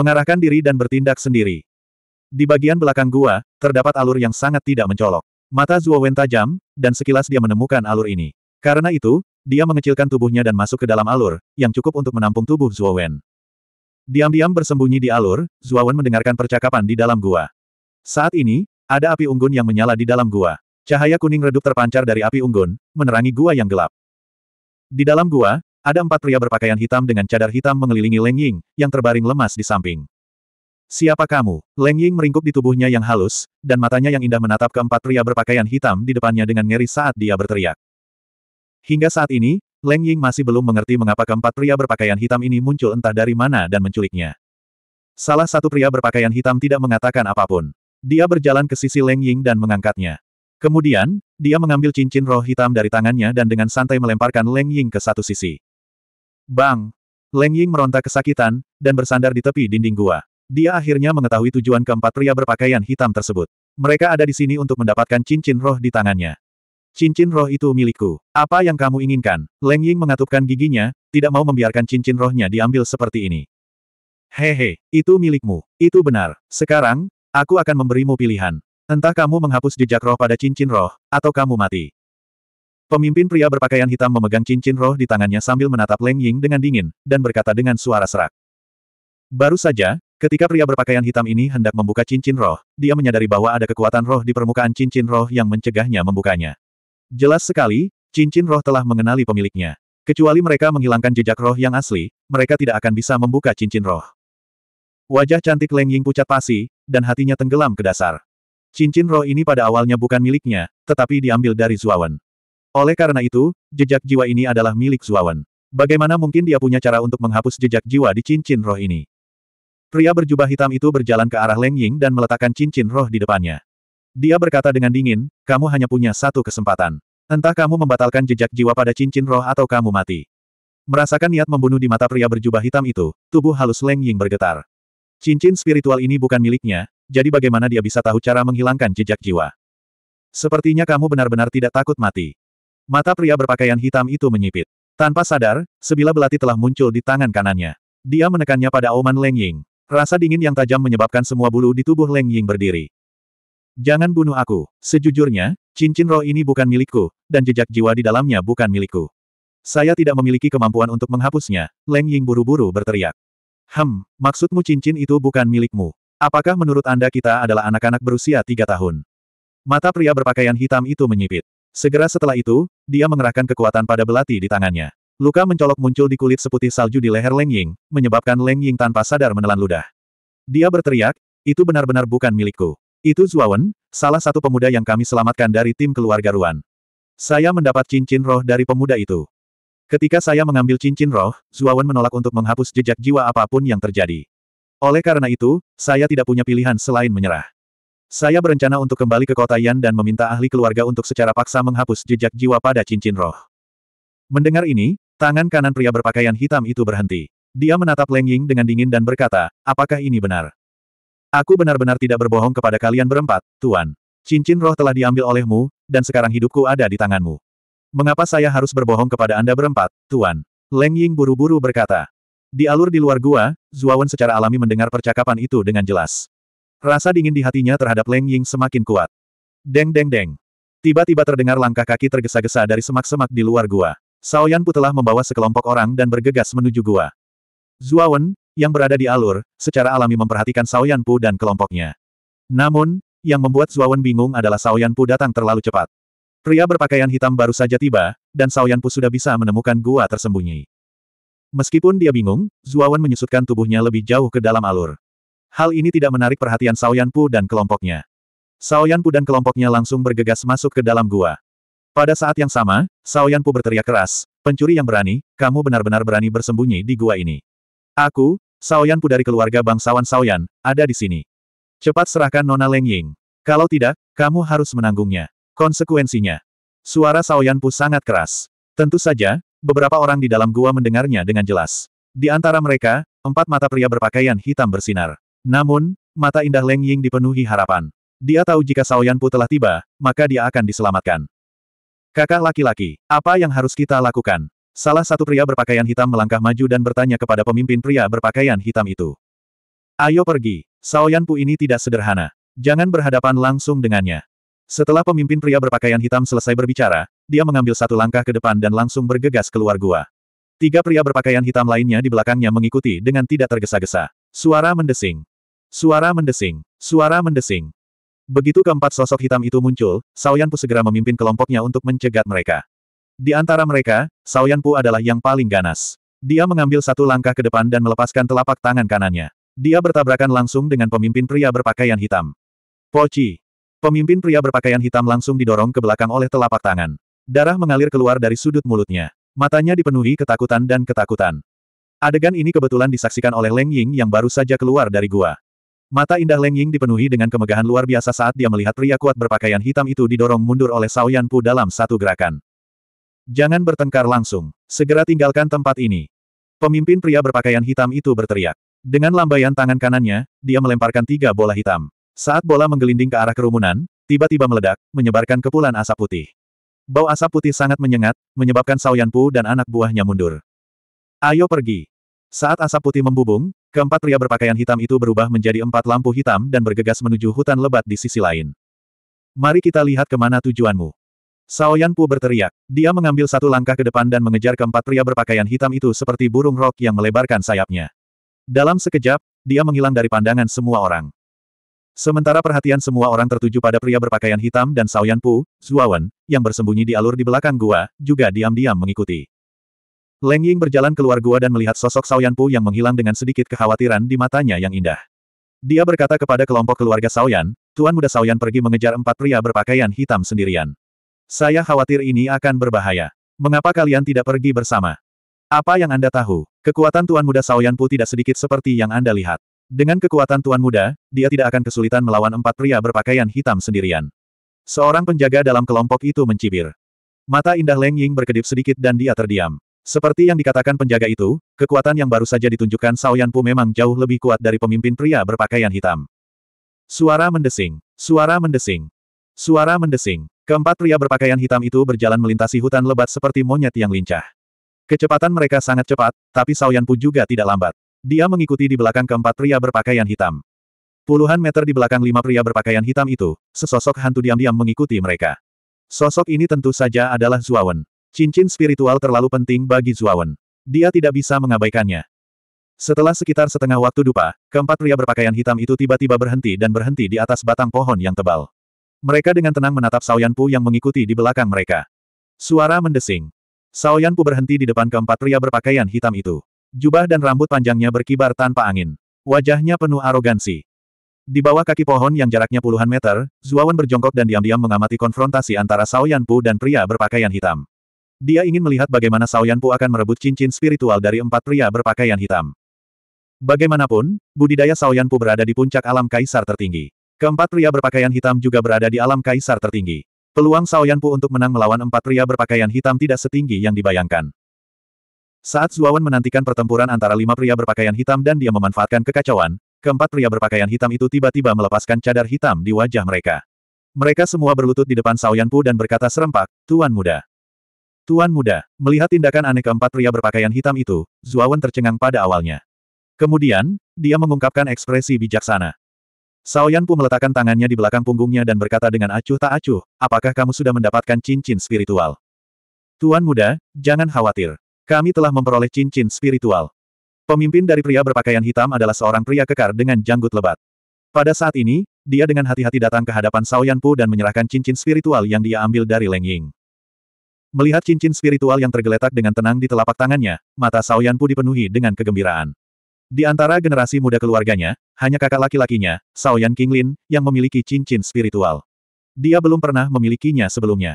mengarahkan diri dan bertindak sendiri. Di bagian belakang gua, terdapat alur yang sangat tidak mencolok. Mata Zuo Wen tajam, dan sekilas dia menemukan alur ini. Karena itu, dia mengecilkan tubuhnya dan masuk ke dalam alur, yang cukup untuk menampung tubuh Zuo Wen. Diam-diam bersembunyi di alur, Zuo Wen mendengarkan percakapan di dalam gua. Saat ini, ada api unggun yang menyala di dalam gua. Cahaya kuning redup terpancar dari api unggun, menerangi gua yang gelap. Di dalam gua, ada empat pria berpakaian hitam dengan cadar hitam mengelilingi Leng Ying, yang terbaring lemas di samping. Siapa kamu? Leng Ying meringkuk di tubuhnya yang halus, dan matanya yang indah menatap keempat pria berpakaian hitam di depannya dengan ngeri saat dia berteriak. Hingga saat ini, Leng Ying masih belum mengerti mengapa keempat pria berpakaian hitam ini muncul entah dari mana dan menculiknya. Salah satu pria berpakaian hitam tidak mengatakan apapun. Dia berjalan ke sisi Leng Ying dan mengangkatnya. Kemudian, dia mengambil cincin roh hitam dari tangannya dan dengan santai melemparkan Leng Ying ke satu sisi. Bang! Leng Ying meronta kesakitan, dan bersandar di tepi dinding gua. Dia akhirnya mengetahui tujuan keempat pria berpakaian hitam tersebut. Mereka ada di sini untuk mendapatkan cincin roh di tangannya. Cincin roh itu milikku. Apa yang kamu inginkan? Leng Ying mengatupkan giginya, tidak mau membiarkan cincin rohnya diambil seperti ini. Hehe, itu milikmu. Itu benar. Sekarang, aku akan memberimu pilihan. Entah kamu menghapus jejak roh pada cincin roh, atau kamu mati. Pemimpin pria berpakaian hitam memegang cincin roh di tangannya sambil menatap Leng Ying dengan dingin, dan berkata dengan suara serak. Baru saja, ketika pria berpakaian hitam ini hendak membuka cincin roh, dia menyadari bahwa ada kekuatan roh di permukaan cincin roh yang mencegahnya membukanya. Jelas sekali, cincin roh telah mengenali pemiliknya. Kecuali mereka menghilangkan jejak roh yang asli, mereka tidak akan bisa membuka cincin roh. Wajah cantik Leng Ying pucat pasi, dan hatinya tenggelam ke dasar. Cincin roh ini pada awalnya bukan miliknya, tetapi diambil dari Zuawan. Oleh karena itu, jejak jiwa ini adalah milik Zuawan. Bagaimana mungkin dia punya cara untuk menghapus jejak jiwa di cincin roh ini? Pria berjubah hitam itu berjalan ke arah Leng Ying dan meletakkan cincin roh di depannya. Dia berkata dengan dingin, kamu hanya punya satu kesempatan. Entah kamu membatalkan jejak jiwa pada cincin roh atau kamu mati. Merasakan niat membunuh di mata pria berjubah hitam itu, tubuh halus Leng Ying bergetar. Cincin spiritual ini bukan miliknya, jadi bagaimana dia bisa tahu cara menghilangkan jejak jiwa? Sepertinya kamu benar-benar tidak takut mati. Mata pria berpakaian hitam itu menyipit. Tanpa sadar, sebilah belati telah muncul di tangan kanannya. Dia menekannya pada auman Leng Ying. Rasa dingin yang tajam menyebabkan semua bulu di tubuh Leng Ying berdiri. Jangan bunuh aku. Sejujurnya, cincin roh ini bukan milikku, dan jejak jiwa di dalamnya bukan milikku. Saya tidak memiliki kemampuan untuk menghapusnya, Leng Ying buru-buru berteriak. Hem, maksudmu cincin itu bukan milikmu. Apakah menurut Anda kita adalah anak-anak berusia tiga tahun? Mata pria berpakaian hitam itu menyipit. Segera setelah itu, dia mengerahkan kekuatan pada belati di tangannya. Luka mencolok muncul di kulit seputih salju di leher Leng Ying, menyebabkan Leng Ying tanpa sadar menelan ludah. Dia berteriak, itu benar-benar bukan milikku. Itu Zuawan, salah satu pemuda yang kami selamatkan dari tim keluarga Ruan. Saya mendapat cincin roh dari pemuda itu. Ketika saya mengambil cincin roh, Zuawan menolak untuk menghapus jejak jiwa apapun yang terjadi. Oleh karena itu, saya tidak punya pilihan selain menyerah. Saya berencana untuk kembali ke kota Yan dan meminta ahli keluarga untuk secara paksa menghapus jejak jiwa pada cincin roh. Mendengar ini, tangan kanan pria berpakaian hitam itu berhenti. Dia menatap Leng Ying dengan dingin dan berkata, apakah ini benar? Aku benar-benar tidak berbohong kepada kalian berempat, Tuan. Cincin roh telah diambil olehmu, dan sekarang hidupku ada di tanganmu. Mengapa saya harus berbohong kepada Anda berempat, Tuan? Leng Ying buru-buru berkata. Di alur di luar gua, Zuawan secara alami mendengar percakapan itu dengan jelas. Rasa dingin di hatinya terhadap Leng Ying semakin kuat. Deng deng deng. Tiba-tiba terdengar langkah kaki tergesa-gesa dari semak-semak di luar gua. Yan Pu telah membawa sekelompok orang dan bergegas menuju gua. Zuawan, yang berada di alur, secara alami memperhatikan Yan Pu dan kelompoknya. Namun, yang membuat Zuawan bingung adalah Yan Pu datang terlalu cepat. Pria berpakaian hitam baru saja tiba, dan Yan Pu sudah bisa menemukan gua tersembunyi. Meskipun dia bingung, Zuawan menyusutkan tubuhnya lebih jauh ke dalam alur. Hal ini tidak menarik perhatian Pu dan kelompoknya. Pu dan kelompoknya langsung bergegas masuk ke dalam gua. Pada saat yang sama, Pu berteriak keras, pencuri yang berani, kamu benar-benar berani bersembunyi di gua ini. Aku, Pu dari keluarga bangsawan Yan, ada di sini. Cepat serahkan Nona Leng Ying. Kalau tidak, kamu harus menanggungnya. Konsekuensinya. Suara Pu sangat keras. Tentu saja, beberapa orang di dalam gua mendengarnya dengan jelas. Di antara mereka, empat mata pria berpakaian hitam bersinar. Namun, mata indah Leng Ying dipenuhi harapan. Dia tahu jika Sao Yanpu telah tiba, maka dia akan diselamatkan. Kakak laki-laki, apa yang harus kita lakukan? Salah satu pria berpakaian hitam melangkah maju dan bertanya kepada pemimpin pria berpakaian hitam itu. Ayo pergi, Sao Yanpu ini tidak sederhana. Jangan berhadapan langsung dengannya. Setelah pemimpin pria berpakaian hitam selesai berbicara, dia mengambil satu langkah ke depan dan langsung bergegas keluar gua. Tiga pria berpakaian hitam lainnya di belakangnya mengikuti dengan tidak tergesa-gesa. Suara mendesing. Suara mendesing. Suara mendesing. Begitu keempat sosok hitam itu muncul, Pu segera memimpin kelompoknya untuk mencegat mereka. Di antara mereka, Pu adalah yang paling ganas. Dia mengambil satu langkah ke depan dan melepaskan telapak tangan kanannya. Dia bertabrakan langsung dengan pemimpin pria berpakaian hitam. Pochi, Pemimpin pria berpakaian hitam langsung didorong ke belakang oleh telapak tangan. Darah mengalir keluar dari sudut mulutnya. Matanya dipenuhi ketakutan dan ketakutan. Adegan ini kebetulan disaksikan oleh Leng Ying yang baru saja keluar dari gua. Mata indah Leng Ying dipenuhi dengan kemegahan luar biasa saat dia melihat pria kuat berpakaian hitam itu didorong mundur oleh Sao Pu dalam satu gerakan. Jangan bertengkar langsung. Segera tinggalkan tempat ini. Pemimpin pria berpakaian hitam itu berteriak. Dengan lambaian tangan kanannya, dia melemparkan tiga bola hitam. Saat bola menggelinding ke arah kerumunan, tiba-tiba meledak, menyebarkan kepulan asap putih. Bau asap putih sangat menyengat, menyebabkan Sao Pu dan anak buahnya mundur. Ayo pergi. Saat asap putih membubung, Keempat pria berpakaian hitam itu berubah menjadi empat lampu hitam dan bergegas menuju hutan lebat di sisi lain. Mari kita lihat kemana tujuanmu. Yan Pu berteriak. Dia mengambil satu langkah ke depan dan mengejar keempat pria berpakaian hitam itu seperti burung rok yang melebarkan sayapnya. Dalam sekejap, dia menghilang dari pandangan semua orang. Sementara perhatian semua orang tertuju pada pria berpakaian hitam dan Yan Pu, Zuawan, yang bersembunyi di alur di belakang gua, juga diam-diam mengikuti. Leng Ying berjalan keluar gua dan melihat sosok Sao Pu yang menghilang dengan sedikit kekhawatiran di matanya yang indah. Dia berkata kepada kelompok keluarga Sao Yan, Tuan Muda Sao Yan pergi mengejar empat pria berpakaian hitam sendirian. Saya khawatir ini akan berbahaya. Mengapa kalian tidak pergi bersama? Apa yang Anda tahu? Kekuatan Tuan Muda Sao Pu tidak sedikit seperti yang Anda lihat. Dengan kekuatan Tuan Muda, dia tidak akan kesulitan melawan empat pria berpakaian hitam sendirian. Seorang penjaga dalam kelompok itu mencibir. Mata indah Leng Ying berkedip sedikit dan dia terdiam. Seperti yang dikatakan penjaga itu, kekuatan yang baru saja ditunjukkan Sao Pu memang jauh lebih kuat dari pemimpin pria berpakaian hitam. Suara mendesing. Suara mendesing. Suara mendesing. Keempat pria berpakaian hitam itu berjalan melintasi hutan lebat seperti monyet yang lincah. Kecepatan mereka sangat cepat, tapi Sao Pu juga tidak lambat. Dia mengikuti di belakang keempat pria berpakaian hitam. Puluhan meter di belakang lima pria berpakaian hitam itu, sesosok hantu diam-diam mengikuti mereka. Sosok ini tentu saja adalah Zuawan. Cincin spiritual terlalu penting bagi Zuawan. Dia tidak bisa mengabaikannya. Setelah sekitar setengah waktu dupa, keempat pria berpakaian hitam itu tiba-tiba berhenti dan berhenti di atas batang pohon yang tebal. Mereka dengan tenang menatap Pu yang mengikuti di belakang mereka. Suara mendesing. Pu berhenti di depan keempat pria berpakaian hitam itu. Jubah dan rambut panjangnya berkibar tanpa angin. Wajahnya penuh arogansi. Di bawah kaki pohon yang jaraknya puluhan meter, Zuawan berjongkok dan diam-diam mengamati konfrontasi antara Pu dan pria berpakaian hitam. Dia ingin melihat bagaimana Sao Yanpu akan merebut cincin spiritual dari empat pria berpakaian hitam. Bagaimanapun, budidaya Sao Yanpu berada di puncak alam kaisar tertinggi. Keempat pria berpakaian hitam juga berada di alam kaisar tertinggi. Peluang Sao Yanpu untuk menang melawan empat pria berpakaian hitam tidak setinggi yang dibayangkan. Saat Zuawan menantikan pertempuran antara lima pria berpakaian hitam dan dia memanfaatkan kekacauan, keempat pria berpakaian hitam itu tiba-tiba melepaskan cadar hitam di wajah mereka. Mereka semua berlutut di depan Sao Yanpu dan berkata serempak, Tuan Muda. Tuan muda, melihat tindakan aneh keempat pria berpakaian hitam itu, Zuawan tercengang pada awalnya. Kemudian, dia mengungkapkan ekspresi bijaksana. Saoyan Pu meletakkan tangannya di belakang punggungnya dan berkata dengan acuh tak acuh, apakah kamu sudah mendapatkan cincin spiritual? Tuan muda, jangan khawatir. Kami telah memperoleh cincin spiritual. Pemimpin dari pria berpakaian hitam adalah seorang pria kekar dengan janggut lebat. Pada saat ini, dia dengan hati-hati datang ke hadapan Saoyan Pu dan menyerahkan cincin spiritual yang dia ambil dari Leng Ying. Melihat cincin spiritual yang tergeletak dengan tenang di telapak tangannya, mata Pu dipenuhi dengan kegembiraan. Di antara generasi muda keluarganya, hanya kakak laki-lakinya, Saoyan Kinglin, yang memiliki cincin spiritual. Dia belum pernah memilikinya sebelumnya.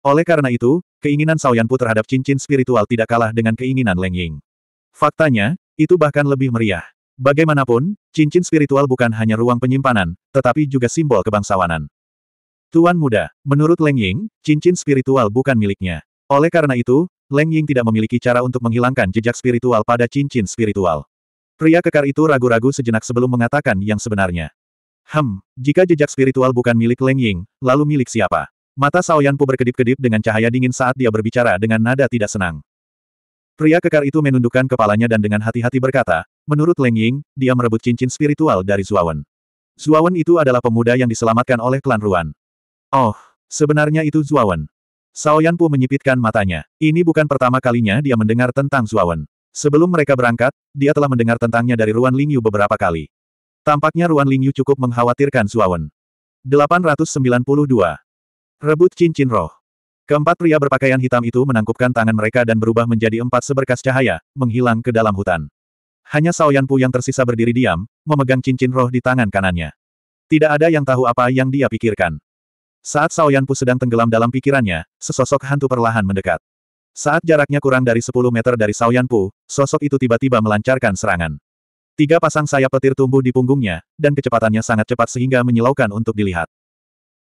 Oleh karena itu, keinginan Pu terhadap cincin spiritual tidak kalah dengan keinginan Leng Ying. Faktanya, itu bahkan lebih meriah. Bagaimanapun, cincin spiritual bukan hanya ruang penyimpanan, tetapi juga simbol kebangsawanan. Tuan muda, menurut Leng Ying, cincin spiritual bukan miliknya. Oleh karena itu, Leng Ying tidak memiliki cara untuk menghilangkan jejak spiritual pada cincin spiritual. Pria kekar itu ragu-ragu sejenak sebelum mengatakan yang sebenarnya. Hem, jika jejak spiritual bukan milik Leng Ying, lalu milik siapa? Mata Pu berkedip-kedip dengan cahaya dingin saat dia berbicara dengan nada tidak senang. Pria kekar itu menundukkan kepalanya dan dengan hati-hati berkata, menurut Leng Ying, dia merebut cincin spiritual dari Zuawan. Zuawan itu adalah pemuda yang diselamatkan oleh klan Ruan. Oh, sebenarnya itu Zuawan. Pu menyipitkan matanya. Ini bukan pertama kalinya dia mendengar tentang Zuawan. Sebelum mereka berangkat, dia telah mendengar tentangnya dari Ruan Lingyu beberapa kali. Tampaknya Ruan Lingyu cukup mengkhawatirkan Zuawan. 892. Rebut cincin roh. Keempat pria berpakaian hitam itu menangkupkan tangan mereka dan berubah menjadi empat seberkas cahaya, menghilang ke dalam hutan. Hanya Pu yang tersisa berdiri diam, memegang cincin roh di tangan kanannya. Tidak ada yang tahu apa yang dia pikirkan. Saat Sao Yanpu sedang tenggelam dalam pikirannya, sesosok hantu perlahan mendekat. Saat jaraknya kurang dari 10 meter dari Sao Yanpu, sosok itu tiba-tiba melancarkan serangan. Tiga pasang sayap petir tumbuh di punggungnya, dan kecepatannya sangat cepat sehingga menyilaukan untuk dilihat.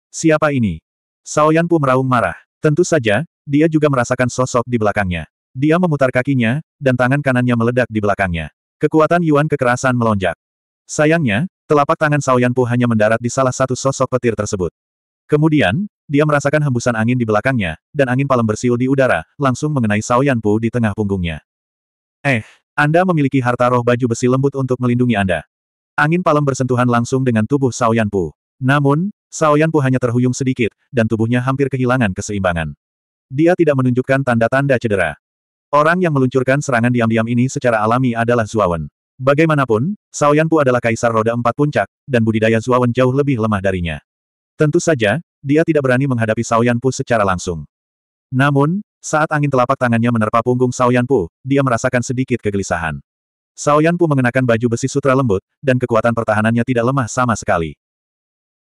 Siapa ini? Sao Yanpu meraung marah. Tentu saja, dia juga merasakan sosok di belakangnya. Dia memutar kakinya, dan tangan kanannya meledak di belakangnya. Kekuatan Yuan kekerasan melonjak. Sayangnya, telapak tangan Sao Yanpu hanya mendarat di salah satu sosok petir tersebut. Kemudian, dia merasakan hembusan angin di belakangnya, dan angin palem bersiul di udara, langsung mengenai Sao Pu di tengah punggungnya. Eh, Anda memiliki harta roh baju besi lembut untuk melindungi Anda. Angin palem bersentuhan langsung dengan tubuh Sao Pu. Namun, Sao Pu hanya terhuyung sedikit, dan tubuhnya hampir kehilangan keseimbangan. Dia tidak menunjukkan tanda-tanda cedera. Orang yang meluncurkan serangan diam-diam ini secara alami adalah Zuawan. Bagaimanapun, Sao Pu adalah kaisar roda empat puncak, dan budidaya Zuawan jauh lebih lemah darinya. Tentu saja, dia tidak berani menghadapi Sao Yanpu secara langsung. Namun, saat angin telapak tangannya menerpa punggung Sao Yanpu, dia merasakan sedikit kegelisahan. Sao Yanpu mengenakan baju besi sutra lembut, dan kekuatan pertahanannya tidak lemah sama sekali.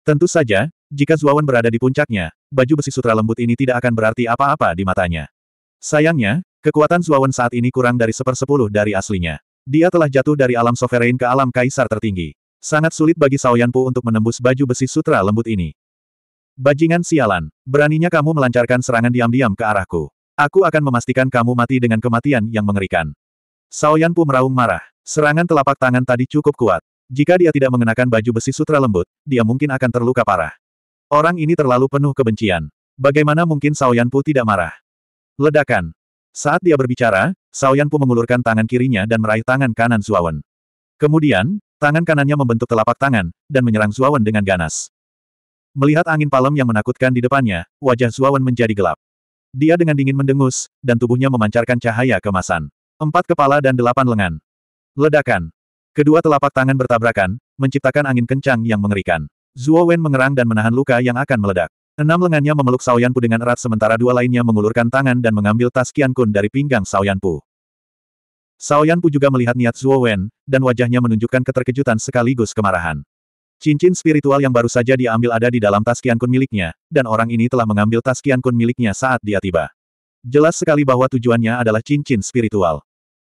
Tentu saja, jika Zuawan berada di puncaknya, baju besi sutra lembut ini tidak akan berarti apa-apa di matanya. Sayangnya, kekuatan Zuawan saat ini kurang dari sepersepuluh dari aslinya. Dia telah jatuh dari alam sovereign ke alam kaisar tertinggi. Sangat sulit bagi Sao Yanpu untuk menembus baju besi sutra lembut ini. Bajingan sialan, beraninya kamu melancarkan serangan diam-diam ke arahku. Aku akan memastikan kamu mati dengan kematian yang mengerikan. Saoyan Pu meraung marah. Serangan telapak tangan tadi cukup kuat. Jika dia tidak mengenakan baju besi sutra lembut, dia mungkin akan terluka parah. Orang ini terlalu penuh kebencian. Bagaimana mungkin Saoyan Pu tidak marah? Ledakan. Saat dia berbicara, Saoyan Pu mengulurkan tangan kirinya dan meraih tangan kanan Zuawan. Kemudian, tangan kanannya membentuk telapak tangan, dan menyerang Zuawan dengan ganas. Melihat angin palem yang menakutkan di depannya, wajah Zuawan menjadi gelap. Dia dengan dingin mendengus, dan tubuhnya memancarkan cahaya kemasan. Empat kepala dan delapan lengan. Ledakan. Kedua telapak tangan bertabrakan, menciptakan angin kencang yang mengerikan. Zuo Wen mengerang dan menahan luka yang akan meledak. Enam lengannya memeluk Pu dengan erat sementara dua lainnya mengulurkan tangan dan mengambil tas Kian Kun dari pinggang Pu. Pu juga melihat niat Zuo Wen, dan wajahnya menunjukkan keterkejutan sekaligus kemarahan. Cincin spiritual yang baru saja diambil ada di dalam tas kian Kun miliknya, dan orang ini telah mengambil tas kian Kun miliknya saat dia tiba. Jelas sekali bahwa tujuannya adalah cincin spiritual.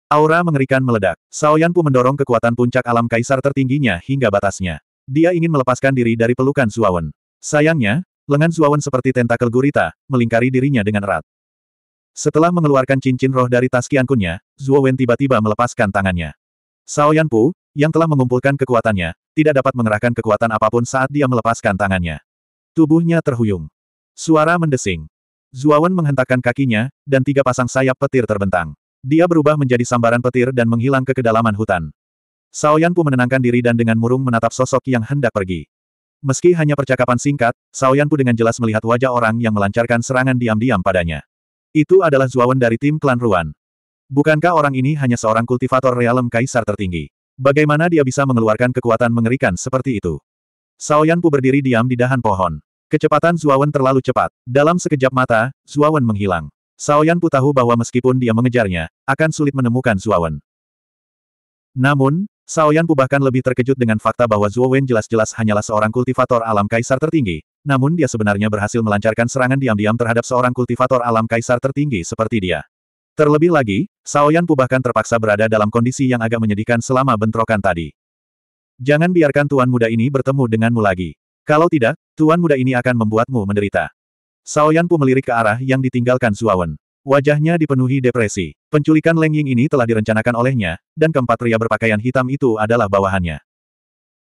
Aura mengerikan meledak. Saoyan Pu mendorong kekuatan puncak alam kaisar tertingginya hingga batasnya. Dia ingin melepaskan diri dari pelukan Zuawan. Sayangnya, lengan Zuawan seperti tentakel gurita, melingkari dirinya dengan erat. Setelah mengeluarkan cincin roh dari tas kian Kunnya, Zuawan tiba-tiba melepaskan tangannya. Saoyan Pu, yang telah mengumpulkan kekuatannya, tidak dapat mengerahkan kekuatan apapun saat dia melepaskan tangannya. Tubuhnya terhuyung. Suara mendesing. Zuawan menghentakkan kakinya, dan tiga pasang sayap petir terbentang. Dia berubah menjadi sambaran petir dan menghilang ke kedalaman hutan. Saoyan Pu menenangkan diri dan dengan murung menatap sosok yang hendak pergi. Meski hanya percakapan singkat, Saoyan Pu dengan jelas melihat wajah orang yang melancarkan serangan diam-diam padanya. Itu adalah Zuawan dari tim klan Ruan. Bukankah orang ini hanya seorang kultivator realem kaisar tertinggi? Bagaimana dia bisa mengeluarkan kekuatan mengerikan seperti itu? Saoyan Pu berdiri diam di dahan pohon. Kecepatan Zuawan terlalu cepat. Dalam sekejap mata, Zuawan menghilang. Saoyan Pu tahu bahwa meskipun dia mengejarnya, akan sulit menemukan Zuawan. Namun, Saoyan Pu bahkan lebih terkejut dengan fakta bahwa Zuawan jelas-jelas hanyalah seorang kultivator alam kaisar tertinggi, namun dia sebenarnya berhasil melancarkan serangan diam-diam terhadap seorang kultivator alam kaisar tertinggi seperti dia. Terlebih lagi, Saoyan bahkan terpaksa berada dalam kondisi yang agak menyedihkan selama bentrokan tadi. Jangan biarkan tuan muda ini bertemu denganmu lagi. Kalau tidak, tuan muda ini akan membuatmu menderita. Saoyan Pu melirik ke arah yang ditinggalkan Suawen. Wajahnya dipenuhi depresi. Penculikan Leng Ying ini telah direncanakan olehnya, dan keempat pria berpakaian hitam itu adalah bawahannya.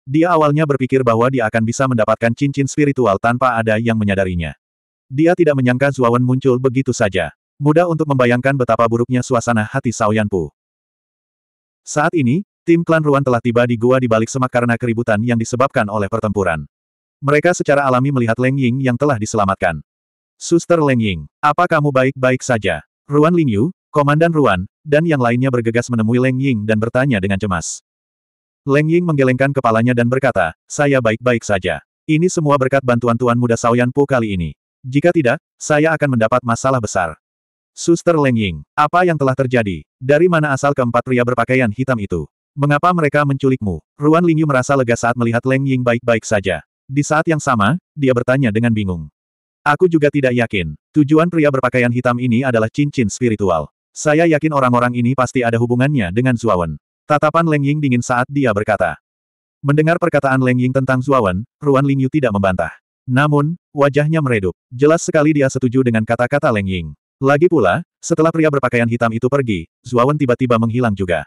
Dia awalnya berpikir bahwa dia akan bisa mendapatkan cincin spiritual tanpa ada yang menyadarinya. Dia tidak menyangka Zuawan muncul begitu saja. Mudah untuk membayangkan betapa buruknya suasana hati Sao Yanpu. Saat ini, tim klan Ruan telah tiba di gua di balik semak karena keributan yang disebabkan oleh pertempuran. Mereka secara alami melihat Leng Ying yang telah diselamatkan. Suster Leng Ying, apa kamu baik-baik saja? Ruan Lingyu, Komandan Ruan, dan yang lainnya bergegas menemui Leng Ying dan bertanya dengan cemas. Leng Ying menggelengkan kepalanya dan berkata, saya baik-baik saja. Ini semua berkat bantuan Tuan Muda Saoyan Pu kali ini. Jika tidak, saya akan mendapat masalah besar. Suster Leng Ying, apa yang telah terjadi? Dari mana asal keempat pria berpakaian hitam itu? Mengapa mereka menculikmu? Ruan Lingyu merasa lega saat melihat Leng Ying baik-baik saja. Di saat yang sama, dia bertanya dengan bingung. Aku juga tidak yakin. Tujuan pria berpakaian hitam ini adalah cincin spiritual. Saya yakin orang-orang ini pasti ada hubungannya dengan Zuawan. Tatapan Leng Ying dingin saat dia berkata. Mendengar perkataan Leng Ying tentang Zuawan, Ruan Lingyu tidak membantah. Namun, wajahnya meredup. Jelas sekali dia setuju dengan kata-kata Leng Ying. Lagi pula, setelah pria berpakaian hitam itu pergi, Zuawan tiba-tiba menghilang juga.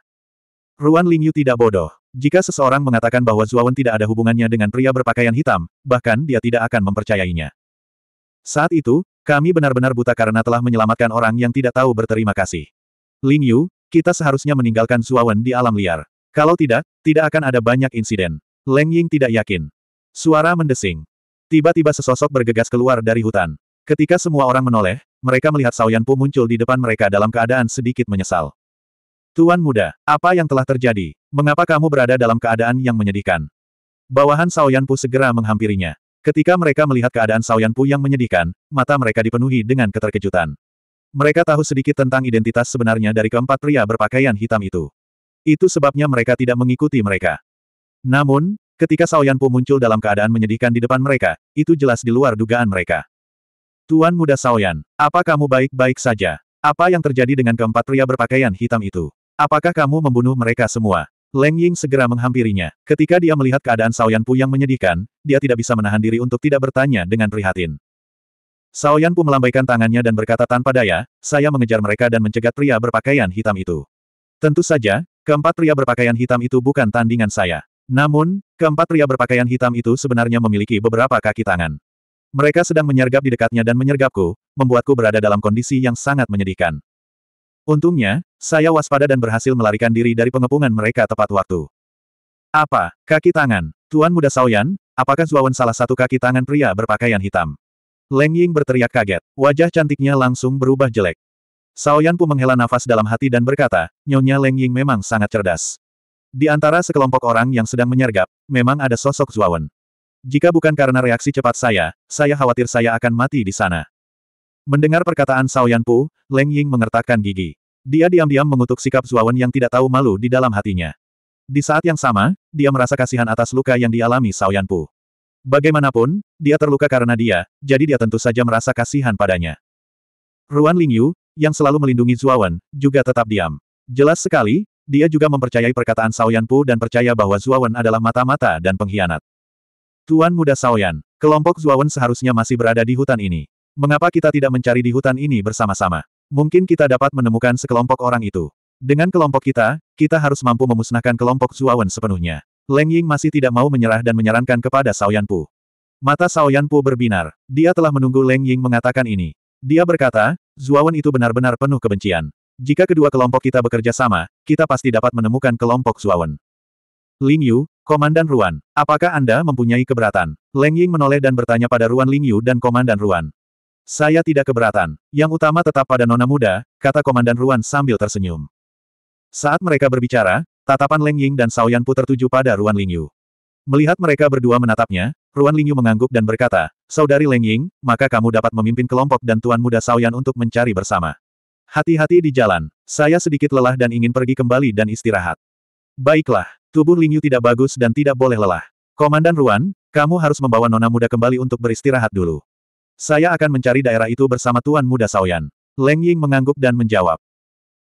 Ruan Lingyu tidak bodoh. Jika seseorang mengatakan bahwa Zuawan tidak ada hubungannya dengan pria berpakaian hitam, bahkan dia tidak akan mempercayainya. Saat itu, kami benar-benar buta karena telah menyelamatkan orang yang tidak tahu berterima kasih. Lingyu, kita seharusnya meninggalkan Zuawan di alam liar. Kalau tidak, tidak akan ada banyak insiden. Leng Ying tidak yakin. Suara mendesing. Tiba-tiba sesosok bergegas keluar dari hutan. Ketika semua orang menoleh, mereka melihat Sao Pu muncul di depan mereka dalam keadaan sedikit menyesal. Tuan muda, apa yang telah terjadi? Mengapa kamu berada dalam keadaan yang menyedihkan? Bawahan Sao Pu segera menghampirinya. Ketika mereka melihat keadaan Sao Pu yang menyedihkan, mata mereka dipenuhi dengan keterkejutan. Mereka tahu sedikit tentang identitas sebenarnya dari keempat pria berpakaian hitam itu. Itu sebabnya mereka tidak mengikuti mereka. Namun, ketika Sao Pu muncul dalam keadaan menyedihkan di depan mereka, itu jelas di luar dugaan mereka. Tuan muda Saoyan, apa kamu baik-baik saja? Apa yang terjadi dengan keempat pria berpakaian hitam itu? Apakah kamu membunuh mereka semua? Leng Ying segera menghampirinya. Ketika dia melihat keadaan Saoyan Pu yang menyedihkan, dia tidak bisa menahan diri untuk tidak bertanya dengan prihatin. Saoyan Pu melambaikan tangannya dan berkata tanpa daya, saya mengejar mereka dan mencegat pria berpakaian hitam itu. Tentu saja, keempat pria berpakaian hitam itu bukan tandingan saya. Namun, keempat pria berpakaian hitam itu sebenarnya memiliki beberapa kaki tangan. Mereka sedang menyergap di dekatnya dan menyergapku, membuatku berada dalam kondisi yang sangat menyedihkan. Untungnya, saya waspada dan berhasil melarikan diri dari pengepungan mereka tepat waktu. Apa? Kaki tangan. Tuan Muda Saoyan, apakah Zuawan salah satu kaki tangan pria berpakaian hitam? Leng Ying berteriak kaget. Wajah cantiknya langsung berubah jelek. Saoyan pun menghela nafas dalam hati dan berkata, Nyonya Leng Ying memang sangat cerdas. Di antara sekelompok orang yang sedang menyergap, memang ada sosok Zuawan. Jika bukan karena reaksi cepat saya, saya khawatir saya akan mati di sana. Mendengar perkataan Sao Pu, Leng Ying mengertakkan gigi. Dia diam-diam mengutuk sikap Zuawan yang tidak tahu malu di dalam hatinya. Di saat yang sama, dia merasa kasihan atas luka yang dialami Sao Pu. Bagaimanapun, dia terluka karena dia, jadi dia tentu saja merasa kasihan padanya. Ruan Lingyu, yang selalu melindungi Zuawan, juga tetap diam. Jelas sekali, dia juga mempercayai perkataan Sao Pu dan percaya bahwa Zuawan adalah mata-mata dan pengkhianat. Tuan Muda Saoyan, kelompok Zuawan seharusnya masih berada di hutan ini. Mengapa kita tidak mencari di hutan ini bersama-sama? Mungkin kita dapat menemukan sekelompok orang itu. Dengan kelompok kita, kita harus mampu memusnahkan kelompok Zuawan sepenuhnya. Leng Ying masih tidak mau menyerah dan menyarankan kepada Saoyan Pu. Mata Saoyan Pu berbinar. Dia telah menunggu Leng Ying mengatakan ini. Dia berkata, Zuawan itu benar-benar penuh kebencian. Jika kedua kelompok kita bekerja sama, kita pasti dapat menemukan kelompok Zuawan. Ling Yu, Komandan Ruan, apakah Anda mempunyai keberatan? Leng Ying menoleh dan bertanya pada Ruan Lingyu dan Komandan Ruan. Saya tidak keberatan. Yang utama tetap pada nona muda, kata Komandan Ruan sambil tersenyum. Saat mereka berbicara, tatapan Leng Ying dan Sao Pu tertuju pada Ruan Lingyu. Melihat mereka berdua menatapnya, Ruan Lingyu mengangguk dan berkata, Saudari Leng Ying, maka kamu dapat memimpin kelompok dan Tuan Muda Yan untuk mencari bersama. Hati-hati di jalan, saya sedikit lelah dan ingin pergi kembali dan istirahat. Baiklah, Tubuh Lingyu tidak bagus dan tidak boleh lelah. Komandan Ruan, kamu harus membawa nona muda kembali untuk beristirahat dulu. Saya akan mencari daerah itu bersama Tuan Muda Saoyan. Leng Ying mengangguk dan menjawab.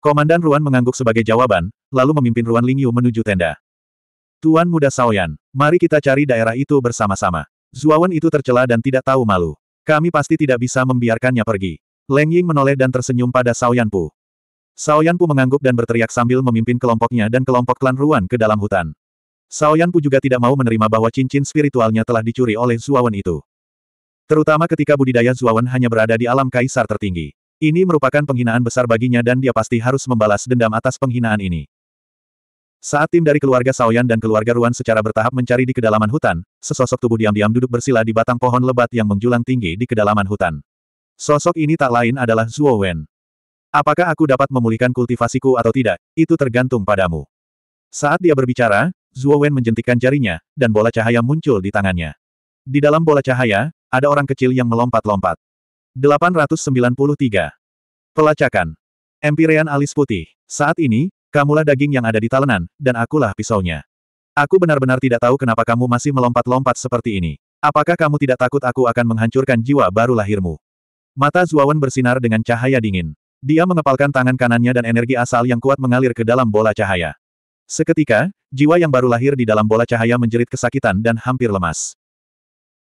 Komandan Ruan mengangguk sebagai jawaban, lalu memimpin Ruan Lingyu menuju tenda. Tuan Muda Saoyan, mari kita cari daerah itu bersama-sama. Zuawan itu tercela dan tidak tahu malu. Kami pasti tidak bisa membiarkannya pergi. Leng Ying menoleh dan tersenyum pada Saoyan Pu. Sao Yanpu mengangguk dan berteriak sambil memimpin kelompoknya dan kelompok klan Ruan ke dalam hutan. Sao Yanpu juga tidak mau menerima bahwa cincin spiritualnya telah dicuri oleh Zuawan itu. Terutama ketika budidaya Zuawan hanya berada di alam kaisar tertinggi. Ini merupakan penghinaan besar baginya dan dia pasti harus membalas dendam atas penghinaan ini. Saat tim dari keluarga Saoyan dan keluarga Ruan secara bertahap mencari di kedalaman hutan, sesosok tubuh diam-diam duduk bersila di batang pohon lebat yang menjulang tinggi di kedalaman hutan. Sosok ini tak lain adalah Zuo Wen. Apakah aku dapat memulihkan kultivasiku atau tidak, itu tergantung padamu. Saat dia berbicara, Zuo Wen menjentikkan jarinya, dan bola cahaya muncul di tangannya. Di dalam bola cahaya, ada orang kecil yang melompat-lompat. 893. Pelacakan. Empirean alis putih. Saat ini, kamulah daging yang ada di talenan, dan akulah pisaunya. Aku benar-benar tidak tahu kenapa kamu masih melompat-lompat seperti ini. Apakah kamu tidak takut aku akan menghancurkan jiwa baru lahirmu? Mata Zuawan bersinar dengan cahaya dingin. Dia mengepalkan tangan kanannya dan energi asal yang kuat mengalir ke dalam bola cahaya. Seketika, jiwa yang baru lahir di dalam bola cahaya menjerit kesakitan dan hampir lemas.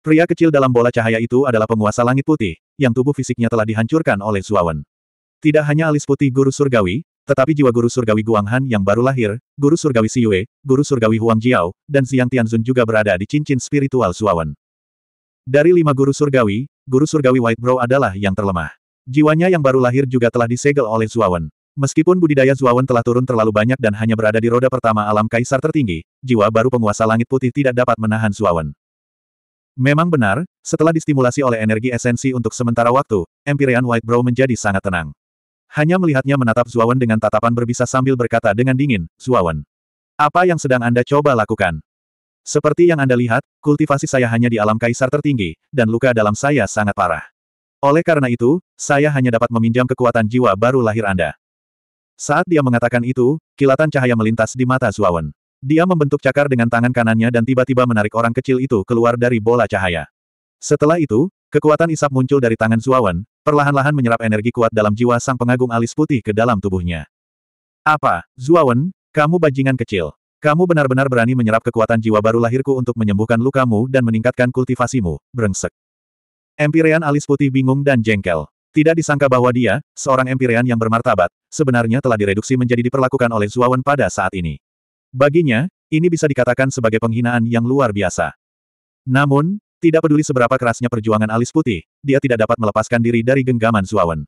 Pria kecil dalam bola cahaya itu adalah penguasa langit putih, yang tubuh fisiknya telah dihancurkan oleh Zuawan. Tidak hanya alis putih guru surgawi, tetapi jiwa guru surgawi Guanghan yang baru lahir, guru surgawi Siwe, guru surgawi Huang Jiao, dan Xiang Tianzun juga berada di cincin spiritual Zuawan. Dari lima guru surgawi, guru surgawi White Brow adalah yang terlemah. Jiwanya yang baru lahir juga telah disegel oleh Zuawan. Meskipun budidaya Zuawan telah turun terlalu banyak dan hanya berada di roda pertama alam kaisar tertinggi, jiwa baru penguasa langit putih tidak dapat menahan Zuawan. Memang benar, setelah distimulasi oleh energi esensi untuk sementara waktu, Empyrean White Brow menjadi sangat tenang. Hanya melihatnya menatap Zuawan dengan tatapan berbisa sambil berkata dengan dingin, Zuawan. Apa yang sedang Anda coba lakukan? Seperti yang Anda lihat, kultivasi saya hanya di alam kaisar tertinggi, dan luka dalam saya sangat parah. Oleh karena itu, saya hanya dapat meminjam kekuatan jiwa baru lahir Anda. Saat dia mengatakan itu, kilatan cahaya melintas di mata Zuawan. Dia membentuk cakar dengan tangan kanannya dan tiba-tiba menarik orang kecil itu keluar dari bola cahaya. Setelah itu, kekuatan isap muncul dari tangan Zuawan, perlahan-lahan menyerap energi kuat dalam jiwa sang pengagum alis putih ke dalam tubuhnya. Apa, Zuawan, kamu bajingan kecil. Kamu benar-benar berani menyerap kekuatan jiwa baru lahirku untuk menyembuhkan lukamu dan meningkatkan kultivasimu, brengsek. Empirean alis putih bingung dan jengkel. Tidak disangka bahwa dia, seorang empirean yang bermartabat, sebenarnya telah direduksi menjadi diperlakukan oleh Zuawan pada saat ini. Baginya, ini bisa dikatakan sebagai penghinaan yang luar biasa. Namun, tidak peduli seberapa kerasnya perjuangan alis putih, dia tidak dapat melepaskan diri dari genggaman Zuawan.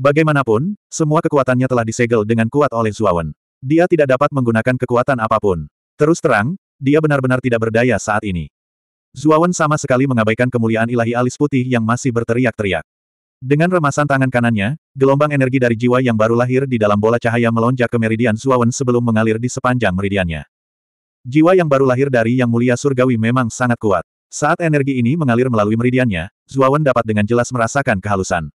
Bagaimanapun, semua kekuatannya telah disegel dengan kuat oleh Zuawan. Dia tidak dapat menggunakan kekuatan apapun. Terus terang, dia benar-benar tidak berdaya saat ini. Zuawan sama sekali mengabaikan kemuliaan ilahi alis putih yang masih berteriak-teriak. Dengan remasan tangan kanannya, gelombang energi dari jiwa yang baru lahir di dalam bola cahaya melonjak ke meridian Zuawan sebelum mengalir di sepanjang meridiannya. Jiwa yang baru lahir dari yang mulia surgawi memang sangat kuat. Saat energi ini mengalir melalui meridiannya, Zuawan dapat dengan jelas merasakan kehalusan.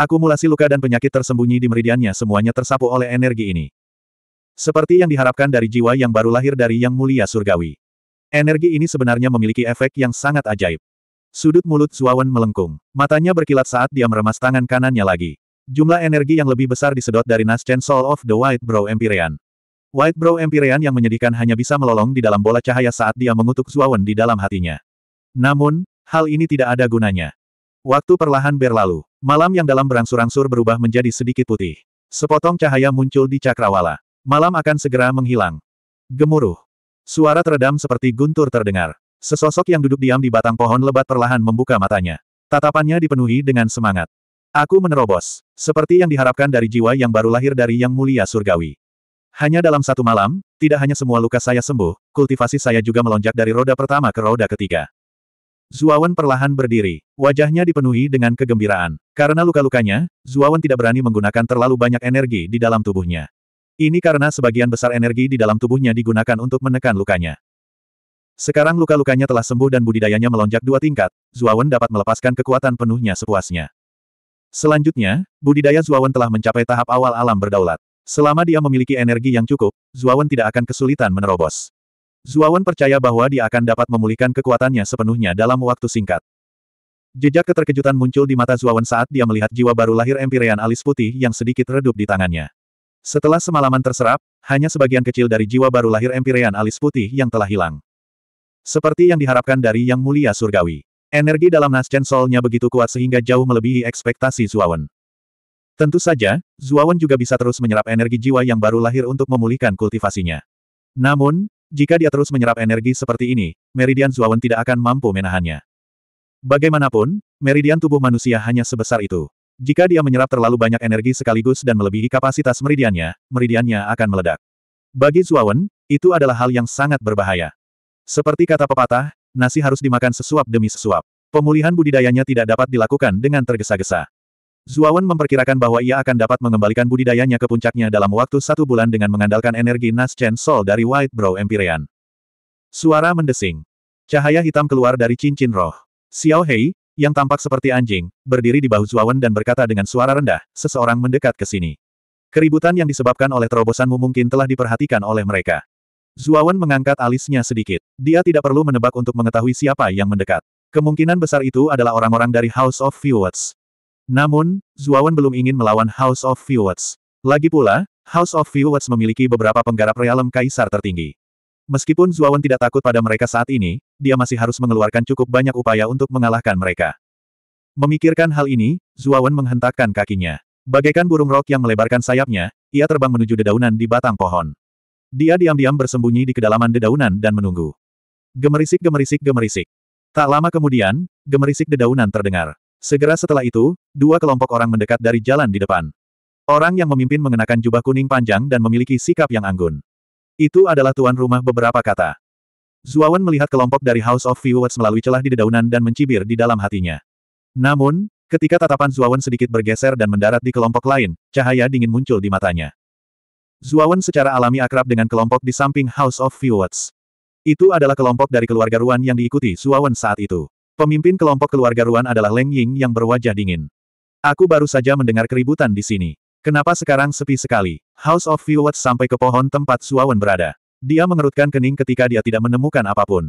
Akumulasi luka dan penyakit tersembunyi di meridiannya semuanya tersapu oleh energi ini. Seperti yang diharapkan dari jiwa yang baru lahir dari yang mulia surgawi. Energi ini sebenarnya memiliki efek yang sangat ajaib. Sudut mulut Zuawan melengkung. Matanya berkilat saat dia meremas tangan kanannya lagi. Jumlah energi yang lebih besar disedot dari Nascent Soul of the White Brow Empyrean. White Brow Empyrean yang menyedihkan hanya bisa melolong di dalam bola cahaya saat dia mengutuk Zuawan di dalam hatinya. Namun, hal ini tidak ada gunanya. Waktu perlahan berlalu. Malam yang dalam berangsur-angsur berubah menjadi sedikit putih. Sepotong cahaya muncul di cakrawala. Malam akan segera menghilang. Gemuruh. Suara teredam seperti guntur terdengar. Sesosok yang duduk diam di batang pohon lebat perlahan membuka matanya. Tatapannya dipenuhi dengan semangat. Aku menerobos. Seperti yang diharapkan dari jiwa yang baru lahir dari yang mulia surgawi. Hanya dalam satu malam, tidak hanya semua luka saya sembuh, kultivasi saya juga melonjak dari roda pertama ke roda ketiga. Zuawan perlahan berdiri. Wajahnya dipenuhi dengan kegembiraan. Karena luka-lukanya, Zuawan tidak berani menggunakan terlalu banyak energi di dalam tubuhnya. Ini karena sebagian besar energi di dalam tubuhnya digunakan untuk menekan lukanya. Sekarang luka-lukanya telah sembuh dan budidayanya melonjak dua tingkat, Zuawan dapat melepaskan kekuatan penuhnya sepuasnya. Selanjutnya, budidaya Zuawan telah mencapai tahap awal alam berdaulat. Selama dia memiliki energi yang cukup, Zuawan tidak akan kesulitan menerobos. Zuawan percaya bahwa dia akan dapat memulihkan kekuatannya sepenuhnya dalam waktu singkat. Jejak keterkejutan muncul di mata Zuawan saat dia melihat jiwa baru lahir Empyrean alis putih yang sedikit redup di tangannya. Setelah semalaman terserap, hanya sebagian kecil dari jiwa baru lahir Empyrean alis putih yang telah hilang. Seperti yang diharapkan dari Yang Mulia Surgawi. Energi dalam Nascent Soul-nya begitu kuat sehingga jauh melebihi ekspektasi Zuawan. Tentu saja, Zuawan juga bisa terus menyerap energi jiwa yang baru lahir untuk memulihkan kultivasinya. Namun, jika dia terus menyerap energi seperti ini, Meridian Zuawan tidak akan mampu menahannya. Bagaimanapun, meridian tubuh manusia hanya sebesar itu. Jika dia menyerap terlalu banyak energi sekaligus dan melebihi kapasitas meridiannya, meridiannya akan meledak. Bagi Zuawan, itu adalah hal yang sangat berbahaya. Seperti kata pepatah, nasi harus dimakan sesuap demi sesuap. Pemulihan budidayanya tidak dapat dilakukan dengan tergesa-gesa. Zuawan memperkirakan bahwa ia akan dapat mengembalikan budidayanya ke puncaknya dalam waktu satu bulan dengan mengandalkan energi Nas Naschen Sol dari White Brow Empyrean. Suara mendesing. Cahaya hitam keluar dari cincin roh. Xiao Hei, yang tampak seperti anjing, berdiri di bahu Zuawan dan berkata dengan suara rendah, seseorang mendekat ke sini. Keributan yang disebabkan oleh terobosanmu mungkin telah diperhatikan oleh mereka. Zuawan mengangkat alisnya sedikit. Dia tidak perlu menebak untuk mengetahui siapa yang mendekat. Kemungkinan besar itu adalah orang-orang dari House of Viewers. Namun, Zuawan belum ingin melawan House of Viewers. Lagi pula, House of Viewers memiliki beberapa penggarap realem kaisar tertinggi. Meskipun Zuawan tidak takut pada mereka saat ini, dia masih harus mengeluarkan cukup banyak upaya untuk mengalahkan mereka. Memikirkan hal ini, Zuawan menghentakkan kakinya. Bagaikan burung rok yang melebarkan sayapnya, ia terbang menuju dedaunan di batang pohon. Dia diam-diam bersembunyi di kedalaman dedaunan dan menunggu. Gemerisik gemerisik gemerisik. Tak lama kemudian, gemerisik dedaunan terdengar. Segera setelah itu, dua kelompok orang mendekat dari jalan di depan. Orang yang memimpin mengenakan jubah kuning panjang dan memiliki sikap yang anggun. Itu adalah tuan rumah beberapa kata. Zuawan melihat kelompok dari House of Viewers melalui celah di dedaunan dan mencibir di dalam hatinya. Namun, ketika tatapan Zuawan sedikit bergeser dan mendarat di kelompok lain, cahaya dingin muncul di matanya. Zuawan secara alami akrab dengan kelompok di samping House of Viewers. Itu adalah kelompok dari keluarga Ruan yang diikuti Zuawan saat itu. Pemimpin kelompok keluarga Ruan adalah Leng Ying yang berwajah dingin. Aku baru saja mendengar keributan di sini. Kenapa sekarang sepi sekali? House of Viewers sampai ke pohon tempat Suawan berada. Dia mengerutkan kening ketika dia tidak menemukan apapun.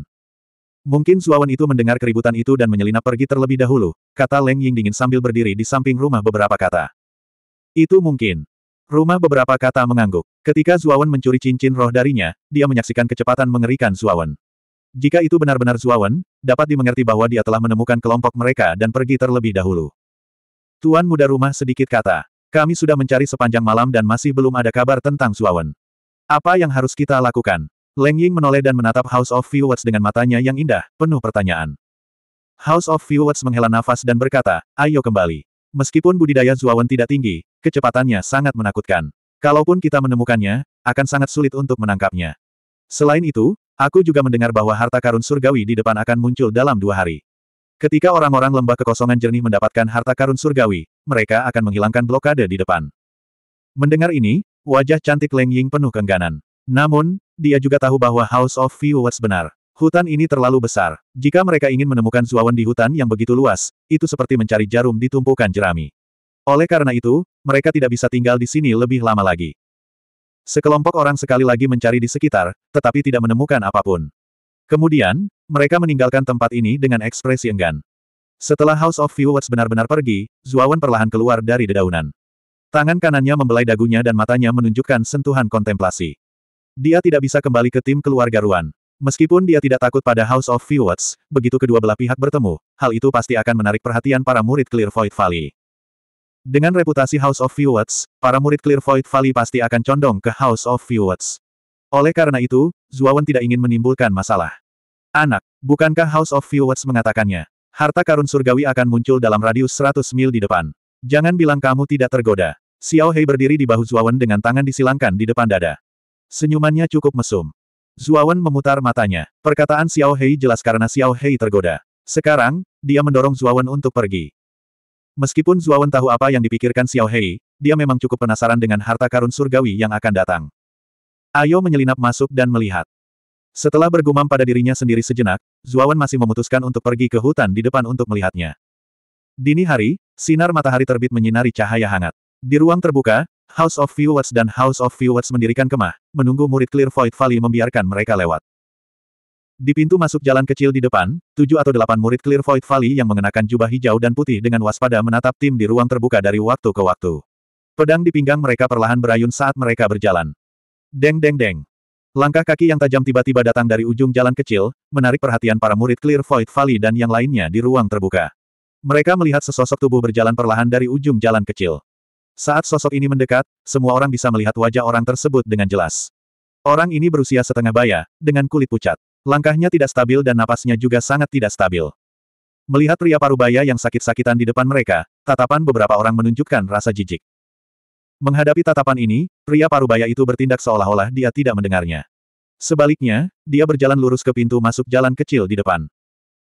Mungkin Suawan itu mendengar keributan itu dan menyelinap pergi terlebih dahulu, kata Leng Ying dingin sambil berdiri di samping rumah beberapa kata. Itu mungkin. Rumah beberapa kata mengangguk. Ketika Zuawan mencuri cincin roh darinya, dia menyaksikan kecepatan mengerikan Zuawan. Jika itu benar-benar Zuawan, dapat dimengerti bahwa dia telah menemukan kelompok mereka dan pergi terlebih dahulu. Tuan muda rumah sedikit kata. Kami sudah mencari sepanjang malam dan masih belum ada kabar tentang Suawen. Apa yang harus kita lakukan? Leng Ying menoleh dan menatap House of Viewers dengan matanya yang indah, penuh pertanyaan. House of Viewers menghela nafas dan berkata, ayo kembali. Meskipun budidaya Zuawan tidak tinggi, kecepatannya sangat menakutkan. Kalaupun kita menemukannya, akan sangat sulit untuk menangkapnya. Selain itu, aku juga mendengar bahwa harta karun surgawi di depan akan muncul dalam dua hari. Ketika orang-orang lembah kekosongan jernih mendapatkan harta karun surgawi, mereka akan menghilangkan blokade di depan. Mendengar ini, wajah cantik Leng Ying penuh kengganan. Namun, dia juga tahu bahwa House of Viewers benar. Hutan ini terlalu besar. Jika mereka ingin menemukan Zuawan di hutan yang begitu luas, itu seperti mencari jarum di tumpukan jerami. Oleh karena itu, mereka tidak bisa tinggal di sini lebih lama lagi. Sekelompok orang sekali lagi mencari di sekitar, tetapi tidak menemukan apapun. Kemudian, mereka meninggalkan tempat ini dengan ekspresi enggan. Setelah House of Viewers benar-benar pergi, Zuawan perlahan keluar dari dedaunan. Tangan kanannya membelai dagunya dan matanya menunjukkan sentuhan kontemplasi. Dia tidak bisa kembali ke tim keluarga Ruan. Meskipun dia tidak takut pada House of Viewers, begitu kedua belah pihak bertemu, hal itu pasti akan menarik perhatian para murid Clear Void Valley. Dengan reputasi House of Viewers, para murid Clear Void Valley pasti akan condong ke House of Viewers. Oleh karena itu, Zuawan tidak ingin menimbulkan masalah. Anak, bukankah House of Viewers mengatakannya? Harta karun surgawi akan muncul dalam radius 100 mil di depan. Jangan bilang kamu tidak tergoda. Xiao Hei berdiri di bahu Zuawan dengan tangan disilangkan di depan dada. Senyumannya cukup mesum. Zuawan memutar matanya. Perkataan Xiao Hei jelas karena Xiao Hei tergoda. Sekarang, dia mendorong Zuawan untuk pergi. Meskipun Zuawan tahu apa yang dipikirkan Xiao Hei, dia memang cukup penasaran dengan harta karun surgawi yang akan datang. Ayo menyelinap masuk dan melihat. Setelah bergumam pada dirinya sendiri sejenak, Zuawan masih memutuskan untuk pergi ke hutan di depan untuk melihatnya. Dini hari, sinar matahari terbit menyinari cahaya hangat. Di ruang terbuka, House of Viewers dan House of Viewers mendirikan kemah, menunggu murid Clear Void Valley membiarkan mereka lewat. Di pintu masuk jalan kecil di depan, tujuh atau delapan murid Clear Void Valley yang mengenakan jubah hijau dan putih dengan waspada menatap tim di ruang terbuka dari waktu ke waktu. Pedang di pinggang mereka perlahan berayun saat mereka berjalan. Deng deng deng. Langkah kaki yang tajam tiba-tiba datang dari ujung jalan kecil, menarik perhatian para murid Clear Void Valley dan yang lainnya di ruang terbuka. Mereka melihat sesosok tubuh berjalan perlahan dari ujung jalan kecil. Saat sosok ini mendekat, semua orang bisa melihat wajah orang tersebut dengan jelas. Orang ini berusia setengah baya, dengan kulit pucat. Langkahnya tidak stabil dan napasnya juga sangat tidak stabil. Melihat pria parubaya yang sakit-sakitan di depan mereka, tatapan beberapa orang menunjukkan rasa jijik. Menghadapi tatapan ini, pria parubaya itu bertindak seolah-olah dia tidak mendengarnya. Sebaliknya, dia berjalan lurus ke pintu masuk jalan kecil di depan.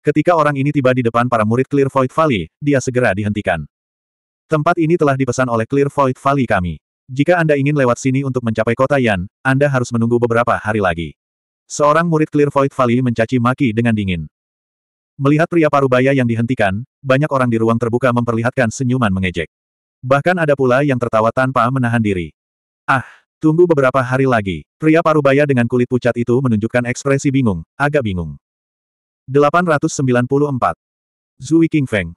Ketika orang ini tiba di depan para murid Clear Void Valley, dia segera dihentikan. Tempat ini telah dipesan oleh Clear Void Valley kami. Jika Anda ingin lewat sini untuk mencapai kota Yan, Anda harus menunggu beberapa hari lagi. Seorang murid Clear Void Valley mencaci maki dengan dingin. Melihat pria parubaya yang dihentikan, banyak orang di ruang terbuka memperlihatkan senyuman mengejek. Bahkan ada pula yang tertawa tanpa menahan diri. Ah, tunggu beberapa hari lagi. Pria parubaya dengan kulit pucat itu menunjukkan ekspresi bingung, agak bingung. 894. Zui King Feng.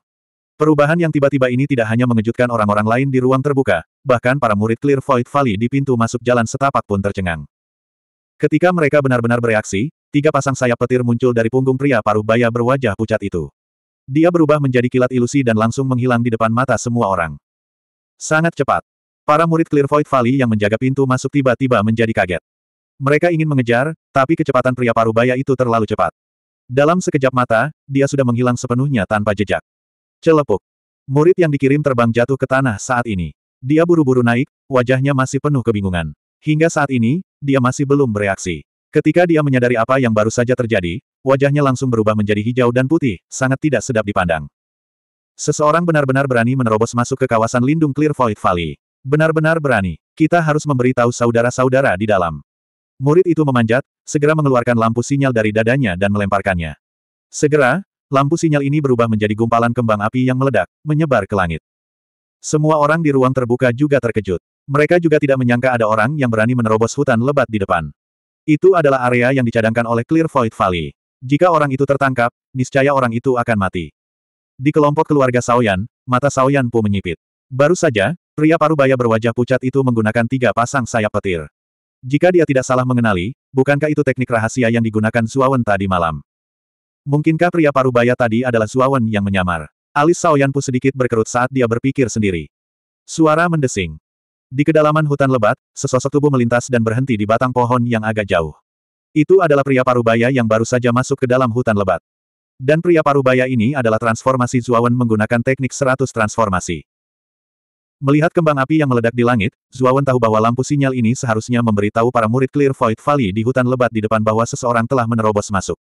Perubahan yang tiba-tiba ini tidak hanya mengejutkan orang-orang lain di ruang terbuka, bahkan para murid Clear Void Valley di pintu masuk jalan setapak pun tercengang. Ketika mereka benar-benar bereaksi, tiga pasang sayap petir muncul dari punggung pria parubaya berwajah pucat itu. Dia berubah menjadi kilat ilusi dan langsung menghilang di depan mata semua orang. Sangat cepat. Para murid Clear Void Valley yang menjaga pintu masuk tiba-tiba menjadi kaget. Mereka ingin mengejar, tapi kecepatan pria parubaya itu terlalu cepat. Dalam sekejap mata, dia sudah menghilang sepenuhnya tanpa jejak. Celepuk. Murid yang dikirim terbang jatuh ke tanah saat ini. Dia buru-buru naik, wajahnya masih penuh kebingungan. Hingga saat ini, dia masih belum bereaksi. Ketika dia menyadari apa yang baru saja terjadi, wajahnya langsung berubah menjadi hijau dan putih, sangat tidak sedap dipandang. Seseorang benar-benar berani menerobos masuk ke kawasan lindung Void Valley. Benar-benar berani. Kita harus memberi tahu saudara-saudara di dalam. Murid itu memanjat, segera mengeluarkan lampu sinyal dari dadanya dan melemparkannya. Segera, lampu sinyal ini berubah menjadi gumpalan kembang api yang meledak, menyebar ke langit. Semua orang di ruang terbuka juga terkejut. Mereka juga tidak menyangka ada orang yang berani menerobos hutan lebat di depan. Itu adalah area yang dicadangkan oleh Clear Void Valley. Jika orang itu tertangkap, niscaya orang itu akan mati. Di kelompok keluarga Saoyan, mata Saoyan pun menyipit. Baru saja, pria parubaya berwajah pucat itu menggunakan tiga pasang sayap petir. Jika dia tidak salah mengenali, bukankah itu teknik rahasia yang digunakan Suawan tadi malam? Mungkinkah pria parubaya tadi adalah Suawan yang menyamar? Alis Saoyan pun sedikit berkerut saat dia berpikir sendiri. Suara mendesing. Di kedalaman hutan lebat, sesosok tubuh melintas dan berhenti di batang pohon yang agak jauh. Itu adalah pria parubaya yang baru saja masuk ke dalam hutan lebat. Dan pria parubaya ini adalah transformasi Zuawan menggunakan teknik 100 transformasi. Melihat kembang api yang meledak di langit, Zuawan tahu bahwa lampu sinyal ini seharusnya memberitahu para murid Clear Void Valley di hutan lebat di depan bahwa seseorang telah menerobos masuk.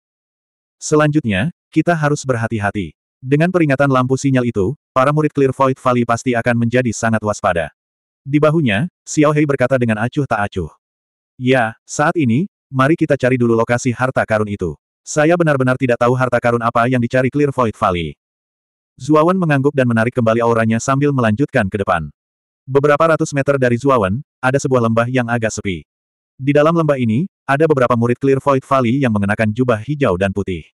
Selanjutnya, kita harus berhati-hati. Dengan peringatan lampu sinyal itu, para murid Clear Void Valley pasti akan menjadi sangat waspada. Di bahunya, Xiao Hei berkata dengan acuh tak acuh. Ya, saat ini, mari kita cari dulu lokasi harta karun itu. Saya benar-benar tidak tahu harta karun apa yang dicari Clear Void Valley. Zuawan mengangguk dan menarik kembali auranya sambil melanjutkan ke depan. Beberapa ratus meter dari Zuawan, ada sebuah lembah yang agak sepi. Di dalam lembah ini, ada beberapa murid Clear Void Valley yang mengenakan jubah hijau dan putih.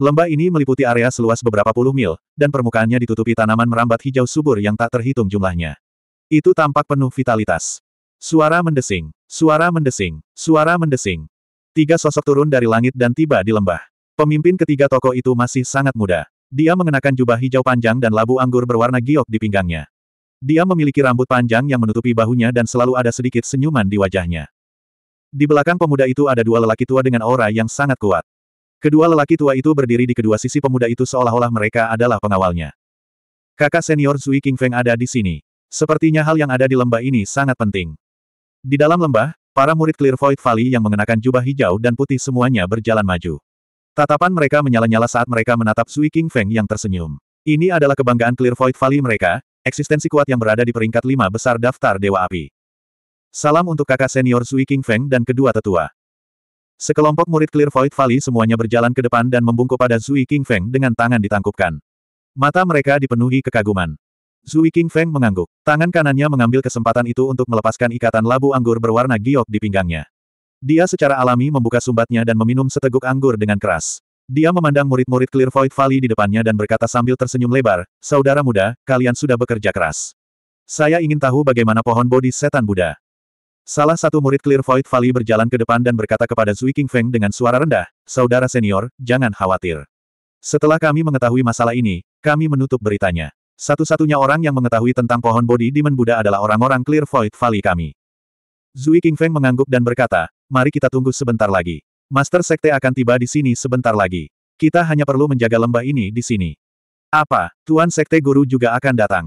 Lembah ini meliputi area seluas beberapa puluh mil, dan permukaannya ditutupi tanaman merambat hijau subur yang tak terhitung jumlahnya. Itu tampak penuh vitalitas. Suara mendesing, suara mendesing, suara mendesing, Tiga sosok turun dari langit dan tiba di lembah. Pemimpin ketiga toko itu masih sangat muda. Dia mengenakan jubah hijau panjang dan labu anggur berwarna giok di pinggangnya. Dia memiliki rambut panjang yang menutupi bahunya dan selalu ada sedikit senyuman di wajahnya. Di belakang pemuda itu ada dua lelaki tua dengan aura yang sangat kuat. Kedua lelaki tua itu berdiri di kedua sisi pemuda itu seolah-olah mereka adalah pengawalnya. Kakak senior Zui Qingfeng ada di sini. Sepertinya hal yang ada di lembah ini sangat penting. Di dalam lembah, Para murid Clear Void Valley yang mengenakan jubah hijau dan putih semuanya berjalan maju. Tatapan mereka menyala-nyala saat mereka menatap Sui King Feng yang tersenyum. Ini adalah kebanggaan Clear Void Valley mereka, eksistensi kuat yang berada di peringkat lima besar daftar Dewa Api. Salam untuk kakak senior Sui King Feng dan kedua tetua. Sekelompok murid Clear Void Valley semuanya berjalan ke depan dan membungkuk pada Sui King Feng dengan tangan ditangkupkan. Mata mereka dipenuhi kekaguman. Zui King Feng mengangguk. Tangan kanannya mengambil kesempatan itu untuk melepaskan ikatan labu anggur berwarna giok di pinggangnya. Dia secara alami membuka sumbatnya dan meminum seteguk anggur dengan keras. Dia memandang murid-murid Clear Void Valley di depannya dan berkata sambil tersenyum lebar, Saudara muda, kalian sudah bekerja keras. Saya ingin tahu bagaimana pohon bodi setan Buddha. Salah satu murid Clear Void Valley berjalan ke depan dan berkata kepada Zui King Feng dengan suara rendah, Saudara senior, jangan khawatir. Setelah kami mengetahui masalah ini, kami menutup beritanya. Satu-satunya orang yang mengetahui tentang pohon bodi Demon Buddha adalah orang-orang Clear Void Valley kami. Zui Qingfeng mengangguk dan berkata, mari kita tunggu sebentar lagi. Master Sekte akan tiba di sini sebentar lagi. Kita hanya perlu menjaga lembah ini di sini. Apa, Tuan Sekte Guru juga akan datang?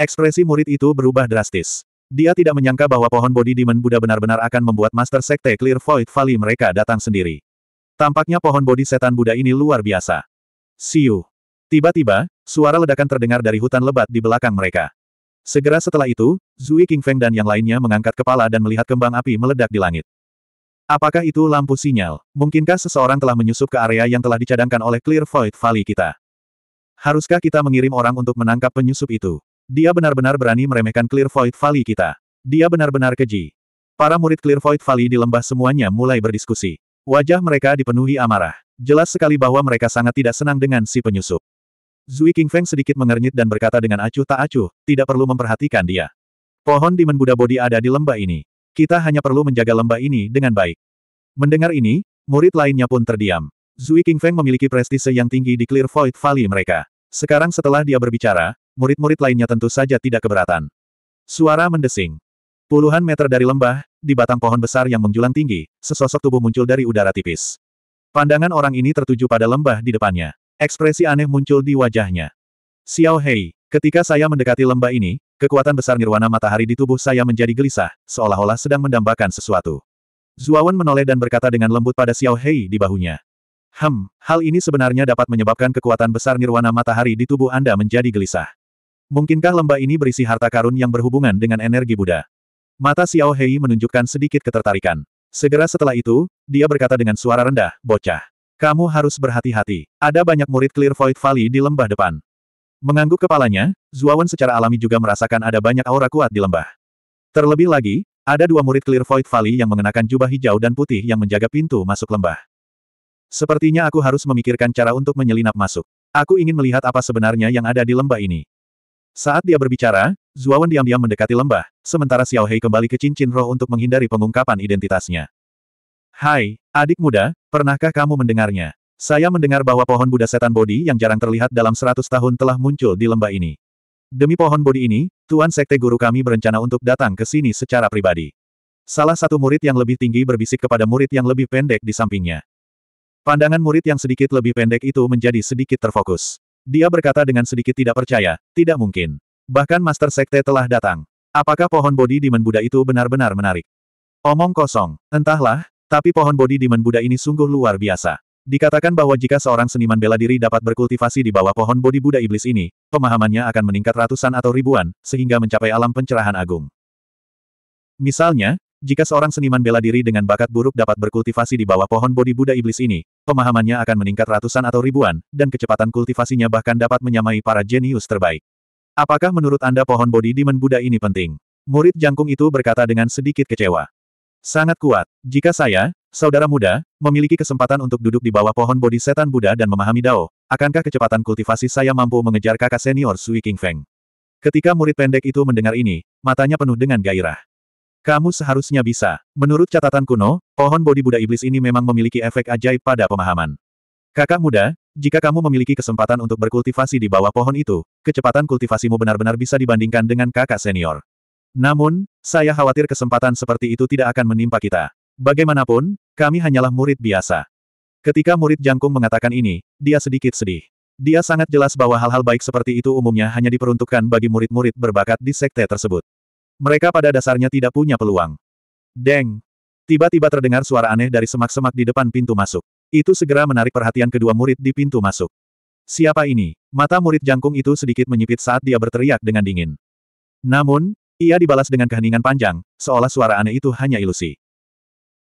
Ekspresi murid itu berubah drastis. Dia tidak menyangka bahwa pohon bodi Demon Buddha benar-benar akan membuat Master Sekte Clear Void Valley mereka datang sendiri. Tampaknya pohon bodi Setan Buddha ini luar biasa. Siu. Tiba-tiba, suara ledakan terdengar dari hutan lebat di belakang mereka. Segera setelah itu, Zui Qingfeng dan yang lainnya mengangkat kepala dan melihat kembang api meledak di langit. Apakah itu lampu sinyal? Mungkinkah seseorang telah menyusup ke area yang telah dicadangkan oleh Clear Void Valley kita? Haruskah kita mengirim orang untuk menangkap penyusup itu? Dia benar-benar berani meremehkan Clear Void Valley kita. Dia benar-benar keji. Para murid Clear Void Valley di lembah semuanya mulai berdiskusi. Wajah mereka dipenuhi amarah. Jelas sekali bahwa mereka sangat tidak senang dengan si penyusup. Zui Feng sedikit mengernyit dan berkata dengan acuh tak acuh, tidak perlu memperhatikan dia. Pohon di Buddha body ada di lembah ini. Kita hanya perlu menjaga lembah ini dengan baik. Mendengar ini, murid lainnya pun terdiam. Zui Feng memiliki prestise yang tinggi di Clear Void Valley mereka. Sekarang setelah dia berbicara, murid-murid lainnya tentu saja tidak keberatan. Suara mendesing. Puluhan meter dari lembah, di batang pohon besar yang menjulang tinggi, sesosok tubuh muncul dari udara tipis. Pandangan orang ini tertuju pada lembah di depannya. Ekspresi aneh muncul di wajahnya. Xiao Hei, ketika saya mendekati lembah ini, kekuatan besar nirwana matahari di tubuh saya menjadi gelisah, seolah-olah sedang mendambakan sesuatu. Zuawan menoleh dan berkata dengan lembut pada Xiao Hei di bahunya. Hem, hal ini sebenarnya dapat menyebabkan kekuatan besar nirwana matahari di tubuh Anda menjadi gelisah. Mungkinkah lembah ini berisi harta karun yang berhubungan dengan energi Buddha? Mata Xiao Hei menunjukkan sedikit ketertarikan. Segera setelah itu, dia berkata dengan suara rendah, bocah. Kamu harus berhati-hati. Ada banyak murid Clear Void Valley di lembah depan. Mengangguk kepalanya, Zuawan secara alami juga merasakan ada banyak aura kuat di lembah. Terlebih lagi, ada dua murid Clear Void Valley yang mengenakan jubah hijau dan putih yang menjaga pintu masuk lembah. Sepertinya aku harus memikirkan cara untuk menyelinap masuk. Aku ingin melihat apa sebenarnya yang ada di lembah ini. Saat dia berbicara, Zuawan diam-diam mendekati lembah, sementara Xiao Hei kembali ke cincin roh untuk menghindari pengungkapan identitasnya. Hai, adik muda, Pernahkah kamu mendengarnya? Saya mendengar bahwa pohon Buddha setan Bodhi yang jarang terlihat dalam seratus tahun telah muncul di lembah ini. Demi pohon Bodhi ini, Tuan Sekte Guru kami berencana untuk datang ke sini secara pribadi. Salah satu murid yang lebih tinggi berbisik kepada murid yang lebih pendek di sampingnya. Pandangan murid yang sedikit lebih pendek itu menjadi sedikit terfokus. Dia berkata dengan sedikit tidak percaya, tidak mungkin. Bahkan Master Sekte telah datang. Apakah pohon Bodhi di buddha itu benar-benar menarik? Omong kosong. Entahlah, tapi pohon bodi Demon Buddha ini sungguh luar biasa. Dikatakan bahwa jika seorang seniman bela diri dapat berkultivasi di bawah pohon bodi Buddha Iblis ini, pemahamannya akan meningkat ratusan atau ribuan, sehingga mencapai alam pencerahan agung. Misalnya, jika seorang seniman bela diri dengan bakat buruk dapat berkultivasi di bawah pohon bodi Buddha Iblis ini, pemahamannya akan meningkat ratusan atau ribuan, dan kecepatan kultivasinya bahkan dapat menyamai para jenius terbaik. Apakah menurut Anda pohon bodi Demon Buddha ini penting? Murid jangkung itu berkata dengan sedikit kecewa. Sangat kuat. Jika saya, saudara muda, memiliki kesempatan untuk duduk di bawah pohon bodi setan Buddha dan memahami Dao, akankah kecepatan kultivasi saya mampu mengejar kakak senior Sui King Feng? Ketika murid pendek itu mendengar ini, matanya penuh dengan gairah. Kamu seharusnya bisa. Menurut catatan kuno, pohon bodi Buddha Iblis ini memang memiliki efek ajaib pada pemahaman. Kakak muda, jika kamu memiliki kesempatan untuk berkultivasi di bawah pohon itu, kecepatan kultivasimu benar-benar bisa dibandingkan dengan kakak senior. Namun, saya khawatir kesempatan seperti itu tidak akan menimpa kita. Bagaimanapun, kami hanyalah murid biasa. Ketika murid Jangkung mengatakan ini, dia sedikit sedih. Dia sangat jelas bahwa hal-hal baik seperti itu umumnya hanya diperuntukkan bagi murid-murid berbakat di sekte tersebut. Mereka pada dasarnya tidak punya peluang. Deng! Tiba-tiba terdengar suara aneh dari semak-semak di depan pintu masuk. Itu segera menarik perhatian kedua murid di pintu masuk. Siapa ini? Mata murid jangkung itu sedikit menyipit saat dia berteriak dengan dingin. Namun, ia dibalas dengan keheningan panjang, seolah suara aneh itu hanya ilusi.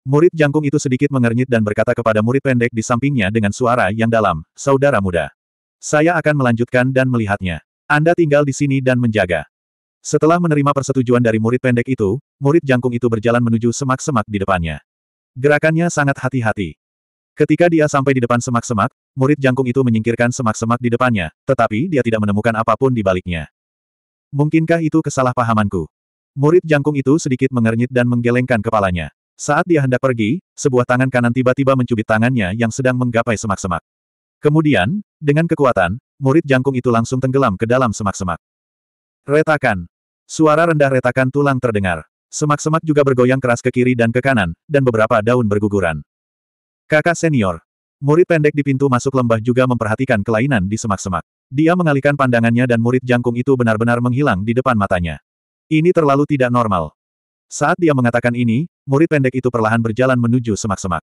Murid jangkung itu sedikit mengernyit dan berkata kepada murid pendek di sampingnya dengan suara yang dalam, Saudara muda. Saya akan melanjutkan dan melihatnya. Anda tinggal di sini dan menjaga. Setelah menerima persetujuan dari murid pendek itu, murid jangkung itu berjalan menuju semak-semak di depannya. Gerakannya sangat hati-hati. Ketika dia sampai di depan semak-semak, murid jangkung itu menyingkirkan semak-semak di depannya, tetapi dia tidak menemukan apapun di baliknya. Mungkinkah itu kesalahpahamanku? Murid jangkung itu sedikit mengernyit dan menggelengkan kepalanya. Saat dia hendak pergi, sebuah tangan kanan tiba-tiba mencubit tangannya yang sedang menggapai semak-semak. Kemudian, dengan kekuatan, murid jangkung itu langsung tenggelam ke dalam semak-semak. Retakan. Suara rendah retakan tulang terdengar. Semak-semak juga bergoyang keras ke kiri dan ke kanan, dan beberapa daun berguguran. Kakak senior. Murid pendek di pintu masuk lembah juga memperhatikan kelainan di semak-semak. Dia mengalihkan pandangannya dan murid jangkung itu benar-benar menghilang di depan matanya. Ini terlalu tidak normal. Saat dia mengatakan ini, murid pendek itu perlahan berjalan menuju semak-semak.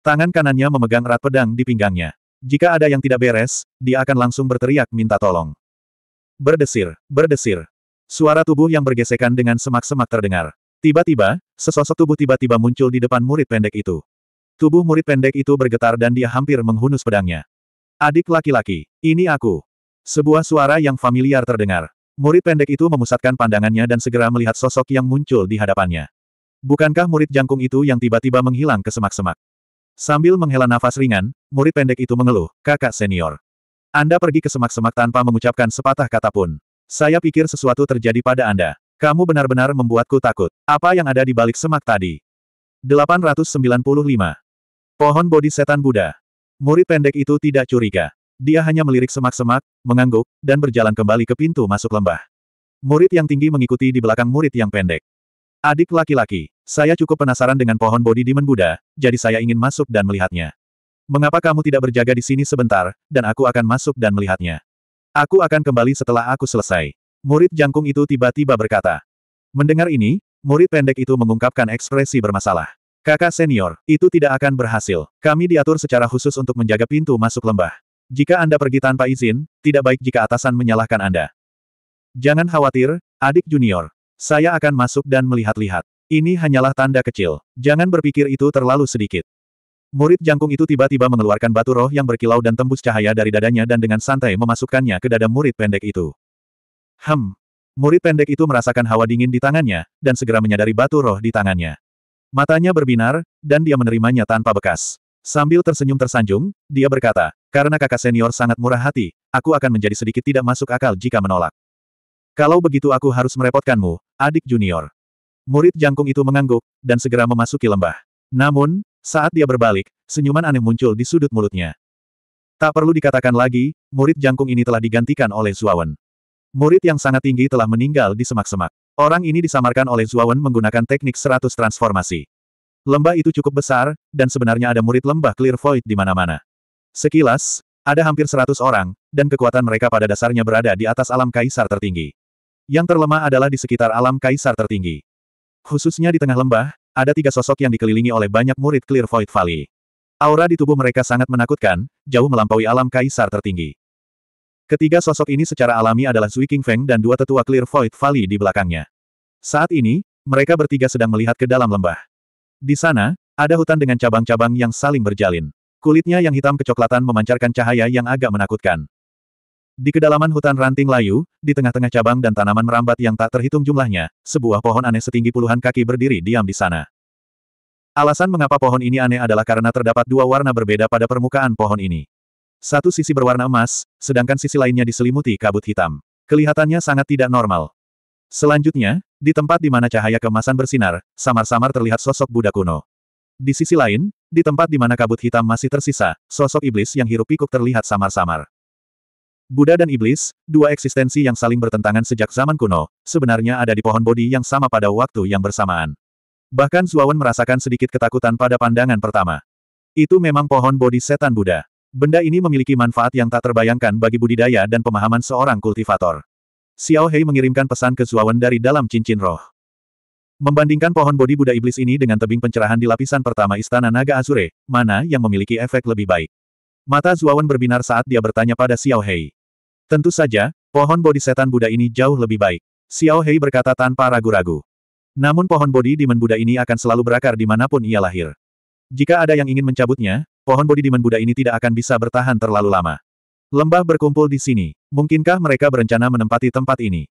Tangan kanannya memegang erat pedang di pinggangnya. Jika ada yang tidak beres, dia akan langsung berteriak minta tolong. Berdesir, berdesir. Suara tubuh yang bergesekan dengan semak-semak terdengar. Tiba-tiba, sesosok tubuh tiba-tiba muncul di depan murid pendek itu. Tubuh murid pendek itu bergetar dan dia hampir menghunus pedangnya. Adik laki-laki, ini aku. Sebuah suara yang familiar terdengar. Murid pendek itu memusatkan pandangannya dan segera melihat sosok yang muncul di hadapannya. Bukankah murid jangkung itu yang tiba-tiba menghilang ke semak-semak? Sambil menghela nafas ringan, murid pendek itu mengeluh, kakak senior. Anda pergi ke semak-semak tanpa mengucapkan sepatah kata pun. Saya pikir sesuatu terjadi pada Anda. Kamu benar-benar membuatku takut. Apa yang ada di balik semak tadi? 895. Pohon bodi setan Buddha. Murid pendek itu tidak curiga. Dia hanya melirik semak-semak, mengangguk, dan berjalan kembali ke pintu masuk lembah. Murid yang tinggi mengikuti di belakang murid yang pendek. Adik laki-laki, saya cukup penasaran dengan pohon bodi di Buddha, jadi saya ingin masuk dan melihatnya. Mengapa kamu tidak berjaga di sini sebentar, dan aku akan masuk dan melihatnya. Aku akan kembali setelah aku selesai. Murid jangkung itu tiba-tiba berkata. Mendengar ini, murid pendek itu mengungkapkan ekspresi bermasalah. Kakak senior, itu tidak akan berhasil. Kami diatur secara khusus untuk menjaga pintu masuk lembah. Jika Anda pergi tanpa izin, tidak baik jika atasan menyalahkan Anda. Jangan khawatir, adik junior. Saya akan masuk dan melihat-lihat. Ini hanyalah tanda kecil. Jangan berpikir itu terlalu sedikit. Murid jangkung itu tiba-tiba mengeluarkan batu roh yang berkilau dan tembus cahaya dari dadanya dan dengan santai memasukkannya ke dada murid pendek itu. Hem. Murid pendek itu merasakan hawa dingin di tangannya, dan segera menyadari batu roh di tangannya. Matanya berbinar, dan dia menerimanya tanpa bekas. Sambil tersenyum tersanjung, dia berkata, karena kakak senior sangat murah hati, aku akan menjadi sedikit tidak masuk akal jika menolak. Kalau begitu aku harus merepotkanmu, adik junior. Murid jangkung itu mengangguk, dan segera memasuki lembah. Namun, saat dia berbalik, senyuman aneh muncul di sudut mulutnya. Tak perlu dikatakan lagi, murid jangkung ini telah digantikan oleh Zuawan. Murid yang sangat tinggi telah meninggal di semak-semak. Orang ini disamarkan oleh Zuawan menggunakan teknik seratus transformasi. Lembah itu cukup besar, dan sebenarnya ada murid lembah Clear Void di mana-mana. Sekilas, ada hampir seratus orang, dan kekuatan mereka pada dasarnya berada di atas alam kaisar tertinggi. Yang terlemah adalah di sekitar alam kaisar tertinggi. Khususnya di tengah lembah, ada tiga sosok yang dikelilingi oleh banyak murid Clear Void Valley. Aura di tubuh mereka sangat menakutkan, jauh melampaui alam kaisar tertinggi. Ketiga sosok ini secara alami adalah Zui King Feng dan dua tetua Clear Void Valley di belakangnya. Saat ini, mereka bertiga sedang melihat ke dalam lembah. Di sana, ada hutan dengan cabang-cabang yang saling berjalin. Kulitnya yang hitam kecoklatan memancarkan cahaya yang agak menakutkan. Di kedalaman hutan ranting layu, di tengah-tengah cabang dan tanaman merambat yang tak terhitung jumlahnya, sebuah pohon aneh setinggi puluhan kaki berdiri diam di sana. Alasan mengapa pohon ini aneh adalah karena terdapat dua warna berbeda pada permukaan pohon ini. Satu sisi berwarna emas, sedangkan sisi lainnya diselimuti kabut hitam. Kelihatannya sangat tidak normal. Selanjutnya, di tempat di mana cahaya kemasan bersinar, samar-samar terlihat sosok Buddha kuno. Di sisi lain, di tempat di mana kabut hitam masih tersisa, sosok iblis yang hirup pikuk terlihat samar-samar. Buddha dan iblis, dua eksistensi yang saling bertentangan sejak zaman kuno, sebenarnya ada di pohon bodi yang sama pada waktu yang bersamaan. Bahkan Zuawan merasakan sedikit ketakutan pada pandangan pertama. Itu memang pohon bodi setan Buddha. Benda ini memiliki manfaat yang tak terbayangkan bagi budidaya dan pemahaman seorang kultivator. Xiao Hei mengirimkan pesan ke Zuawan dari dalam cincin roh. Membandingkan pohon bodi Buddha Iblis ini dengan tebing pencerahan di lapisan pertama Istana Naga Azure, mana yang memiliki efek lebih baik? Mata Zuawan berbinar saat dia bertanya pada Xiao Hei. Tentu saja, pohon bodi setan Buddha ini jauh lebih baik. Xiao Hei berkata tanpa ragu-ragu. Namun pohon bodi dimen Buddha ini akan selalu berakar di dimanapun ia lahir. Jika ada yang ingin mencabutnya, pohon bodi dimen Buddha ini tidak akan bisa bertahan terlalu lama. Lembah berkumpul di sini. Mungkinkah mereka berencana menempati tempat ini?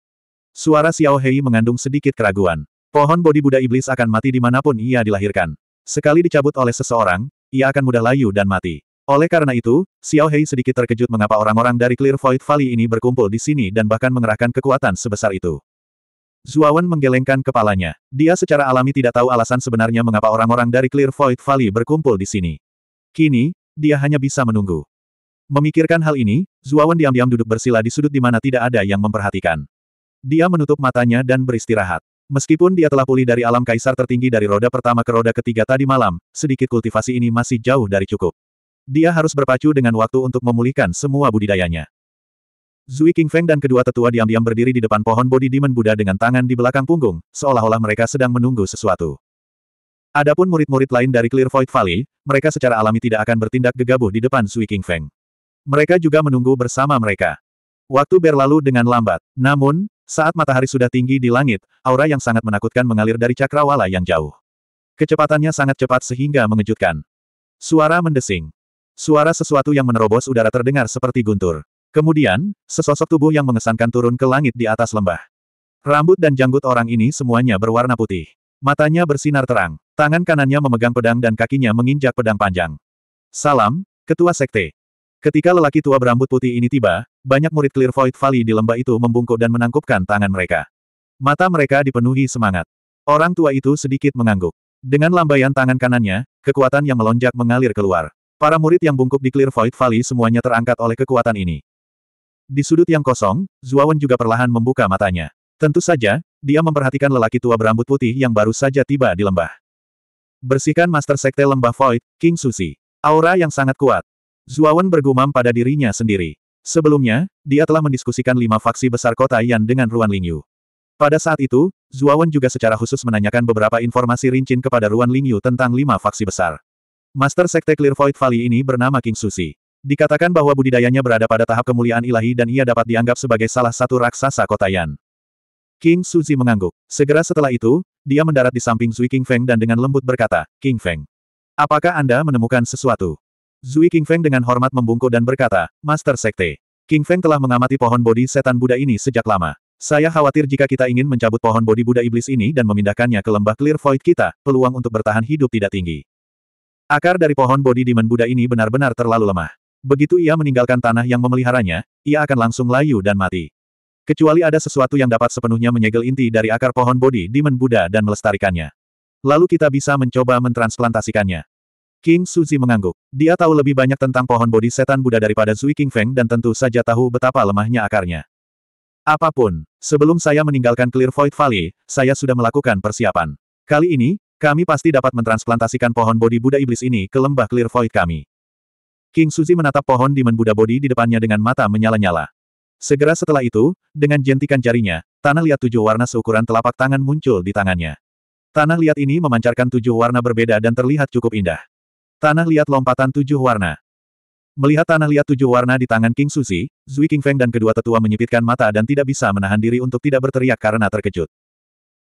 Suara Xiao Hei mengandung sedikit keraguan. Pohon bodi Buddha Iblis akan mati dimanapun ia dilahirkan. Sekali dicabut oleh seseorang, ia akan mudah layu dan mati. Oleh karena itu, Xiao Hei sedikit terkejut mengapa orang-orang dari Clear Void Valley ini berkumpul di sini dan bahkan mengerahkan kekuatan sebesar itu. Zuawan menggelengkan kepalanya. Dia secara alami tidak tahu alasan sebenarnya mengapa orang-orang dari Clear Void Valley berkumpul di sini. Kini, dia hanya bisa menunggu. Memikirkan hal ini, Zuawan diam-diam duduk bersila di sudut di mana tidak ada yang memperhatikan. Dia menutup matanya dan beristirahat. Meskipun dia telah pulih dari alam kaisar tertinggi dari roda pertama ke roda ketiga tadi malam, sedikit kultivasi ini masih jauh dari cukup. Dia harus berpacu dengan waktu untuk memulihkan semua budidayanya. Zui Qingfeng dan kedua tetua diam-diam berdiri di depan pohon bodi Demon Buddha dengan tangan di belakang punggung, seolah-olah mereka sedang menunggu sesuatu. Adapun murid-murid lain dari Clear Void Valley, mereka secara alami tidak akan bertindak gegabah di depan Zui Qingfeng. Mereka juga menunggu bersama mereka. Waktu berlalu dengan lambat. Namun, saat matahari sudah tinggi di langit, aura yang sangat menakutkan mengalir dari cakrawala yang jauh. Kecepatannya sangat cepat sehingga mengejutkan. Suara mendesing. Suara sesuatu yang menerobos udara terdengar seperti guntur. Kemudian, sesosok tubuh yang mengesankan turun ke langit di atas lembah. Rambut dan janggut orang ini semuanya berwarna putih. Matanya bersinar terang. Tangan kanannya memegang pedang dan kakinya menginjak pedang panjang. Salam, Ketua Sekte. Ketika lelaki tua berambut putih ini tiba, banyak murid Clear Void Valley di lembah itu membungkuk dan menangkupkan tangan mereka. Mata mereka dipenuhi semangat. Orang tua itu sedikit mengangguk. Dengan lambaian tangan kanannya, kekuatan yang melonjak mengalir keluar. Para murid yang bungkuk di Clear Void Valley semuanya terangkat oleh kekuatan ini. Di sudut yang kosong, Zuawan juga perlahan membuka matanya. Tentu saja, dia memperhatikan lelaki tua berambut putih yang baru saja tiba di lembah. Bersihkan Master Sekte Lembah Void, King Susi. Aura yang sangat kuat. Zuawan bergumam pada dirinya sendiri. Sebelumnya, dia telah mendiskusikan lima faksi besar kota Yan dengan Ruan Lingyu. Pada saat itu, Zuawan juga secara khusus menanyakan beberapa informasi rincin kepada Ruan Lingyu tentang lima faksi besar. Master Sekte Clear Void Valley ini bernama King Susi. Dikatakan bahwa budidayanya berada pada tahap kemuliaan ilahi dan ia dapat dianggap sebagai salah satu raksasa kota Yan. King Suzi mengangguk. Segera setelah itu, dia mendarat di samping Zui King Feng dan dengan lembut berkata, King Feng, apakah Anda menemukan sesuatu? Zui King Feng dengan hormat membungkuk dan berkata, Master Sekte. King Feng telah mengamati pohon bodi setan Buddha ini sejak lama. Saya khawatir jika kita ingin mencabut pohon bodi Buddha Iblis ini dan memindahkannya ke lembah Clear Void kita, peluang untuk bertahan hidup tidak tinggi. Akar dari pohon bodi Demon Buddha ini benar-benar terlalu lemah. Begitu ia meninggalkan tanah yang memeliharanya, ia akan langsung layu dan mati. Kecuali ada sesuatu yang dapat sepenuhnya menyegel inti dari akar pohon bodi Demon Buddha dan melestarikannya. Lalu kita bisa mencoba mentransplantasikannya. King Suzi mengangguk. Dia tahu lebih banyak tentang pohon bodi setan Buddha daripada Zui Feng dan tentu saja tahu betapa lemahnya akarnya. Apapun, sebelum saya meninggalkan Clear Void Valley, saya sudah melakukan persiapan. Kali ini, kami pasti dapat mentransplantasikan pohon bodi Buddha Iblis ini ke lembah Clear Void kami. King Suzi menatap pohon di Buddha Bodi di depannya dengan mata menyala-nyala. Segera setelah itu, dengan jentikan jarinya, tanah liat tujuh warna seukuran telapak tangan muncul di tangannya. Tanah liat ini memancarkan tujuh warna berbeda dan terlihat cukup indah. Tanah liat lompatan tujuh warna. Melihat tanah liat tujuh warna di tangan King Suzi, Zui Feng dan kedua tetua menyipitkan mata dan tidak bisa menahan diri untuk tidak berteriak karena terkejut.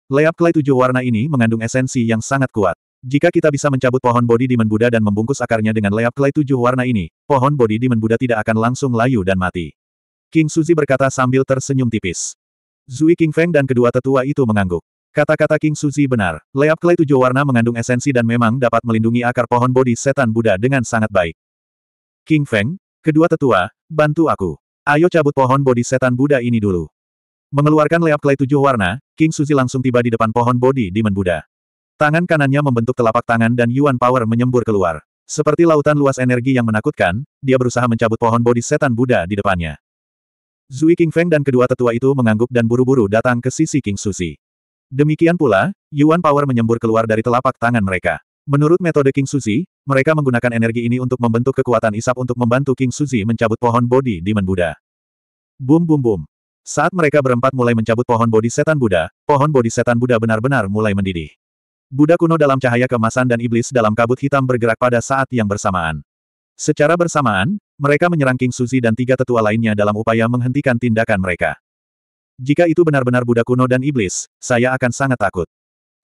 Leap klay tujuh warna ini mengandung esensi yang sangat kuat. Jika kita bisa mencabut pohon bodi di Buddha dan membungkus akarnya dengan leap klay tujuh warna ini, pohon bodi di Buddha tidak akan langsung layu dan mati. King Suzi berkata sambil tersenyum tipis. Zui Feng dan kedua tetua itu mengangguk. Kata-kata King Suzi benar, leap clay tujuh warna mengandung esensi dan memang dapat melindungi akar pohon bodi setan Buddha dengan sangat baik. King Feng, kedua tetua, bantu aku. Ayo cabut pohon bodi setan Buddha ini dulu. Mengeluarkan leap clay tujuh warna, King Suzi langsung tiba di depan pohon bodi Demon Buddha. Tangan kanannya membentuk telapak tangan dan Yuan Power menyembur keluar. Seperti lautan luas energi yang menakutkan, dia berusaha mencabut pohon bodi setan Buddha di depannya. Zui King Feng dan kedua tetua itu mengangguk dan buru-buru datang ke sisi King Suzi. Demikian pula, Yuan Power menyembur keluar dari telapak tangan mereka. Menurut metode King Suzi, mereka menggunakan energi ini untuk membentuk kekuatan isap untuk membantu King Suzi mencabut pohon bodi di Buddha. Bum bum bum. Saat mereka berempat mulai mencabut pohon bodi setan Buddha, pohon bodi setan Buddha benar-benar mulai mendidih. Buddha kuno dalam cahaya kemasan dan iblis dalam kabut hitam bergerak pada saat yang bersamaan. Secara bersamaan, mereka menyerang King Suzi dan tiga tetua lainnya dalam upaya menghentikan tindakan mereka. Jika itu benar-benar Buddha kuno dan iblis, saya akan sangat takut.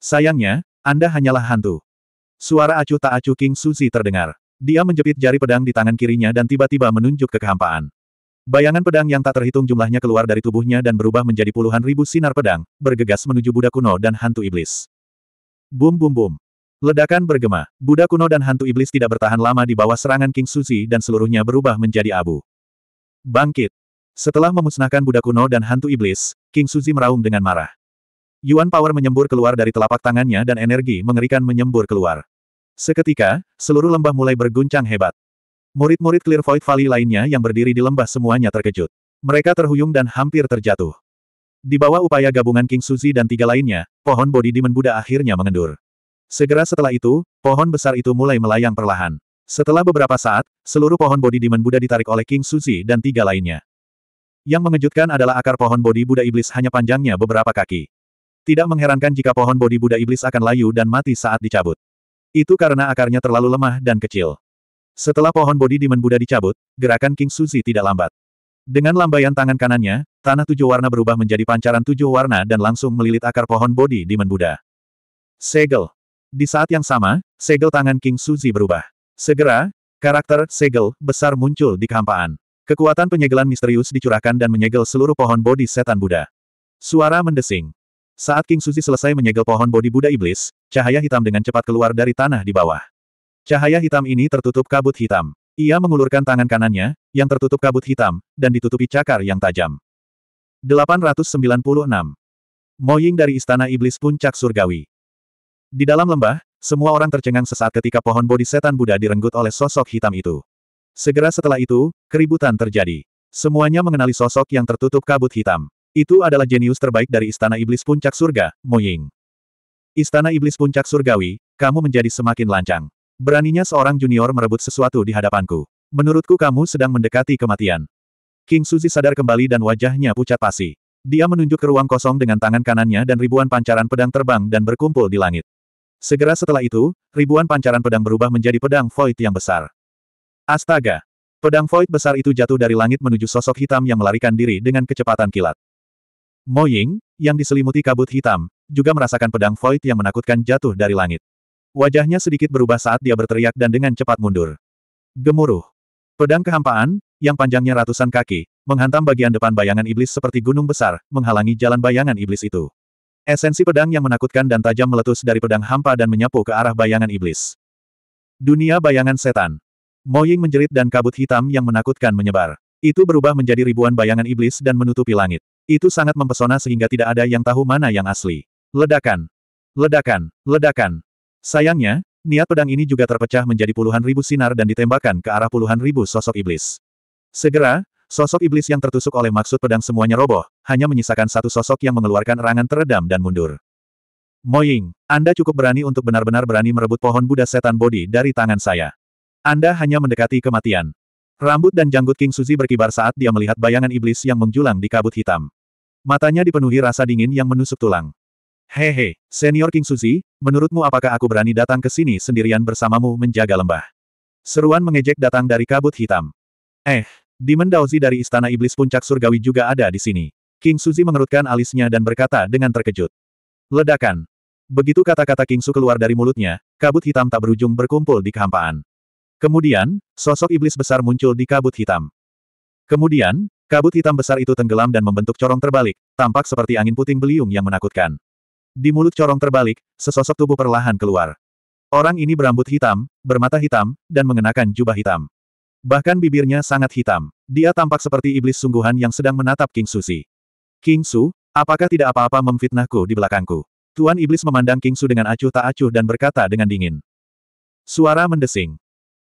Sayangnya, Anda hanyalah hantu. Suara acuh tak acuh King Suzi terdengar. Dia menjepit jari pedang di tangan kirinya dan tiba-tiba menunjuk ke kehampaan. Bayangan pedang yang tak terhitung jumlahnya keluar dari tubuhnya dan berubah menjadi puluhan ribu sinar pedang, bergegas menuju Buddha kuno dan hantu iblis. Bum bum bum. Ledakan bergema, Buddha kuno dan hantu iblis tidak bertahan lama di bawah serangan King Suzi dan seluruhnya berubah menjadi abu. Bangkit! Setelah memusnahkan budak kuno dan hantu iblis, King Suzy meraung dengan marah. Yuan Power menyembur keluar dari telapak tangannya dan energi mengerikan menyembur keluar. Seketika, seluruh lembah mulai berguncang hebat. Murid-murid Clear Void Valley lainnya yang berdiri di lembah semuanya terkejut. Mereka terhuyung dan hampir terjatuh. Di bawah upaya gabungan King Suzy dan tiga lainnya, pohon bodi Demon Buddha akhirnya mengendur. Segera setelah itu, pohon besar itu mulai melayang perlahan. Setelah beberapa saat, seluruh pohon bodi Demon Buddha ditarik oleh King Suzy dan tiga lainnya. Yang mengejutkan adalah akar pohon bodi Buddha Iblis hanya panjangnya beberapa kaki. Tidak mengherankan jika pohon bodi Buddha Iblis akan layu dan mati saat dicabut. Itu karena akarnya terlalu lemah dan kecil. Setelah pohon bodi Demon Buddha dicabut, gerakan King Suzy tidak lambat. Dengan lambaian tangan kanannya, tanah tujuh warna berubah menjadi pancaran tujuh warna dan langsung melilit akar pohon bodi Demon Buddha. Segel. Di saat yang sama, segel tangan King Suzy berubah. Segera, karakter segel besar muncul di kehampaan. Kekuatan penyegelan misterius dicurahkan dan menyegel seluruh pohon bodi setan Buddha. Suara mendesing. Saat King Suzi selesai menyegel pohon bodi Buddha Iblis, cahaya hitam dengan cepat keluar dari tanah di bawah. Cahaya hitam ini tertutup kabut hitam. Ia mengulurkan tangan kanannya, yang tertutup kabut hitam, dan ditutupi cakar yang tajam. 896. Moying dari Istana Iblis Puncak Surgawi. Di dalam lembah, semua orang tercengang sesaat ketika pohon bodi setan Buddha direnggut oleh sosok hitam itu. Segera setelah itu, keributan terjadi. Semuanya mengenali sosok yang tertutup kabut hitam. Itu adalah jenius terbaik dari Istana Iblis Puncak Surga, Moying. Istana Iblis Puncak Surgawi, kamu menjadi semakin lancang. Beraninya seorang junior merebut sesuatu di hadapanku. Menurutku kamu sedang mendekati kematian. King Suzi sadar kembali dan wajahnya pucat pasi. Dia menunjuk ke ruang kosong dengan tangan kanannya dan ribuan pancaran pedang terbang dan berkumpul di langit. Segera setelah itu, ribuan pancaran pedang berubah menjadi pedang void yang besar. Astaga! Pedang void besar itu jatuh dari langit menuju sosok hitam yang melarikan diri dengan kecepatan kilat. Mo Ying, yang diselimuti kabut hitam, juga merasakan pedang void yang menakutkan jatuh dari langit. Wajahnya sedikit berubah saat dia berteriak dan dengan cepat mundur. Gemuruh. Pedang kehampaan, yang panjangnya ratusan kaki, menghantam bagian depan bayangan iblis seperti gunung besar, menghalangi jalan bayangan iblis itu. Esensi pedang yang menakutkan dan tajam meletus dari pedang hampa dan menyapu ke arah bayangan iblis. Dunia bayangan setan. Moying menjerit dan kabut hitam yang menakutkan menyebar. Itu berubah menjadi ribuan bayangan iblis dan menutupi langit. Itu sangat mempesona sehingga tidak ada yang tahu mana yang asli. Ledakan! Ledakan! Ledakan! Sayangnya, niat pedang ini juga terpecah menjadi puluhan ribu sinar dan ditembakkan ke arah puluhan ribu sosok iblis. Segera, sosok iblis yang tertusuk oleh maksud pedang semuanya roboh, hanya menyisakan satu sosok yang mengeluarkan erangan teredam dan mundur. Moying, Anda cukup berani untuk benar-benar berani merebut pohon Buddha setan bodi dari tangan saya. Anda hanya mendekati kematian. Rambut dan janggut King Suzy berkibar saat dia melihat bayangan iblis yang menjulang di kabut hitam. Matanya dipenuhi rasa dingin yang menusuk tulang. Hehe, senior King Suzy. menurutmu apakah aku berani datang ke sini sendirian bersamamu menjaga lembah? Seruan mengejek datang dari kabut hitam. Eh, Demon Daozi dari Istana Iblis Puncak Surgawi juga ada di sini. King Suzy mengerutkan alisnya dan berkata dengan terkejut. Ledakan. Begitu kata-kata King Su keluar dari mulutnya, kabut hitam tak berujung berkumpul di kehampaan. Kemudian, sosok iblis besar muncul di kabut hitam. Kemudian, kabut hitam besar itu tenggelam dan membentuk corong terbalik, tampak seperti angin puting beliung yang menakutkan. Di mulut corong terbalik, sesosok tubuh perlahan keluar. Orang ini berambut hitam, bermata hitam, dan mengenakan jubah hitam. Bahkan bibirnya sangat hitam. Dia tampak seperti iblis sungguhan yang sedang menatap King Susi. King Su, apakah tidak apa-apa memfitnahku di belakangku? Tuan Iblis memandang King Su dengan acuh tak acuh dan berkata dengan dingin. Suara mendesing.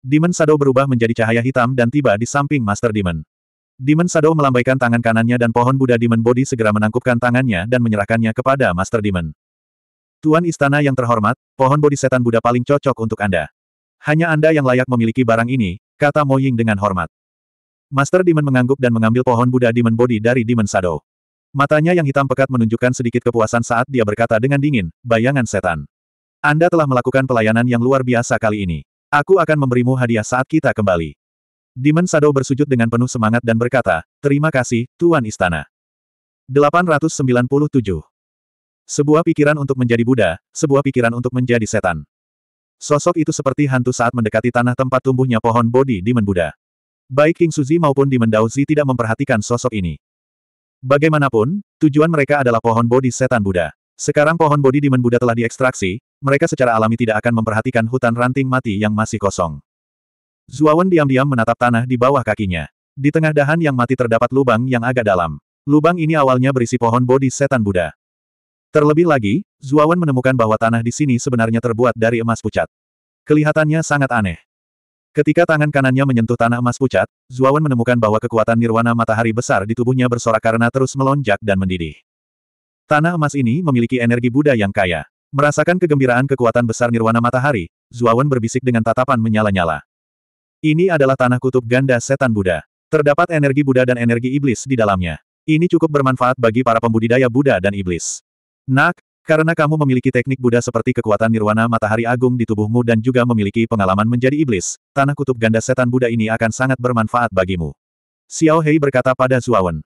Demon Shadow berubah menjadi cahaya hitam dan tiba di samping Master Demon. Demon Shadow melambaikan tangan kanannya dan pohon Buddha Demon Body segera menangkupkan tangannya dan menyerahkannya kepada Master Demon. Tuan Istana yang terhormat, pohon bodi setan Buddha paling cocok untuk Anda. Hanya Anda yang layak memiliki barang ini, kata Mo Ying dengan hormat. Master Demon mengangguk dan mengambil pohon Buddha Demon Body dari Demon Shadow. Matanya yang hitam pekat menunjukkan sedikit kepuasan saat dia berkata dengan dingin, bayangan setan. Anda telah melakukan pelayanan yang luar biasa kali ini. Aku akan memberimu hadiah saat kita kembali. Demon Shadow bersujud dengan penuh semangat dan berkata, Terima kasih, Tuan Istana. 897. Sebuah pikiran untuk menjadi Buddha, sebuah pikiran untuk menjadi setan. Sosok itu seperti hantu saat mendekati tanah tempat tumbuhnya pohon bodi Demon Buddha. Baik King Suzi maupun Demon Daozi tidak memperhatikan sosok ini. Bagaimanapun, tujuan mereka adalah pohon bodi setan Buddha. Sekarang pohon bodi Demon Buddha telah diekstraksi, mereka secara alami tidak akan memperhatikan hutan ranting mati yang masih kosong. Zuawan diam-diam menatap tanah di bawah kakinya. Di tengah dahan yang mati terdapat lubang yang agak dalam. Lubang ini awalnya berisi pohon bodi setan Buddha. Terlebih lagi, Zuawan menemukan bahwa tanah di sini sebenarnya terbuat dari emas pucat. Kelihatannya sangat aneh. Ketika tangan kanannya menyentuh tanah emas pucat, Zuawan menemukan bahwa kekuatan nirwana matahari besar di tubuhnya bersorak karena terus melonjak dan mendidih. Tanah emas ini memiliki energi Buddha yang kaya. Merasakan kegembiraan kekuatan besar nirwana matahari, Zuawan berbisik dengan tatapan menyala-nyala. Ini adalah tanah kutub ganda setan Buddha. Terdapat energi Buddha dan energi iblis di dalamnya. Ini cukup bermanfaat bagi para pembudidaya Buddha dan iblis. Nak, karena kamu memiliki teknik Buddha seperti kekuatan nirwana matahari agung di tubuhmu dan juga memiliki pengalaman menjadi iblis, tanah kutub ganda setan Buddha ini akan sangat bermanfaat bagimu. Xiao Hei berkata pada Zuawan.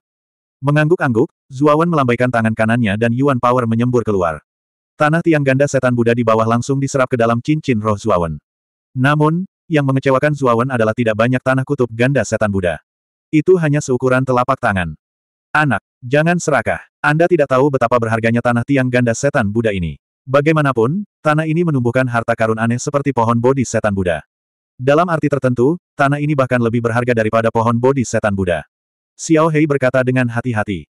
Mengangguk-angguk, Zuawan melambaikan tangan kanannya dan Yuan Power menyembur keluar. Tanah tiang ganda setan Buddha di bawah langsung diserap ke dalam cincin roh Zuawan. Namun, yang mengecewakan Zuawan adalah tidak banyak tanah kutub ganda setan Buddha. Itu hanya seukuran telapak tangan. Anak, jangan serakah. Anda tidak tahu betapa berharganya tanah tiang ganda setan Buddha ini. Bagaimanapun, tanah ini menumbuhkan harta karun aneh seperti pohon bodi setan Buddha. Dalam arti tertentu, tanah ini bahkan lebih berharga daripada pohon bodi setan Buddha. Xiao Hei berkata dengan hati-hati.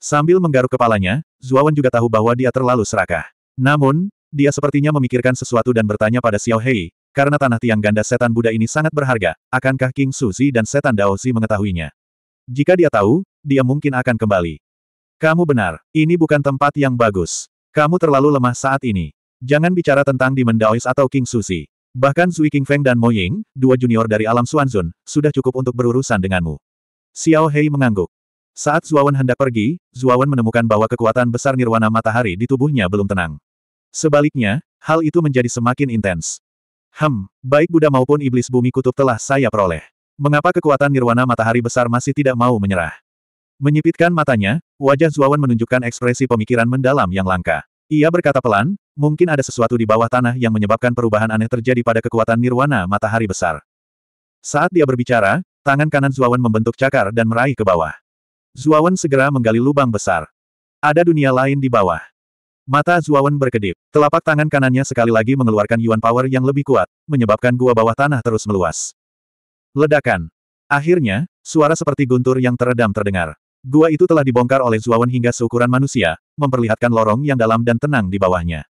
Sambil menggaruk kepalanya, Zuawan juga tahu bahwa dia terlalu serakah. Namun, dia sepertinya memikirkan sesuatu dan bertanya pada Xiao Hei, karena tanah tiang ganda setan Buddha ini sangat berharga, akankah King Suzi dan setan Daozi mengetahuinya? Jika dia tahu, dia mungkin akan kembali. Kamu benar, ini bukan tempat yang bagus. Kamu terlalu lemah saat ini. Jangan bicara tentang Demon Daois atau King Suzi. Bahkan Zui King Feng dan Mo Ying, dua junior dari alam Suanzun, sudah cukup untuk berurusan denganmu. Xiao Hei mengangguk. Saat Zuawan hendak pergi, Zuawan menemukan bahwa kekuatan besar nirwana matahari di tubuhnya belum tenang. Sebaliknya, hal itu menjadi semakin intens. Hem, baik Buddha maupun iblis bumi kutub telah saya peroleh. Mengapa kekuatan nirwana matahari besar masih tidak mau menyerah? Menyipitkan matanya, wajah Zuawan menunjukkan ekspresi pemikiran mendalam yang langka. Ia berkata pelan, mungkin ada sesuatu di bawah tanah yang menyebabkan perubahan aneh terjadi pada kekuatan nirwana matahari besar. Saat dia berbicara, tangan kanan Zuawan membentuk cakar dan meraih ke bawah. Zuawan segera menggali lubang besar. Ada dunia lain di bawah. Mata Zuawan berkedip. Telapak tangan kanannya sekali lagi mengeluarkan Yuan Power yang lebih kuat, menyebabkan gua bawah tanah terus meluas. Ledakan. Akhirnya, suara seperti guntur yang teredam terdengar. Gua itu telah dibongkar oleh Zuawan hingga seukuran manusia, memperlihatkan lorong yang dalam dan tenang di bawahnya.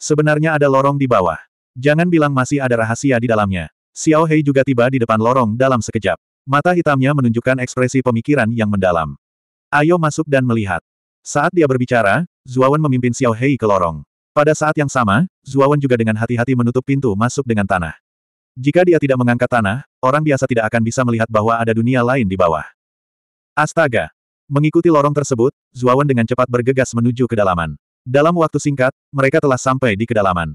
Sebenarnya ada lorong di bawah. Jangan bilang masih ada rahasia di dalamnya. Xiao Hei juga tiba di depan lorong dalam sekejap. Mata hitamnya menunjukkan ekspresi pemikiran yang mendalam. Ayo masuk dan melihat. Saat dia berbicara, Zuawan memimpin Xiao Hei ke lorong. Pada saat yang sama, Zuawan juga dengan hati-hati menutup pintu masuk dengan tanah. Jika dia tidak mengangkat tanah, orang biasa tidak akan bisa melihat bahwa ada dunia lain di bawah. Astaga! Mengikuti lorong tersebut, Zuawan dengan cepat bergegas menuju kedalaman. Dalam waktu singkat, mereka telah sampai di kedalaman.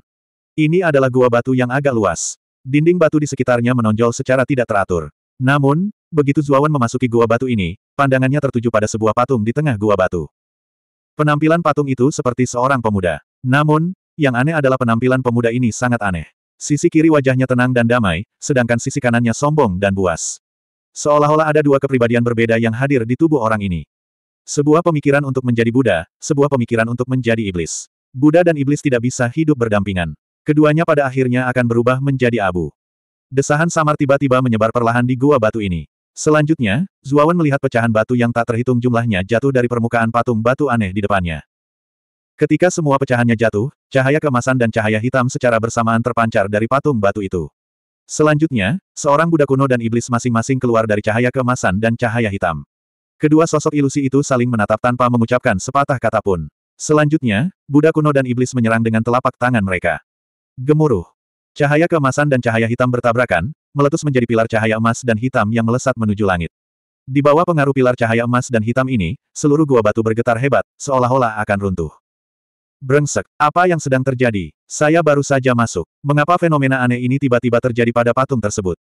Ini adalah gua batu yang agak luas. Dinding batu di sekitarnya menonjol secara tidak teratur. Namun, begitu Zuawan memasuki gua batu ini, pandangannya tertuju pada sebuah patung di tengah gua batu. Penampilan patung itu seperti seorang pemuda. Namun, yang aneh adalah penampilan pemuda ini sangat aneh. Sisi kiri wajahnya tenang dan damai, sedangkan sisi kanannya sombong dan buas. Seolah-olah ada dua kepribadian berbeda yang hadir di tubuh orang ini. Sebuah pemikiran untuk menjadi Buddha, sebuah pemikiran untuk menjadi iblis. Buddha dan iblis tidak bisa hidup berdampingan. Keduanya pada akhirnya akan berubah menjadi abu. Desahan samar tiba-tiba menyebar perlahan di gua batu ini. Selanjutnya, Zuawan melihat pecahan batu yang tak terhitung jumlahnya jatuh dari permukaan patung batu aneh di depannya. Ketika semua pecahannya jatuh, cahaya kemasan dan cahaya hitam secara bersamaan terpancar dari patung batu itu. Selanjutnya, seorang Buddha kuno dan iblis masing-masing keluar dari cahaya kemasan dan cahaya hitam. Kedua sosok ilusi itu saling menatap tanpa mengucapkan sepatah kata pun. Selanjutnya, Buddha kuno dan iblis menyerang dengan telapak tangan mereka. Gemuruh. Cahaya keemasan dan cahaya hitam bertabrakan, meletus menjadi pilar cahaya emas dan hitam yang melesat menuju langit. Di bawah pengaruh pilar cahaya emas dan hitam ini, seluruh gua batu bergetar hebat, seolah-olah akan runtuh. Brengsek, apa yang sedang terjadi? Saya baru saja masuk. Mengapa fenomena aneh ini tiba-tiba terjadi pada patung tersebut?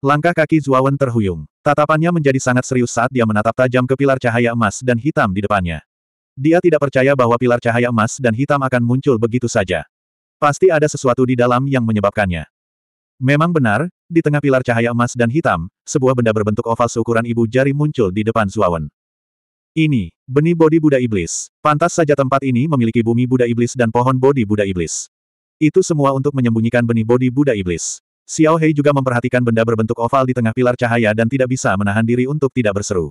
Langkah kaki Zuawan terhuyung. Tatapannya menjadi sangat serius saat dia menatap tajam ke pilar cahaya emas dan hitam di depannya. Dia tidak percaya bahwa pilar cahaya emas dan hitam akan muncul begitu saja. Pasti ada sesuatu di dalam yang menyebabkannya. Memang benar, di tengah pilar cahaya emas dan hitam, sebuah benda berbentuk oval seukuran ibu jari muncul di depan Zuawan. Ini, benih bodi Buddha Iblis. Pantas saja tempat ini memiliki bumi Buddha Iblis dan pohon bodi Buddha Iblis. Itu semua untuk menyembunyikan benih bodi Buddha Iblis. Xiao Hei juga memperhatikan benda berbentuk oval di tengah pilar cahaya dan tidak bisa menahan diri untuk tidak berseru.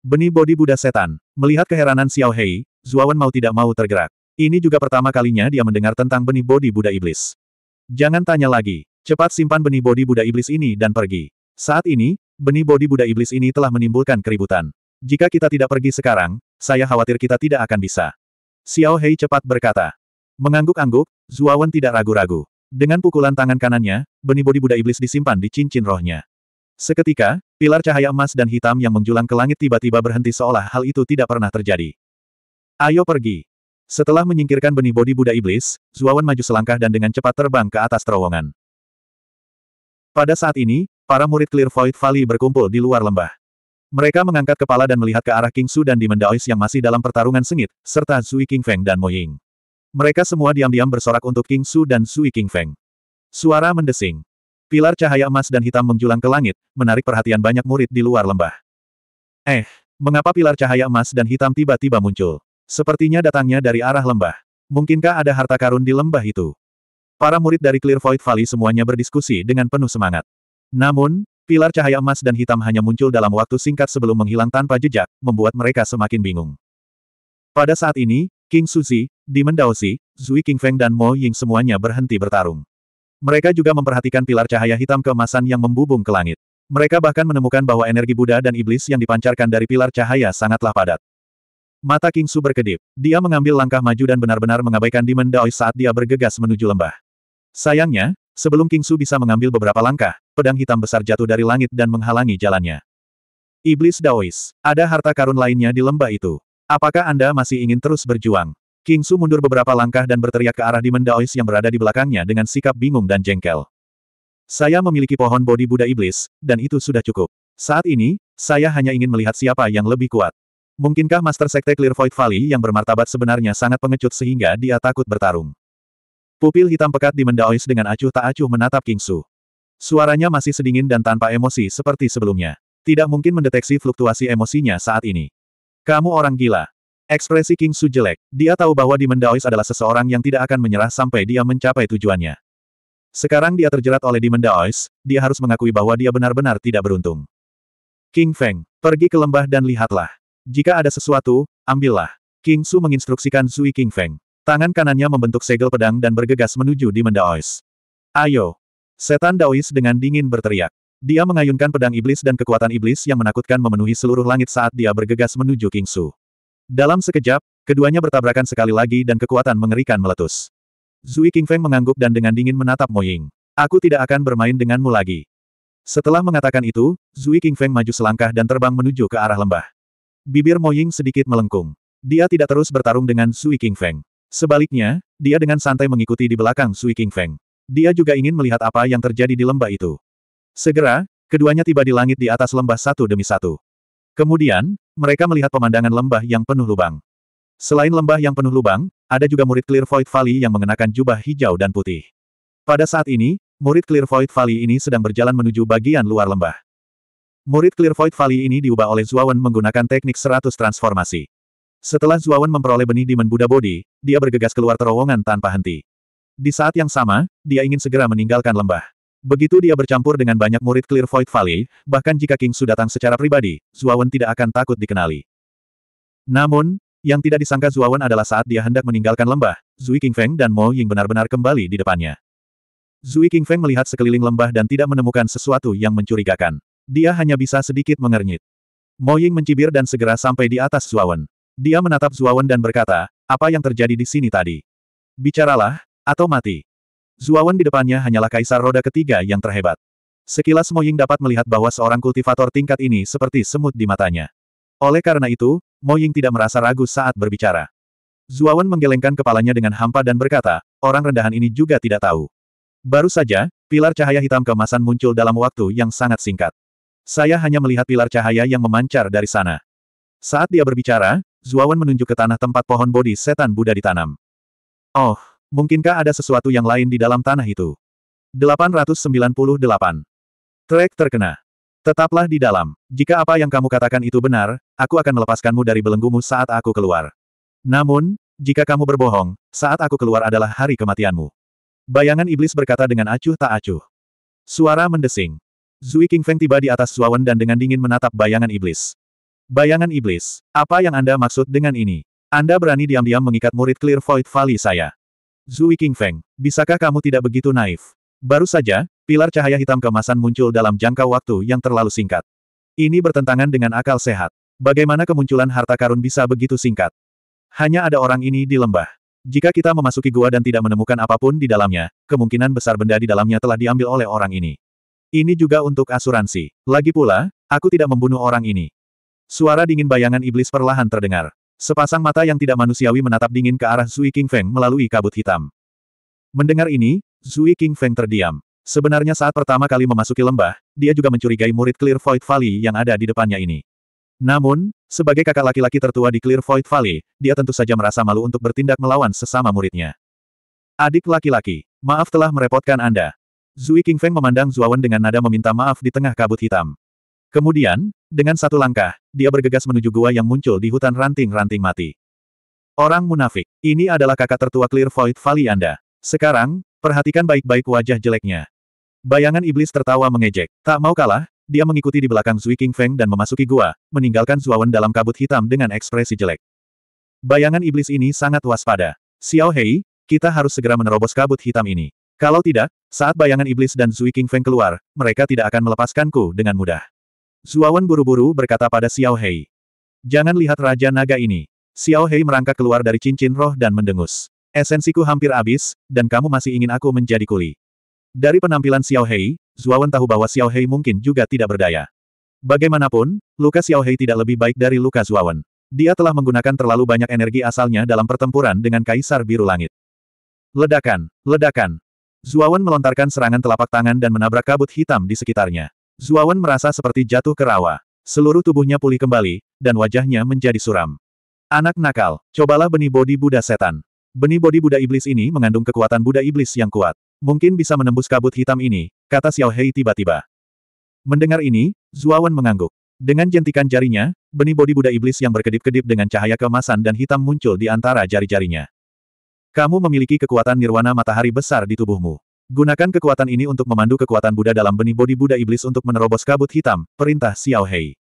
Benih bodi Buddha Setan. Melihat keheranan Xiao Hei, Zuawan mau tidak mau tergerak. Ini juga pertama kalinya dia mendengar tentang benih bodi Buddha Iblis. Jangan tanya lagi. Cepat simpan benih bodi Buddha Iblis ini dan pergi. Saat ini, benih bodi Buddha Iblis ini telah menimbulkan keributan. Jika kita tidak pergi sekarang, saya khawatir kita tidak akan bisa. Xiao Hei cepat berkata. Mengangguk-angguk, Zuawan tidak ragu-ragu. Dengan pukulan tangan kanannya, benih bodi Buddha Iblis disimpan di cincin rohnya. Seketika, pilar cahaya emas dan hitam yang menjulang ke langit tiba-tiba berhenti seolah hal itu tidak pernah terjadi. Ayo pergi. Setelah menyingkirkan benih bodi Buddha Iblis, Zuawan maju selangkah dan dengan cepat terbang ke atas terowongan. Pada saat ini, para murid Clear Void Valley berkumpul di luar lembah. Mereka mengangkat kepala dan melihat ke arah King Su dan Demon Daois yang masih dalam pertarungan sengit, serta Zui King Feng dan Mo Ying. Mereka semua diam-diam bersorak untuk King Su dan Zui King Feng. Suara mendesing. Pilar cahaya emas dan hitam menjulang ke langit, menarik perhatian banyak murid di luar lembah. Eh, mengapa pilar cahaya emas dan hitam tiba-tiba muncul? Sepertinya datangnya dari arah lembah. Mungkinkah ada harta karun di lembah itu? Para murid dari Clear Void Valley semuanya berdiskusi dengan penuh semangat. Namun, pilar cahaya emas dan hitam hanya muncul dalam waktu singkat sebelum menghilang tanpa jejak, membuat mereka semakin bingung. Pada saat ini, King Suzi, Demon Mendaosi, Zui King Feng, dan Mo Ying semuanya berhenti bertarung. Mereka juga memperhatikan pilar cahaya hitam keemasan yang membubung ke langit. Mereka bahkan menemukan bahwa energi Buddha dan Iblis yang dipancarkan dari pilar cahaya sangatlah padat. Mata King Su berkedip. Dia mengambil langkah maju dan benar-benar mengabaikan Demon Daoi saat dia bergegas menuju lembah. Sayangnya, sebelum King Su bisa mengambil beberapa langkah, pedang hitam besar jatuh dari langit dan menghalangi jalannya. Iblis Daois, ada harta karun lainnya di lembah itu. Apakah Anda masih ingin terus berjuang? King Su mundur beberapa langkah dan berteriak ke arah Demon Daois yang berada di belakangnya dengan sikap bingung dan jengkel. Saya memiliki pohon bodi Buddha Iblis, dan itu sudah cukup. Saat ini, saya hanya ingin melihat siapa yang lebih kuat. Mungkinkah Master Sekte Clear Void Valley yang bermartabat sebenarnya sangat pengecut sehingga dia takut bertarung? Pupil hitam pekat di Mendaois dengan acuh tak acuh menatap King Su. Suaranya masih sedingin dan tanpa emosi seperti sebelumnya. Tidak mungkin mendeteksi fluktuasi emosinya saat ini. Kamu orang gila. Ekspresi King Su jelek. Dia tahu bahwa di Mendaois adalah seseorang yang tidak akan menyerah sampai dia mencapai tujuannya. Sekarang dia terjerat oleh Di Mendaois. dia harus mengakui bahwa dia benar-benar tidak beruntung. King Feng, pergi ke lembah dan lihatlah. Jika ada sesuatu, ambillah. King Su menginstruksikan Zui King Feng. Tangan kanannya membentuk segel pedang dan bergegas menuju di Ois. Ayo! Setan Daois dengan dingin berteriak. Dia mengayunkan pedang iblis dan kekuatan iblis yang menakutkan memenuhi seluruh langit saat dia bergegas menuju King Su. Dalam sekejap, keduanya bertabrakan sekali lagi dan kekuatan mengerikan meletus. Zui King Feng mengangguk dan dengan dingin menatap Mo Ying. Aku tidak akan bermain denganmu lagi. Setelah mengatakan itu, Zui King Feng maju selangkah dan terbang menuju ke arah lembah. Bibir Moying sedikit melengkung. Dia tidak terus bertarung dengan Sui King Feng. Sebaliknya, dia dengan santai mengikuti di belakang Sui King Feng. Dia juga ingin melihat apa yang terjadi di lembah itu. Segera, keduanya tiba di langit di atas lembah satu demi satu. Kemudian, mereka melihat pemandangan lembah yang penuh lubang. Selain lembah yang penuh lubang, ada juga murid Clear Void Valley yang mengenakan jubah hijau dan putih. Pada saat ini, murid Clear Void Valley ini sedang berjalan menuju bagian luar lembah. Murid Clear Void Valley ini diubah oleh Zuawan menggunakan teknik 100 transformasi. Setelah Zuawan memperoleh benih di Buddha Body, dia bergegas keluar terowongan tanpa henti. Di saat yang sama, dia ingin segera meninggalkan lembah. Begitu dia bercampur dengan banyak murid Clear Void Valley, bahkan jika King Su datang secara pribadi, Zuawan tidak akan takut dikenali. Namun, yang tidak disangka Zuawan adalah saat dia hendak meninggalkan lembah, Zui Feng dan Mo Ying benar-benar kembali di depannya. Zui Feng melihat sekeliling lembah dan tidak menemukan sesuatu yang mencurigakan. Dia hanya bisa sedikit mengernyit. Moying mencibir dan segera sampai di atas Zuawan. Dia menatap Zuawan dan berkata, apa yang terjadi di sini tadi? Bicaralah, atau mati. Zuawan di depannya hanyalah kaisar roda ketiga yang terhebat. Sekilas Moying dapat melihat bahwa seorang kultivator tingkat ini seperti semut di matanya. Oleh karena itu, Moying tidak merasa ragu saat berbicara. Zuawan menggelengkan kepalanya dengan hampa dan berkata, orang rendahan ini juga tidak tahu. Baru saja, pilar cahaya hitam kemasan muncul dalam waktu yang sangat singkat. Saya hanya melihat pilar cahaya yang memancar dari sana. Saat dia berbicara, Zuawan menunjuk ke tanah tempat pohon bodi setan Buddha ditanam. Oh, mungkinkah ada sesuatu yang lain di dalam tanah itu? 898. Trek terkena. Tetaplah di dalam. Jika apa yang kamu katakan itu benar, aku akan melepaskanmu dari belenggumu saat aku keluar. Namun, jika kamu berbohong, saat aku keluar adalah hari kematianmu. Bayangan iblis berkata dengan acuh tak acuh. Suara mendesing. Zui Feng tiba di atas Zuawan dan dengan dingin menatap bayangan iblis. Bayangan iblis, apa yang Anda maksud dengan ini? Anda berani diam-diam mengikat murid Clear Void Valley saya. Zui Feng, bisakah kamu tidak begitu naif? Baru saja, pilar cahaya hitam kemasan muncul dalam jangka waktu yang terlalu singkat. Ini bertentangan dengan akal sehat. Bagaimana kemunculan harta karun bisa begitu singkat? Hanya ada orang ini di lembah. Jika kita memasuki gua dan tidak menemukan apapun di dalamnya, kemungkinan besar benda di dalamnya telah diambil oleh orang ini. Ini juga untuk asuransi. Lagi pula, aku tidak membunuh orang ini. Suara dingin bayangan iblis perlahan terdengar. Sepasang mata yang tidak manusiawi menatap dingin ke arah Zui King Feng melalui kabut hitam. Mendengar ini, Zui King Feng terdiam. Sebenarnya saat pertama kali memasuki lembah, dia juga mencurigai murid Clear Void Valley yang ada di depannya ini. Namun, sebagai kakak laki-laki tertua di Clear Void Valley, dia tentu saja merasa malu untuk bertindak melawan sesama muridnya. Adik laki-laki, maaf telah merepotkan Anda. Zui Qingfeng memandang Zuawan dengan nada meminta maaf di tengah kabut hitam. Kemudian, dengan satu langkah, dia bergegas menuju gua yang muncul di hutan ranting-ranting mati. Orang munafik, ini adalah kakak tertua Clear Void Valley Anda. Sekarang, perhatikan baik-baik wajah jeleknya. Bayangan iblis tertawa mengejek. Tak mau kalah, dia mengikuti di belakang Zui Feng dan memasuki gua, meninggalkan Zuawan dalam kabut hitam dengan ekspresi jelek. Bayangan iblis ini sangat waspada. Xiao Hei, kita harus segera menerobos kabut hitam ini. Kalau tidak, saat bayangan iblis dan Zui King Feng keluar, mereka tidak akan melepaskanku dengan mudah. Zuawan buru-buru berkata pada Xiao Hei. Jangan lihat Raja Naga ini. Xiao Hei merangkak keluar dari cincin roh dan mendengus. Esensiku hampir habis, dan kamu masih ingin aku menjadi kuli. Dari penampilan Xiao Hei, Zuawan tahu bahwa Xiao Hei mungkin juga tidak berdaya. Bagaimanapun, luka Xiao Hei tidak lebih baik dari luka Zuawan. Dia telah menggunakan terlalu banyak energi asalnya dalam pertempuran dengan Kaisar Biru Langit. Ledakan, ledakan, Zuawan melontarkan serangan telapak tangan dan menabrak kabut hitam di sekitarnya. Zuawan merasa seperti jatuh ke rawa. Seluruh tubuhnya pulih kembali, dan wajahnya menjadi suram. Anak nakal, cobalah benih bodi Buddha setan. Benih bodi Buddha iblis ini mengandung kekuatan Buddha iblis yang kuat. Mungkin bisa menembus kabut hitam ini, kata Xiao Hei tiba-tiba. Mendengar ini, Zuawan mengangguk. Dengan jentikan jarinya, benih bodi Buddha iblis yang berkedip-kedip dengan cahaya kemasan dan hitam muncul di antara jari-jarinya. Kamu memiliki kekuatan nirwana matahari besar di tubuhmu. Gunakan kekuatan ini untuk memandu kekuatan Buddha dalam benih bodi Buddha Iblis untuk menerobos kabut hitam, perintah Xiao Hei.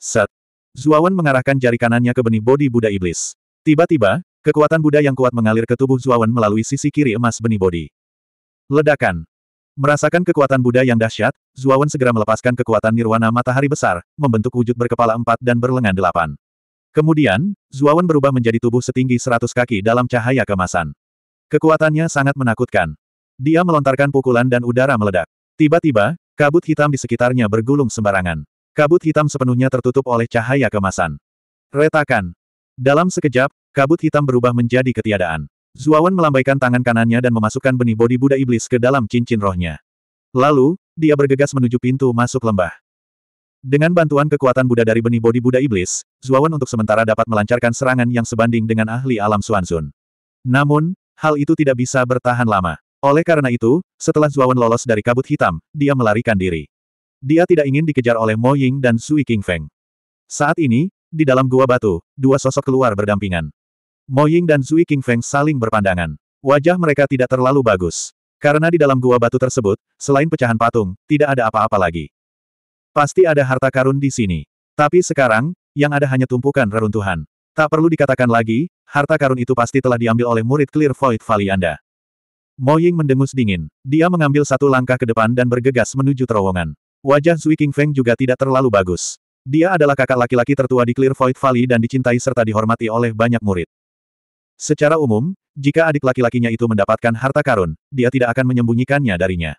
Set. Zuawan mengarahkan jari kanannya ke benih bodi Buddha Iblis. Tiba-tiba, kekuatan Buddha yang kuat mengalir ke tubuh Zuawan melalui sisi kiri emas benih bodi. Ledakan. Merasakan kekuatan Buddha yang dahsyat, Zuawan segera melepaskan kekuatan nirwana matahari besar, membentuk wujud berkepala empat dan berlengan delapan. Kemudian, Zuawan berubah menjadi tubuh setinggi seratus kaki dalam cahaya kemasan. Kekuatannya sangat menakutkan. Dia melontarkan pukulan dan udara meledak. Tiba-tiba, kabut hitam di sekitarnya bergulung sembarangan. Kabut hitam sepenuhnya tertutup oleh cahaya kemasan. Retakan. Dalam sekejap, kabut hitam berubah menjadi ketiadaan. Zuawan melambaikan tangan kanannya dan memasukkan benih bodi Buddha Iblis ke dalam cincin rohnya. Lalu, dia bergegas menuju pintu masuk lembah. Dengan bantuan kekuatan Buddha dari benih bodi Buddha Iblis, Zuawan untuk sementara dapat melancarkan serangan yang sebanding dengan ahli alam Suanzun. Namun, hal itu tidak bisa bertahan lama. Oleh karena itu, setelah Zuawan lolos dari kabut hitam, dia melarikan diri. Dia tidak ingin dikejar oleh Mo Ying dan Sui King Feng. Saat ini, di dalam gua batu, dua sosok keluar berdampingan. Mo Ying dan Sui King Feng saling berpandangan. Wajah mereka tidak terlalu bagus. Karena di dalam gua batu tersebut, selain pecahan patung, tidak ada apa-apa lagi. Pasti ada harta karun di sini. Tapi sekarang, yang ada hanya tumpukan reruntuhan. Tak perlu dikatakan lagi, harta karun itu pasti telah diambil oleh murid Clear Void Valley Anda. Mo Ying mendengus dingin. Dia mengambil satu langkah ke depan dan bergegas menuju terowongan. Wajah Zui King Feng juga tidak terlalu bagus. Dia adalah kakak laki-laki tertua di Clear Void Valley dan dicintai serta dihormati oleh banyak murid. Secara umum, jika adik laki-lakinya itu mendapatkan harta karun, dia tidak akan menyembunyikannya darinya.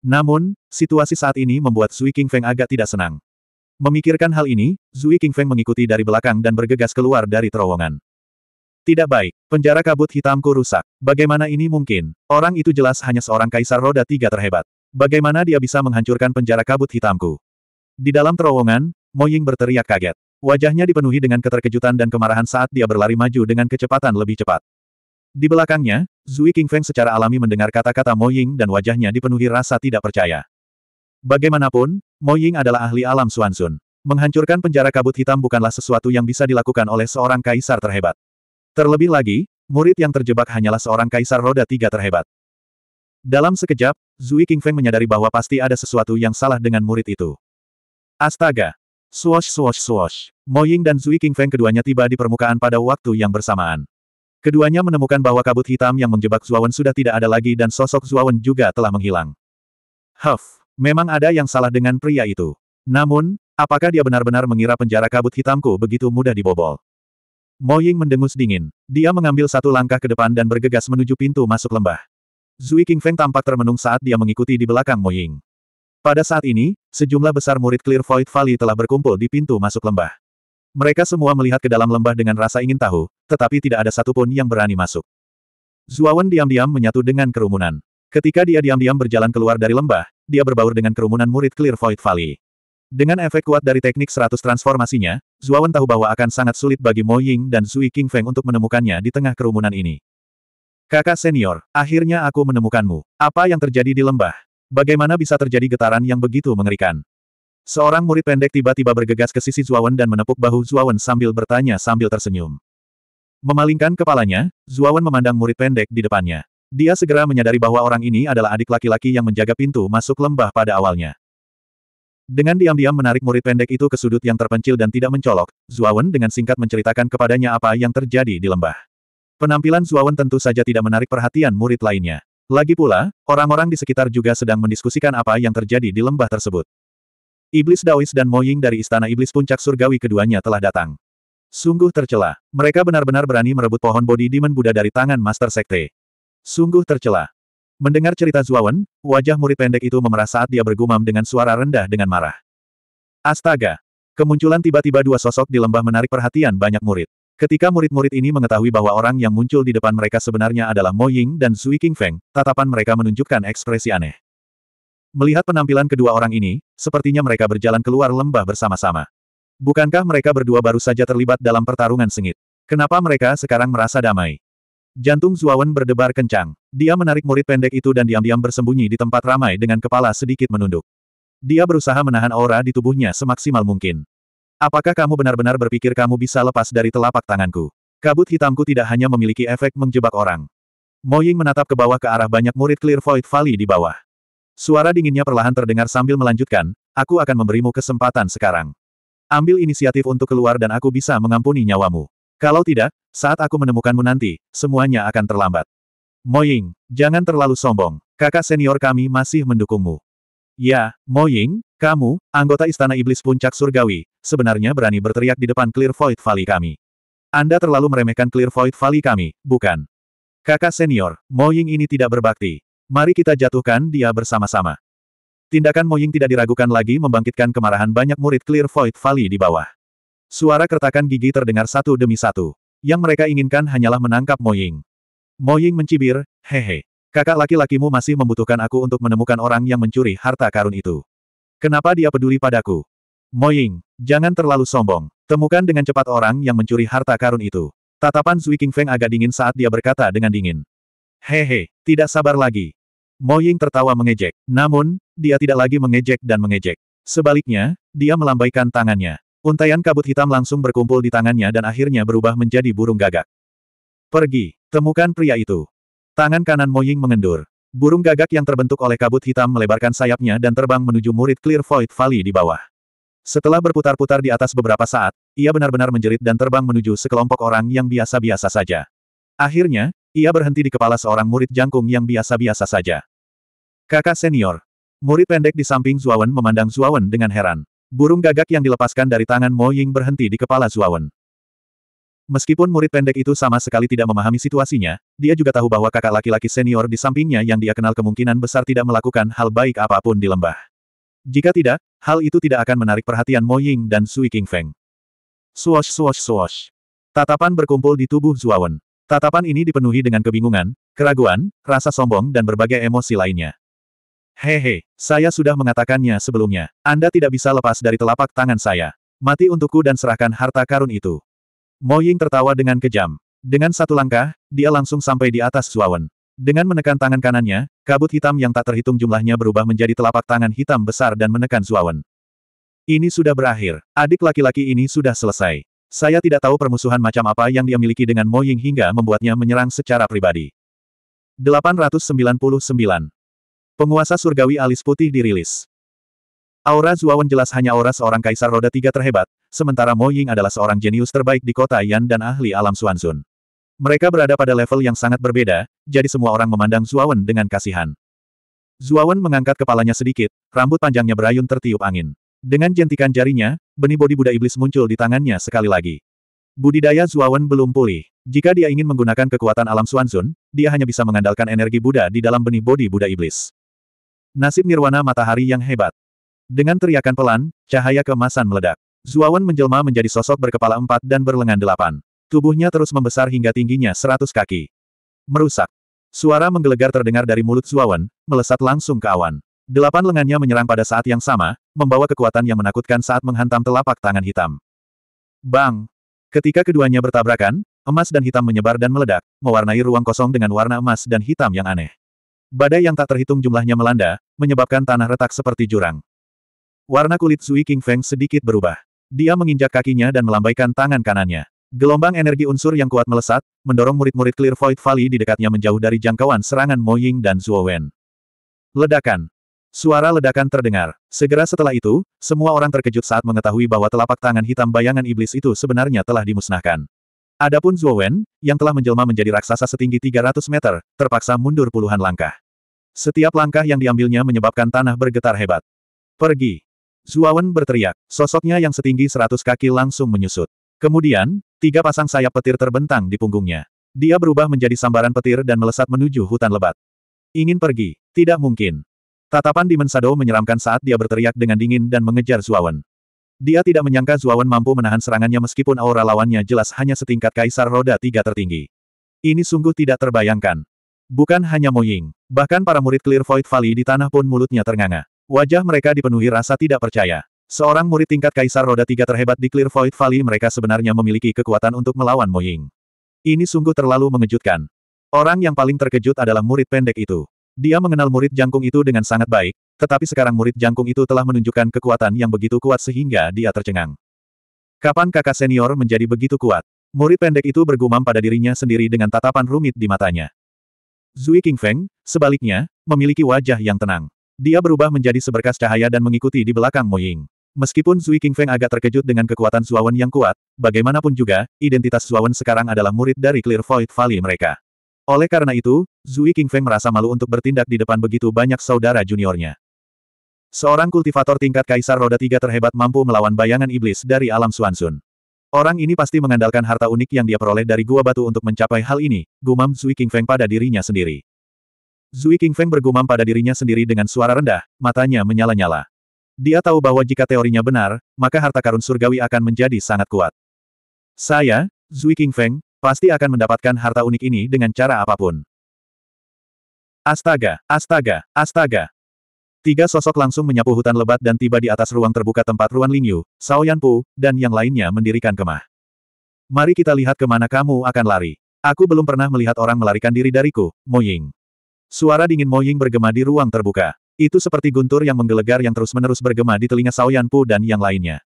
Namun, situasi saat ini membuat Zui Qingfeng agak tidak senang. Memikirkan hal ini, Zui Qingfeng mengikuti dari belakang dan bergegas keluar dari terowongan. Tidak baik, penjara kabut hitamku rusak. Bagaimana ini mungkin? Orang itu jelas hanya seorang kaisar roda tiga terhebat. Bagaimana dia bisa menghancurkan penjara kabut hitamku? Di dalam terowongan, Moying berteriak kaget. Wajahnya dipenuhi dengan keterkejutan dan kemarahan saat dia berlari maju dengan kecepatan lebih cepat. Di belakangnya, Zui Qingfeng secara alami mendengar kata-kata Mo Ying dan wajahnya dipenuhi rasa tidak percaya. Bagaimanapun, Mo Ying adalah ahli alam Suansun. Menghancurkan penjara kabut hitam bukanlah sesuatu yang bisa dilakukan oleh seorang kaisar terhebat. Terlebih lagi, murid yang terjebak hanyalah seorang kaisar roda tiga terhebat. Dalam sekejap, Zui Qingfeng menyadari bahwa pasti ada sesuatu yang salah dengan murid itu. Astaga! Swash swash swash. Mo Ying dan Zui Qingfeng keduanya tiba di permukaan pada waktu yang bersamaan. Keduanya menemukan bahwa kabut hitam yang menjebak Zuawan sudah tidak ada lagi dan sosok Zuawan juga telah menghilang. Huff, memang ada yang salah dengan pria itu. Namun, apakah dia benar-benar mengira penjara kabut hitamku begitu mudah dibobol? Mo Ying mendengus dingin. Dia mengambil satu langkah ke depan dan bergegas menuju pintu masuk lembah. Zui King Feng tampak termenung saat dia mengikuti di belakang Mo Ying. Pada saat ini, sejumlah besar murid Clear Void Valley telah berkumpul di pintu masuk lembah. Mereka semua melihat ke dalam lembah dengan rasa ingin tahu, tetapi tidak ada satupun yang berani masuk. Zuawan diam-diam menyatu dengan kerumunan. Ketika dia diam-diam berjalan keluar dari lembah, dia berbaur dengan kerumunan murid Clear Void Valley. Dengan efek kuat dari teknik seratus transformasinya, Zuawan tahu bahwa akan sangat sulit bagi Mo Ying dan Zui King Feng untuk menemukannya di tengah kerumunan ini. Kakak senior, akhirnya aku menemukanmu. Apa yang terjadi di lembah? Bagaimana bisa terjadi getaran yang begitu mengerikan? Seorang murid pendek tiba-tiba bergegas ke sisi Zuawan dan menepuk bahu Zuawan sambil bertanya sambil tersenyum. Memalingkan kepalanya, Zuawan memandang murid pendek di depannya. Dia segera menyadari bahwa orang ini adalah adik laki-laki yang menjaga pintu masuk lembah pada awalnya. Dengan diam-diam menarik murid pendek itu ke sudut yang terpencil dan tidak mencolok, Zuawan dengan singkat menceritakan kepadanya apa yang terjadi di lembah. Penampilan Zuawan tentu saja tidak menarik perhatian murid lainnya. Lagi pula, orang-orang di sekitar juga sedang mendiskusikan apa yang terjadi di lembah tersebut. Iblis Daois dan Moying dari Istana Iblis Puncak Surgawi keduanya telah datang. Sungguh tercela. Mereka benar-benar berani merebut pohon bodi Demon Buddha dari tangan Master Sekte. Sungguh tercela. Mendengar cerita Zuawan, wajah murid pendek itu memerah saat dia bergumam dengan suara rendah dengan marah. Astaga! Kemunculan tiba-tiba dua sosok di lembah menarik perhatian banyak murid. Ketika murid-murid ini mengetahui bahwa orang yang muncul di depan mereka sebenarnya adalah Mo Ying dan Zui Feng, tatapan mereka menunjukkan ekspresi aneh. Melihat penampilan kedua orang ini, sepertinya mereka berjalan keluar lembah bersama-sama. Bukankah mereka berdua baru saja terlibat dalam pertarungan sengit? Kenapa mereka sekarang merasa damai? Jantung Zuawan berdebar kencang. Dia menarik murid pendek itu dan diam-diam bersembunyi di tempat ramai dengan kepala sedikit menunduk. Dia berusaha menahan aura di tubuhnya semaksimal mungkin. Apakah kamu benar-benar berpikir kamu bisa lepas dari telapak tanganku? Kabut hitamku tidak hanya memiliki efek menjebak orang. Moying menatap ke bawah ke arah banyak murid Clear Void Valley di bawah. Suara dinginnya perlahan terdengar sambil melanjutkan, aku akan memberimu kesempatan sekarang. Ambil inisiatif untuk keluar dan aku bisa mengampuni nyawamu. Kalau tidak, saat aku menemukanmu nanti, semuanya akan terlambat. Moying, jangan terlalu sombong, kakak senior kami masih mendukungmu. Ya, Moying, kamu, anggota Istana Iblis Puncak Surgawi, sebenarnya berani berteriak di depan Clear Void Valley kami. Anda terlalu meremehkan Clear Void Valley kami, bukan? Kakak senior, Moying ini tidak berbakti. Mari kita jatuhkan dia bersama-sama. Tindakan Moying tidak diragukan lagi membangkitkan kemarahan banyak murid Clear Void Valley di bawah. Suara kertakan gigi terdengar satu demi satu. Yang mereka inginkan hanyalah menangkap Moying. Moying mencibir, hehe. Kakak laki-lakimu masih membutuhkan aku untuk menemukan orang yang mencuri harta karun itu. Kenapa dia peduli padaku? Moying, jangan terlalu sombong. Temukan dengan cepat orang yang mencuri harta karun itu. Tatapan Zui King Feng agak dingin saat dia berkata dengan dingin. Hehe, tidak sabar lagi. Mo Ying tertawa mengejek. Namun, dia tidak lagi mengejek dan mengejek. Sebaliknya, dia melambaikan tangannya. Untaian kabut hitam langsung berkumpul di tangannya dan akhirnya berubah menjadi burung gagak. Pergi, temukan pria itu. Tangan kanan Mo Ying mengendur. Burung gagak yang terbentuk oleh kabut hitam melebarkan sayapnya dan terbang menuju murid Clear Void Valley di bawah. Setelah berputar-putar di atas beberapa saat, ia benar-benar menjerit dan terbang menuju sekelompok orang yang biasa-biasa saja. Akhirnya, ia berhenti di kepala seorang murid jangkung yang biasa-biasa saja. Kakak senior. Murid pendek di samping Zuawan memandang Zuawan dengan heran. Burung gagak yang dilepaskan dari tangan Mo Ying berhenti di kepala Zuawan. Meskipun murid pendek itu sama sekali tidak memahami situasinya, dia juga tahu bahwa kakak laki-laki senior di sampingnya yang dia kenal kemungkinan besar tidak melakukan hal baik apapun di lembah. Jika tidak, hal itu tidak akan menarik perhatian Mo Ying dan Sui King Feng. Swash swash swash. Tatapan berkumpul di tubuh Zuawan. Tatapan ini dipenuhi dengan kebingungan, keraguan, rasa sombong dan berbagai emosi lainnya. Hehe, saya sudah mengatakannya sebelumnya. Anda tidak bisa lepas dari telapak tangan saya. Mati untukku dan serahkan harta karun itu. Mo Ying tertawa dengan kejam. Dengan satu langkah, dia langsung sampai di atas Zuawan. Dengan menekan tangan kanannya, kabut hitam yang tak terhitung jumlahnya berubah menjadi telapak tangan hitam besar dan menekan Zuawan. Ini sudah berakhir. Adik laki-laki ini sudah selesai. Saya tidak tahu permusuhan macam apa yang dia miliki dengan Mo Ying hingga membuatnya menyerang secara pribadi. 899 Penguasa surgawi alis putih dirilis. Aura Zuawan jelas hanya aura seorang kaisar roda tiga terhebat, sementara Mo Ying adalah seorang jenius terbaik di kota Yan dan ahli alam Xuanzun. Mereka berada pada level yang sangat berbeda, jadi semua orang memandang Zuawan dengan kasihan. Zuawan mengangkat kepalanya sedikit, rambut panjangnya berayun tertiup angin. Dengan jentikan jarinya, benih bodi Buddha Iblis muncul di tangannya sekali lagi. Budidaya Zuawan belum pulih. Jika dia ingin menggunakan kekuatan alam Xuanzun, dia hanya bisa mengandalkan energi Buddha di dalam benih bodi Buddha Iblis. Nasib nirwana matahari yang hebat. Dengan teriakan pelan, cahaya kemasan meledak. Zuawan menjelma menjadi sosok berkepala empat dan berlengan delapan. Tubuhnya terus membesar hingga tingginya seratus kaki. Merusak. Suara menggelegar terdengar dari mulut Zuawan, melesat langsung ke awan. Delapan lengannya menyerang pada saat yang sama, membawa kekuatan yang menakutkan saat menghantam telapak tangan hitam. Bang! Ketika keduanya bertabrakan, emas dan hitam menyebar dan meledak, mewarnai ruang kosong dengan warna emas dan hitam yang aneh. Badai yang tak terhitung jumlahnya melanda, menyebabkan tanah retak seperti jurang. Warna kulit Zui King Feng sedikit berubah. Dia menginjak kakinya dan melambaikan tangan kanannya. Gelombang energi unsur yang kuat melesat, mendorong murid-murid Clear Void Valley di dekatnya menjauh dari jangkauan serangan Mo Ying dan Zuo Wen. Ledakan. Suara ledakan terdengar. Segera setelah itu, semua orang terkejut saat mengetahui bahwa telapak tangan hitam bayangan iblis itu sebenarnya telah dimusnahkan. Adapun Zhuo Wen, yang telah menjelma menjadi raksasa setinggi 300 meter, terpaksa mundur puluhan langkah. Setiap langkah yang diambilnya menyebabkan tanah bergetar hebat. Pergi! Wen berteriak, sosoknya yang setinggi 100 kaki langsung menyusut. Kemudian, tiga pasang sayap petir terbentang di punggungnya. Dia berubah menjadi sambaran petir dan melesat menuju hutan lebat. Ingin pergi? Tidak mungkin. Tatapan di Mensado menyeramkan saat dia berteriak dengan dingin dan mengejar Wen. Dia tidak menyangka Zuawan mampu menahan serangannya meskipun aura lawannya jelas hanya setingkat kaisar roda tiga tertinggi. Ini sungguh tidak terbayangkan. Bukan hanya Moying, bahkan para murid Clear Void Valley di tanah pun mulutnya ternganga. Wajah mereka dipenuhi rasa tidak percaya. Seorang murid tingkat kaisar roda tiga terhebat di Clear Void Valley mereka sebenarnya memiliki kekuatan untuk melawan Moying. Ini sungguh terlalu mengejutkan. Orang yang paling terkejut adalah murid pendek itu. Dia mengenal murid jangkung itu dengan sangat baik, tetapi sekarang murid jangkung itu telah menunjukkan kekuatan yang begitu kuat sehingga dia tercengang. Kapan kakak senior menjadi begitu kuat? Murid pendek itu bergumam pada dirinya sendiri dengan tatapan rumit di matanya. Zui Qingfeng, sebaliknya, memiliki wajah yang tenang. Dia berubah menjadi seberkas cahaya dan mengikuti di belakang Mo Ying. Meskipun Zui Qingfeng agak terkejut dengan kekuatan Zuawan yang kuat, bagaimanapun juga, identitas Zuawan sekarang adalah murid dari Clear Void Valley mereka. Oleh karena itu, Zui Qingfeng merasa malu untuk bertindak di depan begitu banyak saudara juniornya. Seorang kultivator tingkat kaisar roda tiga terhebat mampu melawan bayangan iblis dari alam Suansun. Orang ini pasti mengandalkan harta unik yang dia peroleh dari gua batu untuk mencapai hal ini, gumam Zui King Feng pada dirinya sendiri. Zui King Feng bergumam pada dirinya sendiri dengan suara rendah, matanya menyala-nyala. Dia tahu bahwa jika teorinya benar, maka harta karun surgawi akan menjadi sangat kuat. Saya, Zui King Feng, pasti akan mendapatkan harta unik ini dengan cara apapun. Astaga, astaga, astaga, Tiga sosok langsung menyapu hutan lebat dan tiba di atas ruang terbuka tempat Ruan Lingyu, Sao Yanpu, dan yang lainnya mendirikan kemah. Mari kita lihat kemana kamu akan lari. Aku belum pernah melihat orang melarikan diri dariku, Mo Ying. Suara dingin Mo Ying bergema di ruang terbuka. Itu seperti guntur yang menggelegar yang terus-menerus bergema di telinga Sao Yanpu dan yang lainnya.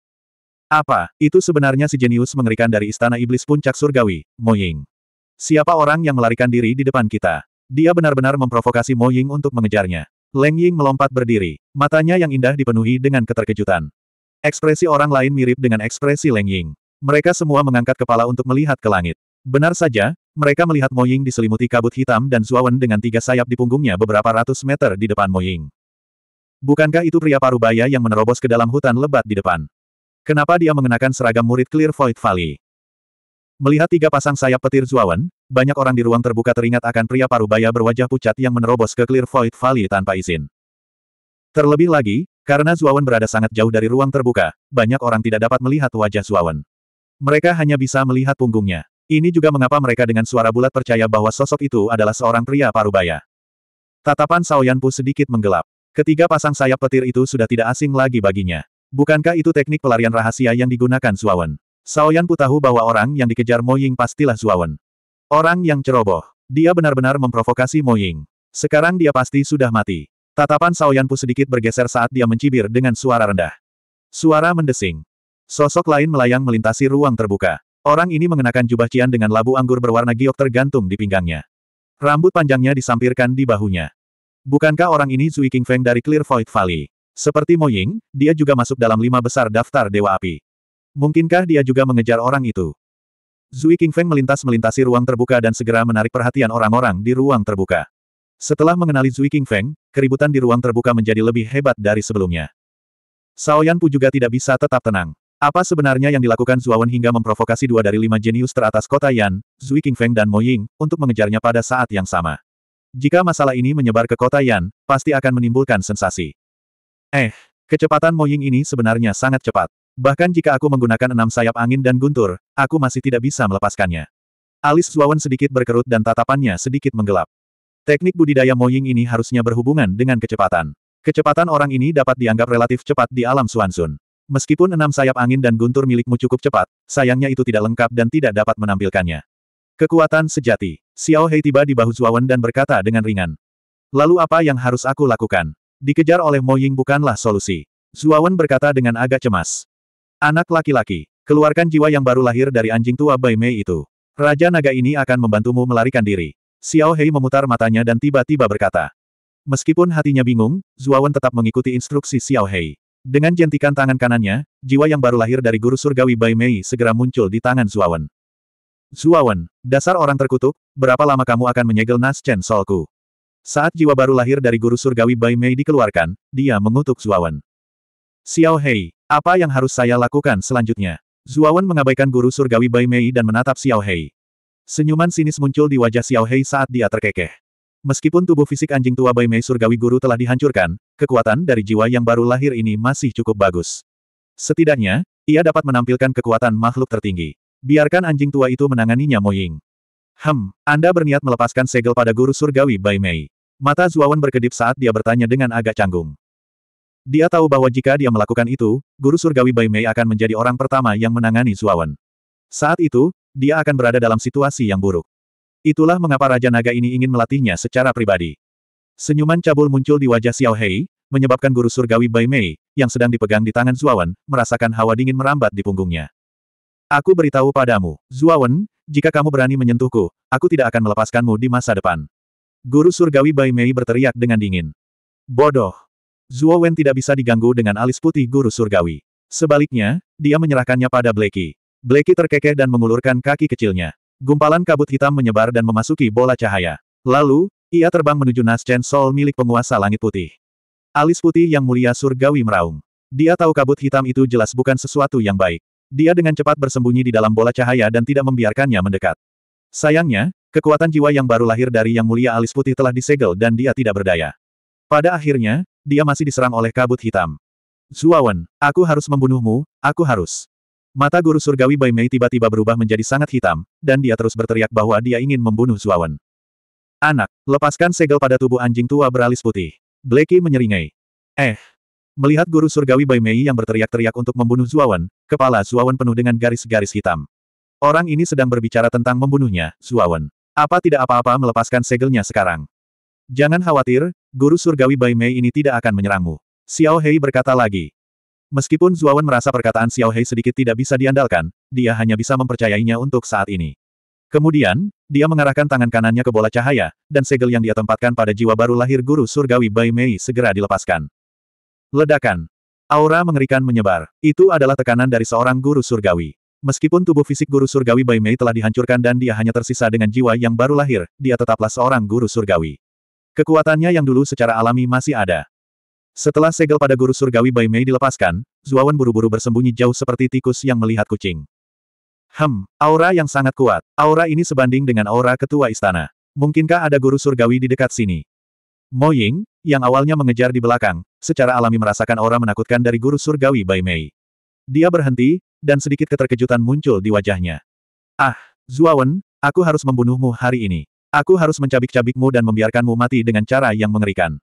Apa, itu sebenarnya si jenius mengerikan dari istana iblis puncak surgawi, Mo Ying. Siapa orang yang melarikan diri di depan kita? Dia benar-benar memprovokasi Mo Ying untuk mengejarnya. Leng Ying melompat berdiri, matanya yang indah dipenuhi dengan keterkejutan. Ekspresi orang lain mirip dengan ekspresi Leng Ying. Mereka semua mengangkat kepala untuk melihat ke langit. Benar saja, mereka melihat Mo Ying diselimuti kabut hitam dan Zuawan dengan tiga sayap di punggungnya beberapa ratus meter di depan Mo Ying. Bukankah itu pria parubaya yang menerobos ke dalam hutan lebat di depan? Kenapa dia mengenakan seragam murid Clear Void Valley? Melihat tiga pasang sayap petir Zuawan, banyak orang di ruang terbuka teringat akan pria parubaya berwajah pucat yang menerobos ke Clear Void Valley tanpa izin. Terlebih lagi, karena Zuawan berada sangat jauh dari ruang terbuka, banyak orang tidak dapat melihat wajah Zuawan. Mereka hanya bisa melihat punggungnya. Ini juga mengapa mereka dengan suara bulat percaya bahwa sosok itu adalah seorang pria parubaya. Tatapan Pu sedikit menggelap. Ketiga pasang sayap petir itu sudah tidak asing lagi baginya. Bukankah itu teknik pelarian rahasia yang digunakan Zuawan? Sao Yanpu tahu bahwa orang yang dikejar Mo Ying pastilah Zuawan. Orang yang ceroboh. Dia benar-benar memprovokasi Mo Ying. Sekarang dia pasti sudah mati. Tatapan Sao Yanpu sedikit bergeser saat dia mencibir dengan suara rendah. Suara mendesing. Sosok lain melayang melintasi ruang terbuka. Orang ini mengenakan jubah cian dengan labu anggur berwarna giok tergantung di pinggangnya. Rambut panjangnya disampirkan di bahunya. Bukankah orang ini Zui King Feng dari Clear Void Valley? Seperti Mo Ying, dia juga masuk dalam lima besar daftar Dewa Api. Mungkinkah dia juga mengejar orang itu? Zui Qingfeng melintas-melintasi ruang terbuka dan segera menarik perhatian orang-orang di ruang terbuka. Setelah mengenali Zui Qingfeng, keributan di ruang terbuka menjadi lebih hebat dari sebelumnya. Sao Yan Pu juga tidak bisa tetap tenang. Apa sebenarnya yang dilakukan Wen hingga memprovokasi dua dari lima jenius teratas kota Yan, Zui Qingfeng dan Mo Ying, untuk mengejarnya pada saat yang sama? Jika masalah ini menyebar ke kota Yan, pasti akan menimbulkan sensasi. Eh, kecepatan Mo Ying ini sebenarnya sangat cepat. Bahkan jika aku menggunakan enam sayap angin dan guntur, aku masih tidak bisa melepaskannya. Alis Suawan sedikit berkerut dan tatapannya sedikit menggelap. Teknik budidaya Moying ini harusnya berhubungan dengan kecepatan. Kecepatan orang ini dapat dianggap relatif cepat di alam Suansun. Meskipun enam sayap angin dan guntur milikmu cukup cepat, sayangnya itu tidak lengkap dan tidak dapat menampilkannya. Kekuatan sejati. Xiao Hei tiba di bahu Zuawan dan berkata dengan ringan. Lalu apa yang harus aku lakukan? Dikejar oleh Mo bukanlah solusi. Zuawan berkata dengan agak cemas. Anak laki-laki, keluarkan jiwa yang baru lahir dari anjing tua Bai Mei itu. Raja naga ini akan membantumu melarikan diri. Xiao Hei memutar matanya dan tiba-tiba berkata. Meskipun hatinya bingung, Zuawan tetap mengikuti instruksi Xiao Hei. Dengan jentikan tangan kanannya, jiwa yang baru lahir dari guru surgawi Bai Mei segera muncul di tangan Zuawan. Zuawan, dasar orang terkutuk, berapa lama kamu akan menyegel Nas Chen Solku? Saat jiwa baru lahir dari guru surgawi Bai Mei dikeluarkan, dia mengutuk Zuawan. Xiao Hei, apa yang harus saya lakukan selanjutnya? Zuawan mengabaikan guru surgawi Bai Mei dan menatap Xiao Hei. Senyuman sinis muncul di wajah Xiao Hei saat dia terkekeh. Meskipun tubuh fisik anjing tua Bai Mei surgawi guru telah dihancurkan, kekuatan dari jiwa yang baru lahir ini masih cukup bagus. Setidaknya, ia dapat menampilkan kekuatan makhluk tertinggi. Biarkan anjing tua itu menanganinya Mo Ying. Hem, Anda berniat melepaskan segel pada guru surgawi Bai Mei. Mata Zuawan berkedip saat dia bertanya dengan agak canggung. Dia tahu bahwa jika dia melakukan itu, Guru Surgawi Bai Mei akan menjadi orang pertama yang menangani Zuawan. Saat itu, dia akan berada dalam situasi yang buruk. Itulah mengapa Raja Naga ini ingin melatihnya secara pribadi. Senyuman cabul muncul di wajah Xiao Hei, menyebabkan guru surgawi Bai Mei, yang sedang dipegang di tangan Zuawan, merasakan hawa dingin merambat di punggungnya. Aku beritahu padamu, Zuawan, jika kamu berani menyentuhku, aku tidak akan melepaskanmu di masa depan. Guru surgawi Bai Mei berteriak dengan dingin. Bodoh! Zuo Wen tidak bisa diganggu dengan alis putih guru surgawi. Sebaliknya, dia menyerahkannya pada Blacky. Blacky terkekeh dan mengulurkan kaki kecilnya. Gumpalan kabut hitam menyebar dan memasuki bola cahaya. Lalu, ia terbang menuju Naschen Sol milik penguasa langit putih. Alis putih yang mulia surgawi meraung. Dia tahu kabut hitam itu jelas bukan sesuatu yang baik. Dia dengan cepat bersembunyi di dalam bola cahaya dan tidak membiarkannya mendekat. Sayangnya, kekuatan jiwa yang baru lahir dari yang mulia alis putih telah disegel dan dia tidak berdaya. Pada akhirnya, dia masih diserang oleh kabut hitam. Zuawan, aku harus membunuhmu, aku harus. Mata guru surgawi Bai Mei tiba-tiba berubah menjadi sangat hitam, dan dia terus berteriak bahwa dia ingin membunuh Zuawan. Anak, lepaskan segel pada tubuh anjing tua beralis putih. Blackie menyeringai. Eh. Melihat guru surgawi Bai Mei yang berteriak-teriak untuk membunuh Zuawan, kepala Zuawan penuh dengan garis-garis hitam. Orang ini sedang berbicara tentang membunuhnya, Zuawan. Apa tidak apa-apa melepaskan segelnya sekarang? Jangan khawatir, Guru Surgawi Bai Mei ini tidak akan menyerangmu. Xiao Hei berkata lagi. Meskipun Zuawan merasa perkataan Xiao Hei sedikit tidak bisa diandalkan, dia hanya bisa mempercayainya untuk saat ini. Kemudian, dia mengarahkan tangan kanannya ke bola cahaya, dan segel yang dia tempatkan pada jiwa baru lahir guru surgawi Bai Mei segera dilepaskan. Ledakan. Aura mengerikan menyebar. Itu adalah tekanan dari seorang guru surgawi. Meskipun tubuh fisik guru surgawi Bai Mei telah dihancurkan dan dia hanya tersisa dengan jiwa yang baru lahir, dia tetaplah seorang guru surgawi. Kekuatannya yang dulu secara alami masih ada. Setelah segel pada guru surgawi Bai Mei dilepaskan, Zuawan buru-buru bersembunyi jauh seperti tikus yang melihat kucing. Hem, aura yang sangat kuat. Aura ini sebanding dengan aura ketua istana. Mungkinkah ada guru surgawi di dekat sini? Mo Ying, yang awalnya mengejar di belakang, secara alami merasakan aura menakutkan dari guru surgawi Bai Mei. Dia berhenti, dan sedikit keterkejutan muncul di wajahnya. Ah, Zuawan, aku harus membunuhmu hari ini. Aku harus mencabik-cabikmu dan membiarkanmu mati dengan cara yang mengerikan.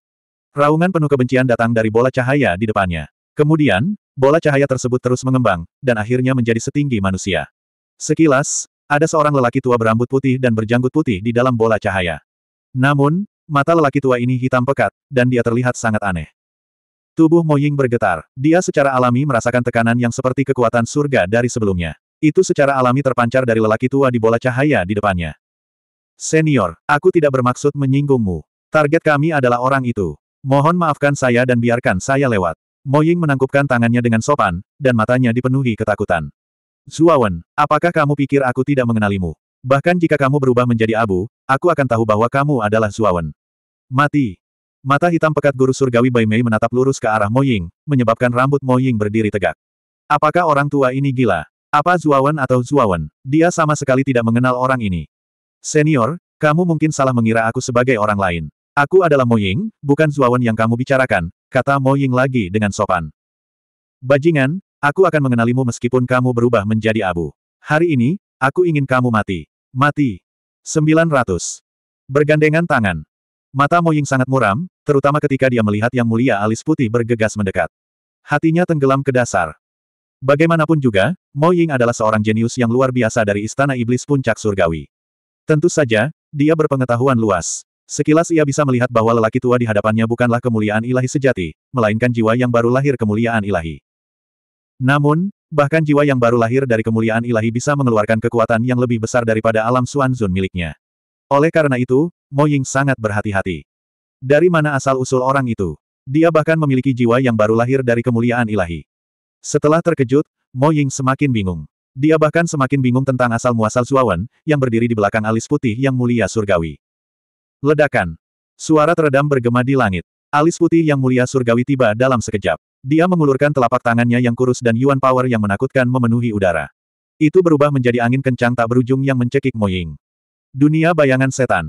Raungan penuh kebencian datang dari bola cahaya di depannya. Kemudian, bola cahaya tersebut terus mengembang, dan akhirnya menjadi setinggi manusia. Sekilas, ada seorang lelaki tua berambut putih dan berjanggut putih di dalam bola cahaya. Namun, mata lelaki tua ini hitam pekat, dan dia terlihat sangat aneh. Tubuh Moying bergetar. Dia secara alami merasakan tekanan yang seperti kekuatan surga dari sebelumnya. Itu secara alami terpancar dari lelaki tua di bola cahaya di depannya. Senior, aku tidak bermaksud menyinggungmu. Target kami adalah orang itu. Mohon maafkan saya dan biarkan saya lewat. Moying menangkupkan tangannya dengan sopan, dan matanya dipenuhi ketakutan. Zuawan, apakah kamu pikir aku tidak mengenalimu? Bahkan jika kamu berubah menjadi abu, aku akan tahu bahwa kamu adalah Zuawan. Mati. Mata hitam pekat guru surgawi Bai Mei menatap lurus ke arah Moying, menyebabkan rambut Moying berdiri tegak. Apakah orang tua ini gila? Apa Zuawan atau Zuawan? Dia sama sekali tidak mengenal orang ini. Senior, kamu mungkin salah mengira aku sebagai orang lain. Aku adalah Mo Ying, bukan Zuawan yang kamu bicarakan, kata Mo Ying lagi dengan sopan. Bajingan, aku akan mengenalimu meskipun kamu berubah menjadi abu. Hari ini, aku ingin kamu mati. Mati. 900. Bergandengan tangan. Mata Mo Ying sangat muram, terutama ketika dia melihat yang mulia alis putih bergegas mendekat. Hatinya tenggelam ke dasar. Bagaimanapun juga, Mo Ying adalah seorang jenius yang luar biasa dari Istana Iblis Puncak Surgawi. Tentu saja, dia berpengetahuan luas. Sekilas ia bisa melihat bahwa lelaki tua di hadapannya bukanlah kemuliaan ilahi sejati, melainkan jiwa yang baru lahir kemuliaan ilahi. Namun, bahkan jiwa yang baru lahir dari kemuliaan ilahi bisa mengeluarkan kekuatan yang lebih besar daripada alam Xuanzun miliknya. Oleh karena itu, Mo Ying sangat berhati-hati. Dari mana asal-usul orang itu? Dia bahkan memiliki jiwa yang baru lahir dari kemuliaan ilahi. Setelah terkejut, Mo Ying semakin bingung. Dia bahkan semakin bingung tentang asal-muasal Suawan, yang berdiri di belakang alis putih yang mulia surgawi. Ledakan. Suara teredam bergema di langit. Alis putih yang mulia surgawi tiba dalam sekejap. Dia mengulurkan telapak tangannya yang kurus dan Yuan Power yang menakutkan memenuhi udara. Itu berubah menjadi angin kencang tak berujung yang mencekik Moying. Dunia bayangan setan.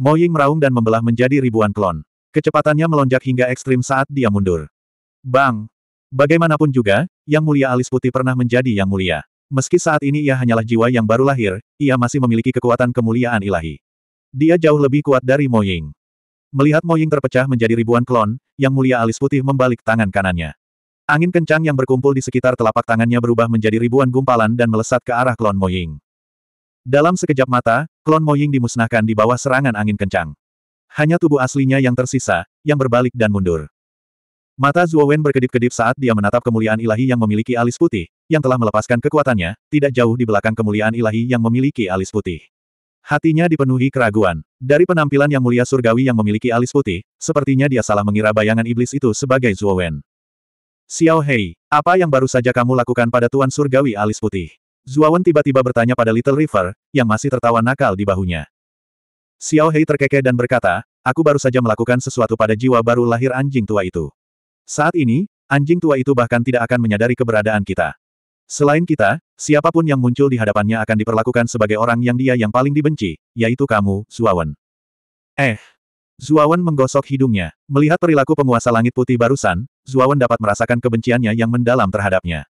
Moying meraung dan membelah menjadi ribuan klon. Kecepatannya melonjak hingga ekstrim saat dia mundur. Bang! Bagaimanapun juga, Yang Mulia Alis Putih pernah menjadi Yang Mulia. Meski saat ini ia hanyalah jiwa yang baru lahir, ia masih memiliki kekuatan kemuliaan ilahi. Dia jauh lebih kuat dari Ying. Melihat Ying terpecah menjadi ribuan klon, yang mulia alis putih membalik tangan kanannya. Angin kencang yang berkumpul di sekitar telapak tangannya berubah menjadi ribuan gumpalan dan melesat ke arah klon Ying. Dalam sekejap mata, klon Ying dimusnahkan di bawah serangan angin kencang. Hanya tubuh aslinya yang tersisa, yang berbalik dan mundur. Mata Zuowen berkedip-kedip saat dia menatap kemuliaan ilahi yang memiliki alis putih, yang telah melepaskan kekuatannya, tidak jauh di belakang kemuliaan ilahi yang memiliki alis putih. Hatinya dipenuhi keraguan. Dari penampilan yang mulia surgawi yang memiliki alis putih, sepertinya dia salah mengira bayangan iblis itu sebagai Zuowen. Xiao Hei, apa yang baru saja kamu lakukan pada Tuan Surgawi alis putih? Zuowen tiba-tiba bertanya pada Little River, yang masih tertawa nakal di bahunya. Xiao Hei terkekeh dan berkata, aku baru saja melakukan sesuatu pada jiwa baru lahir anjing tua itu. Saat ini, anjing tua itu bahkan tidak akan menyadari keberadaan kita. Selain kita, siapapun yang muncul di hadapannya akan diperlakukan sebagai orang yang dia yang paling dibenci, yaitu kamu, Zuawan. Eh. Zuawan menggosok hidungnya. Melihat perilaku penguasa langit putih barusan, Zuawan dapat merasakan kebenciannya yang mendalam terhadapnya.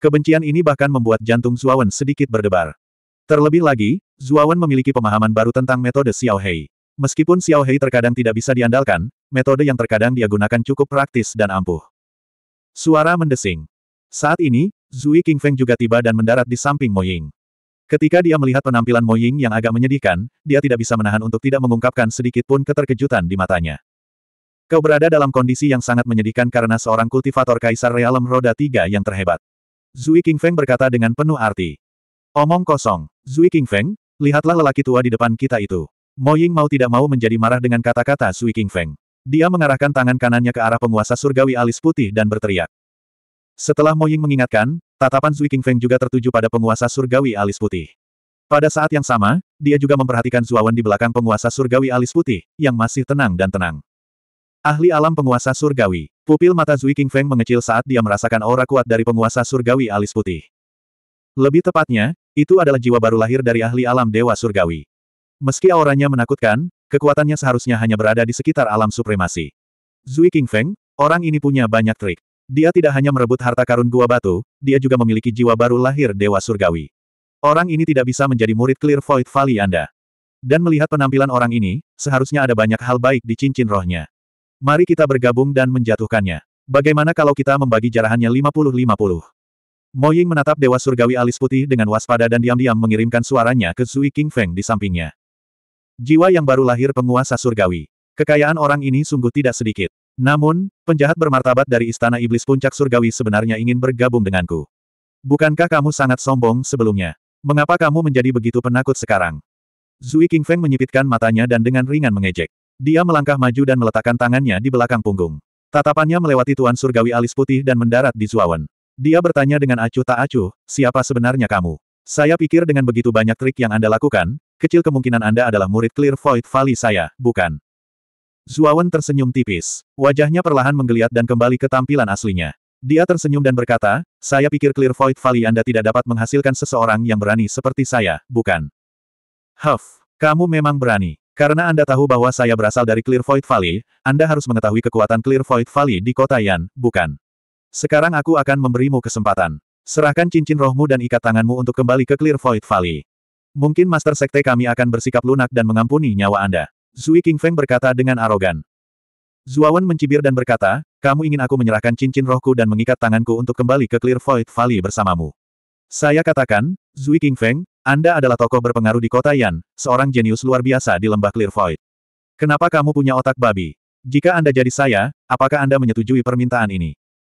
Kebencian ini bahkan membuat jantung Zuawan sedikit berdebar. Terlebih lagi, Zuawan memiliki pemahaman baru tentang metode Xiao Hei. Meskipun Xiao Hei terkadang tidak bisa diandalkan, metode yang terkadang dia gunakan cukup praktis dan ampuh. Suara mendesing. Saat ini, Zui King Feng juga tiba dan mendarat di samping Mo Ying. Ketika dia melihat penampilan Mo Ying yang agak menyedihkan, dia tidak bisa menahan untuk tidak mengungkapkan sedikit pun keterkejutan di matanya. Kau berada dalam kondisi yang sangat menyedihkan karena seorang kultivator kaisar realem roda tiga yang terhebat. Zui King Feng berkata dengan penuh arti. Omong kosong, Zui King Feng. lihatlah lelaki tua di depan kita itu. Mo Ying mau tidak mau menjadi marah dengan kata-kata Sui King Feng. Dia mengarahkan tangan kanannya ke arah penguasa surgawi alis putih dan berteriak. Setelah Mo Ying mengingatkan, tatapan Sui King Feng juga tertuju pada penguasa surgawi alis putih. Pada saat yang sama, dia juga memperhatikan Zuawan di belakang penguasa surgawi alis putih, yang masih tenang dan tenang. Ahli alam penguasa surgawi, pupil mata Zui King Feng mengecil saat dia merasakan aura kuat dari penguasa surgawi alis putih. Lebih tepatnya, itu adalah jiwa baru lahir dari ahli alam dewa surgawi. Meski auranya menakutkan, kekuatannya seharusnya hanya berada di sekitar alam supremasi. Zui King Feng, orang ini punya banyak trik. Dia tidak hanya merebut harta karun gua batu, dia juga memiliki jiwa baru lahir Dewa Surgawi. Orang ini tidak bisa menjadi murid Clear Void Valley Anda. Dan melihat penampilan orang ini, seharusnya ada banyak hal baik di cincin rohnya. Mari kita bergabung dan menjatuhkannya. Bagaimana kalau kita membagi jarahannya 50-50? Mo Ying menatap Dewa Surgawi alis putih dengan waspada dan diam-diam mengirimkan suaranya ke Zui King Feng di sampingnya. Jiwa yang baru lahir penguasa surgawi. Kekayaan orang ini sungguh tidak sedikit. Namun, penjahat bermartabat dari Istana Iblis Puncak Surgawi sebenarnya ingin bergabung denganku. Bukankah kamu sangat sombong sebelumnya? Mengapa kamu menjadi begitu penakut sekarang? Zui Qingfeng menyipitkan matanya dan dengan ringan mengejek. Dia melangkah maju dan meletakkan tangannya di belakang punggung. Tatapannya melewati Tuan Surgawi alis putih dan mendarat di Zuawan. Dia bertanya dengan acuh tak acuh, siapa sebenarnya kamu? Saya pikir dengan begitu banyak trik yang Anda lakukan, Kecil kemungkinan Anda adalah murid Clear Void Valley saya, bukan? Zuawan tersenyum tipis. Wajahnya perlahan menggeliat dan kembali ke tampilan aslinya. Dia tersenyum dan berkata, saya pikir Clear Void Valley Anda tidak dapat menghasilkan seseorang yang berani seperti saya, bukan? Huff, kamu memang berani. Karena Anda tahu bahwa saya berasal dari Clear Void Valley, Anda harus mengetahui kekuatan Clear Void Valley di kota Yan, bukan? Sekarang aku akan memberimu kesempatan. Serahkan cincin rohmu dan ikat tanganmu untuk kembali ke Clear Void Valley. Mungkin Master Sekte kami akan bersikap lunak dan mengampuni nyawa Anda. Zui Qingfeng berkata dengan arogan. Zuawan mencibir dan berkata, kamu ingin aku menyerahkan cincin rohku dan mengikat tanganku untuk kembali ke Clear Void Valley bersamamu. Saya katakan, Zui Qingfeng, Anda adalah tokoh berpengaruh di kota Yan, seorang jenius luar biasa di lembah Clear Void. Kenapa kamu punya otak babi? Jika Anda jadi saya, apakah Anda menyetujui permintaan ini?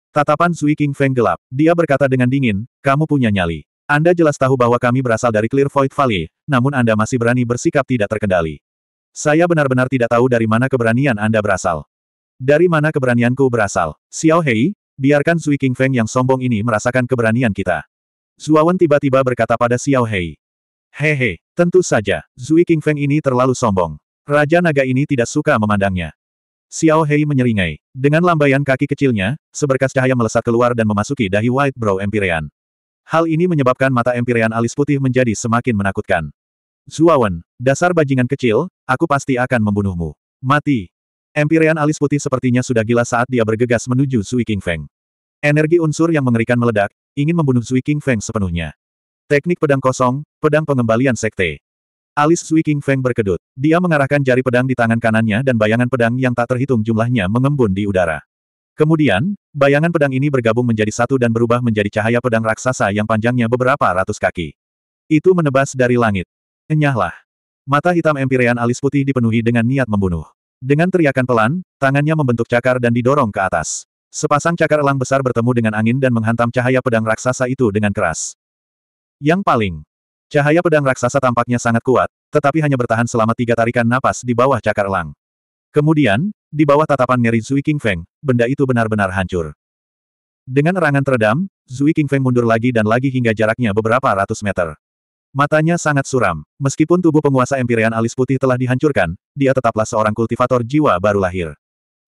Tatapan Zui Qingfeng gelap. Dia berkata dengan dingin, kamu punya nyali. Anda jelas tahu bahwa kami berasal dari Clear Void Valley, namun Anda masih berani bersikap tidak terkendali. Saya benar-benar tidak tahu dari mana keberanian Anda berasal. Dari mana keberanianku berasal? Xiao Hei, biarkan Zui King Feng yang sombong ini merasakan keberanian kita. Zuawan tiba-tiba berkata pada Xiao Hei. Hehe, tentu saja, Zui King Feng ini terlalu sombong. Raja naga ini tidak suka memandangnya. Xiao Hei menyeringai. Dengan lambaian kaki kecilnya, seberkas cahaya melesat keluar dan memasuki dahi White Brow Empyrean. Hal ini menyebabkan mata Empyrean alis putih menjadi semakin menakutkan. Zuawan, dasar bajingan kecil, aku pasti akan membunuhmu. Mati. Empyrean alis putih sepertinya sudah gila saat dia bergegas menuju Sui King Feng. Energi unsur yang mengerikan meledak, ingin membunuh Sui King Feng sepenuhnya. Teknik pedang kosong, pedang pengembalian sekte. Alis Sui King Feng berkedut. Dia mengarahkan jari pedang di tangan kanannya dan bayangan pedang yang tak terhitung jumlahnya mengembun di udara. Kemudian, bayangan pedang ini bergabung menjadi satu dan berubah menjadi cahaya pedang raksasa yang panjangnya beberapa ratus kaki. Itu menebas dari langit. Enyahlah. Mata hitam empirean alis putih dipenuhi dengan niat membunuh. Dengan teriakan pelan, tangannya membentuk cakar dan didorong ke atas. Sepasang cakar elang besar bertemu dengan angin dan menghantam cahaya pedang raksasa itu dengan keras. Yang paling, cahaya pedang raksasa tampaknya sangat kuat, tetapi hanya bertahan selama tiga tarikan napas di bawah cakar elang. Kemudian, di bawah tatapan Zui King Feng, benda itu benar-benar hancur. Dengan erangan teredam, Zui King Feng mundur lagi dan lagi hingga jaraknya beberapa ratus meter. Matanya sangat suram. Meskipun tubuh penguasa Empyrean alis putih telah dihancurkan, dia tetaplah seorang kultivator jiwa baru lahir.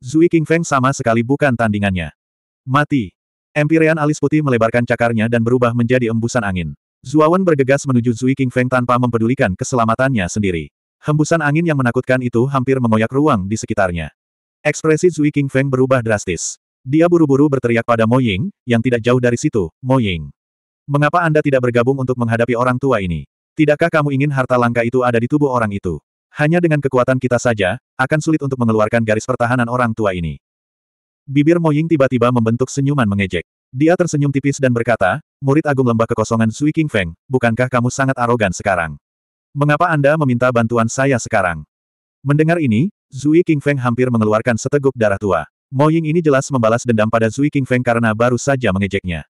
Zui King Feng sama sekali bukan tandingannya. Mati. Empyrean alis putih melebarkan cakarnya dan berubah menjadi embusan angin. Zuawan bergegas menuju Zui King Feng tanpa mempedulikan keselamatannya sendiri. Hembusan angin yang menakutkan itu hampir mengoyak ruang di sekitarnya. Ekspresi Zui King Feng berubah drastis. Dia buru-buru berteriak pada Mo Ying, yang tidak jauh dari situ, Mo Ying. Mengapa Anda tidak bergabung untuk menghadapi orang tua ini? Tidakkah kamu ingin harta langka itu ada di tubuh orang itu? Hanya dengan kekuatan kita saja, akan sulit untuk mengeluarkan garis pertahanan orang tua ini. Bibir Mo Ying tiba-tiba membentuk senyuman mengejek. Dia tersenyum tipis dan berkata, murid agung lembah kekosongan Sui King Feng, bukankah kamu sangat arogan sekarang? Mengapa Anda meminta bantuan saya sekarang? Mendengar ini, Zui Qingfeng hampir mengeluarkan seteguk darah tua. Mo Ying ini jelas membalas dendam pada Zui Qingfeng karena baru saja mengejeknya.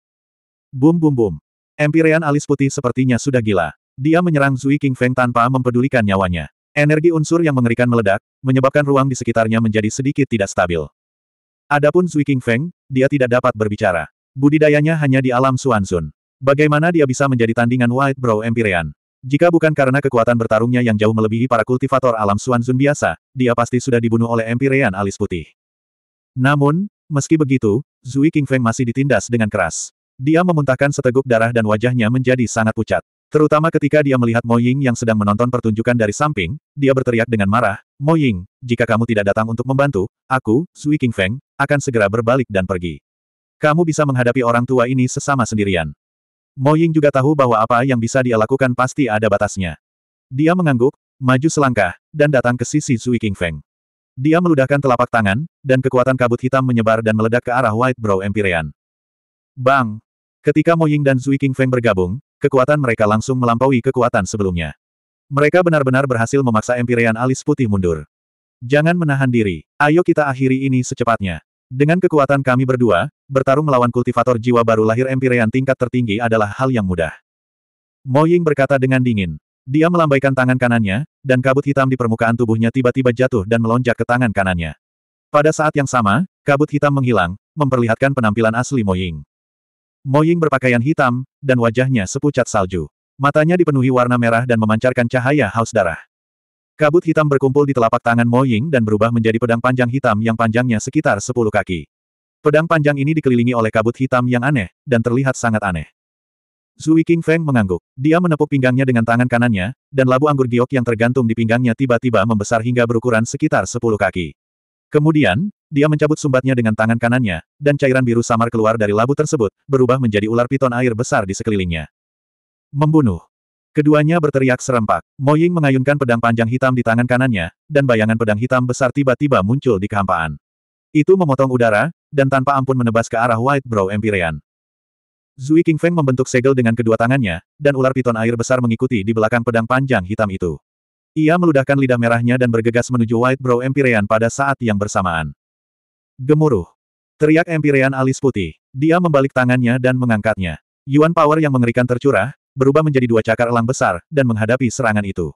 Bum bum bum. Empirean alis putih sepertinya sudah gila. Dia menyerang Zui Qingfeng tanpa mempedulikan nyawanya. Energi unsur yang mengerikan meledak, menyebabkan ruang di sekitarnya menjadi sedikit tidak stabil. Adapun Zui Qingfeng, dia tidak dapat berbicara. Budidayanya hanya di alam Suanzun. Bagaimana dia bisa menjadi tandingan White Brow Empyrean? Jika bukan karena kekuatan bertarungnya yang jauh melebihi para kultivator alam Suan Zun biasa, dia pasti sudah dibunuh oleh Empyrean alis putih. Namun, meski begitu, Zui King Feng masih ditindas dengan keras. Dia memuntahkan seteguk darah dan wajahnya menjadi sangat pucat. Terutama ketika dia melihat Mo Ying yang sedang menonton pertunjukan dari samping, dia berteriak dengan marah, Mo Ying, jika kamu tidak datang untuk membantu, aku, Zui King Feng, akan segera berbalik dan pergi. Kamu bisa menghadapi orang tua ini sesama sendirian. Mo Ying juga tahu bahwa apa yang bisa dia lakukan pasti ada batasnya. Dia mengangguk, maju selangkah, dan datang ke sisi Zui King Feng. Dia meludahkan telapak tangan, dan kekuatan kabut hitam menyebar dan meledak ke arah White Brow Empyrean. Bang! Ketika Mo Ying dan Zui King Feng bergabung, kekuatan mereka langsung melampaui kekuatan sebelumnya. Mereka benar-benar berhasil memaksa Empyrean alis putih mundur. Jangan menahan diri, ayo kita akhiri ini secepatnya. Dengan kekuatan kami berdua, Bertarung melawan kultivator jiwa baru lahir Empyrean tingkat tertinggi adalah hal yang mudah. Mo Ying berkata dengan dingin. Dia melambaikan tangan kanannya, dan kabut hitam di permukaan tubuhnya tiba-tiba jatuh dan melonjak ke tangan kanannya. Pada saat yang sama, kabut hitam menghilang, memperlihatkan penampilan asli Mo Ying. Mo Ying berpakaian hitam, dan wajahnya sepucat salju. Matanya dipenuhi warna merah dan memancarkan cahaya haus darah. Kabut hitam berkumpul di telapak tangan Mo Ying dan berubah menjadi pedang panjang hitam yang panjangnya sekitar 10 kaki. Pedang panjang ini dikelilingi oleh kabut hitam yang aneh, dan terlihat sangat aneh. Zui King Feng mengangguk. Dia menepuk pinggangnya dengan tangan kanannya, dan labu anggur giok yang tergantung di pinggangnya tiba-tiba membesar hingga berukuran sekitar 10 kaki. Kemudian, dia mencabut sumbatnya dengan tangan kanannya, dan cairan biru samar keluar dari labu tersebut, berubah menjadi ular piton air besar di sekelilingnya. Membunuh. Keduanya berteriak serempak. Mo Ying mengayunkan pedang panjang hitam di tangan kanannya, dan bayangan pedang hitam besar tiba-tiba muncul di kehampaan. Itu memotong udara, dan tanpa ampun menebas ke arah White Brow Empyrean. Zui King Feng membentuk segel dengan kedua tangannya, dan ular piton air besar mengikuti di belakang pedang panjang hitam itu. Ia meludahkan lidah merahnya dan bergegas menuju White Brow Empyrean pada saat yang bersamaan. Gemuruh. Teriak Empyrean alis putih. Dia membalik tangannya dan mengangkatnya. Yuan Power yang mengerikan tercurah, berubah menjadi dua cakar elang besar, dan menghadapi serangan itu.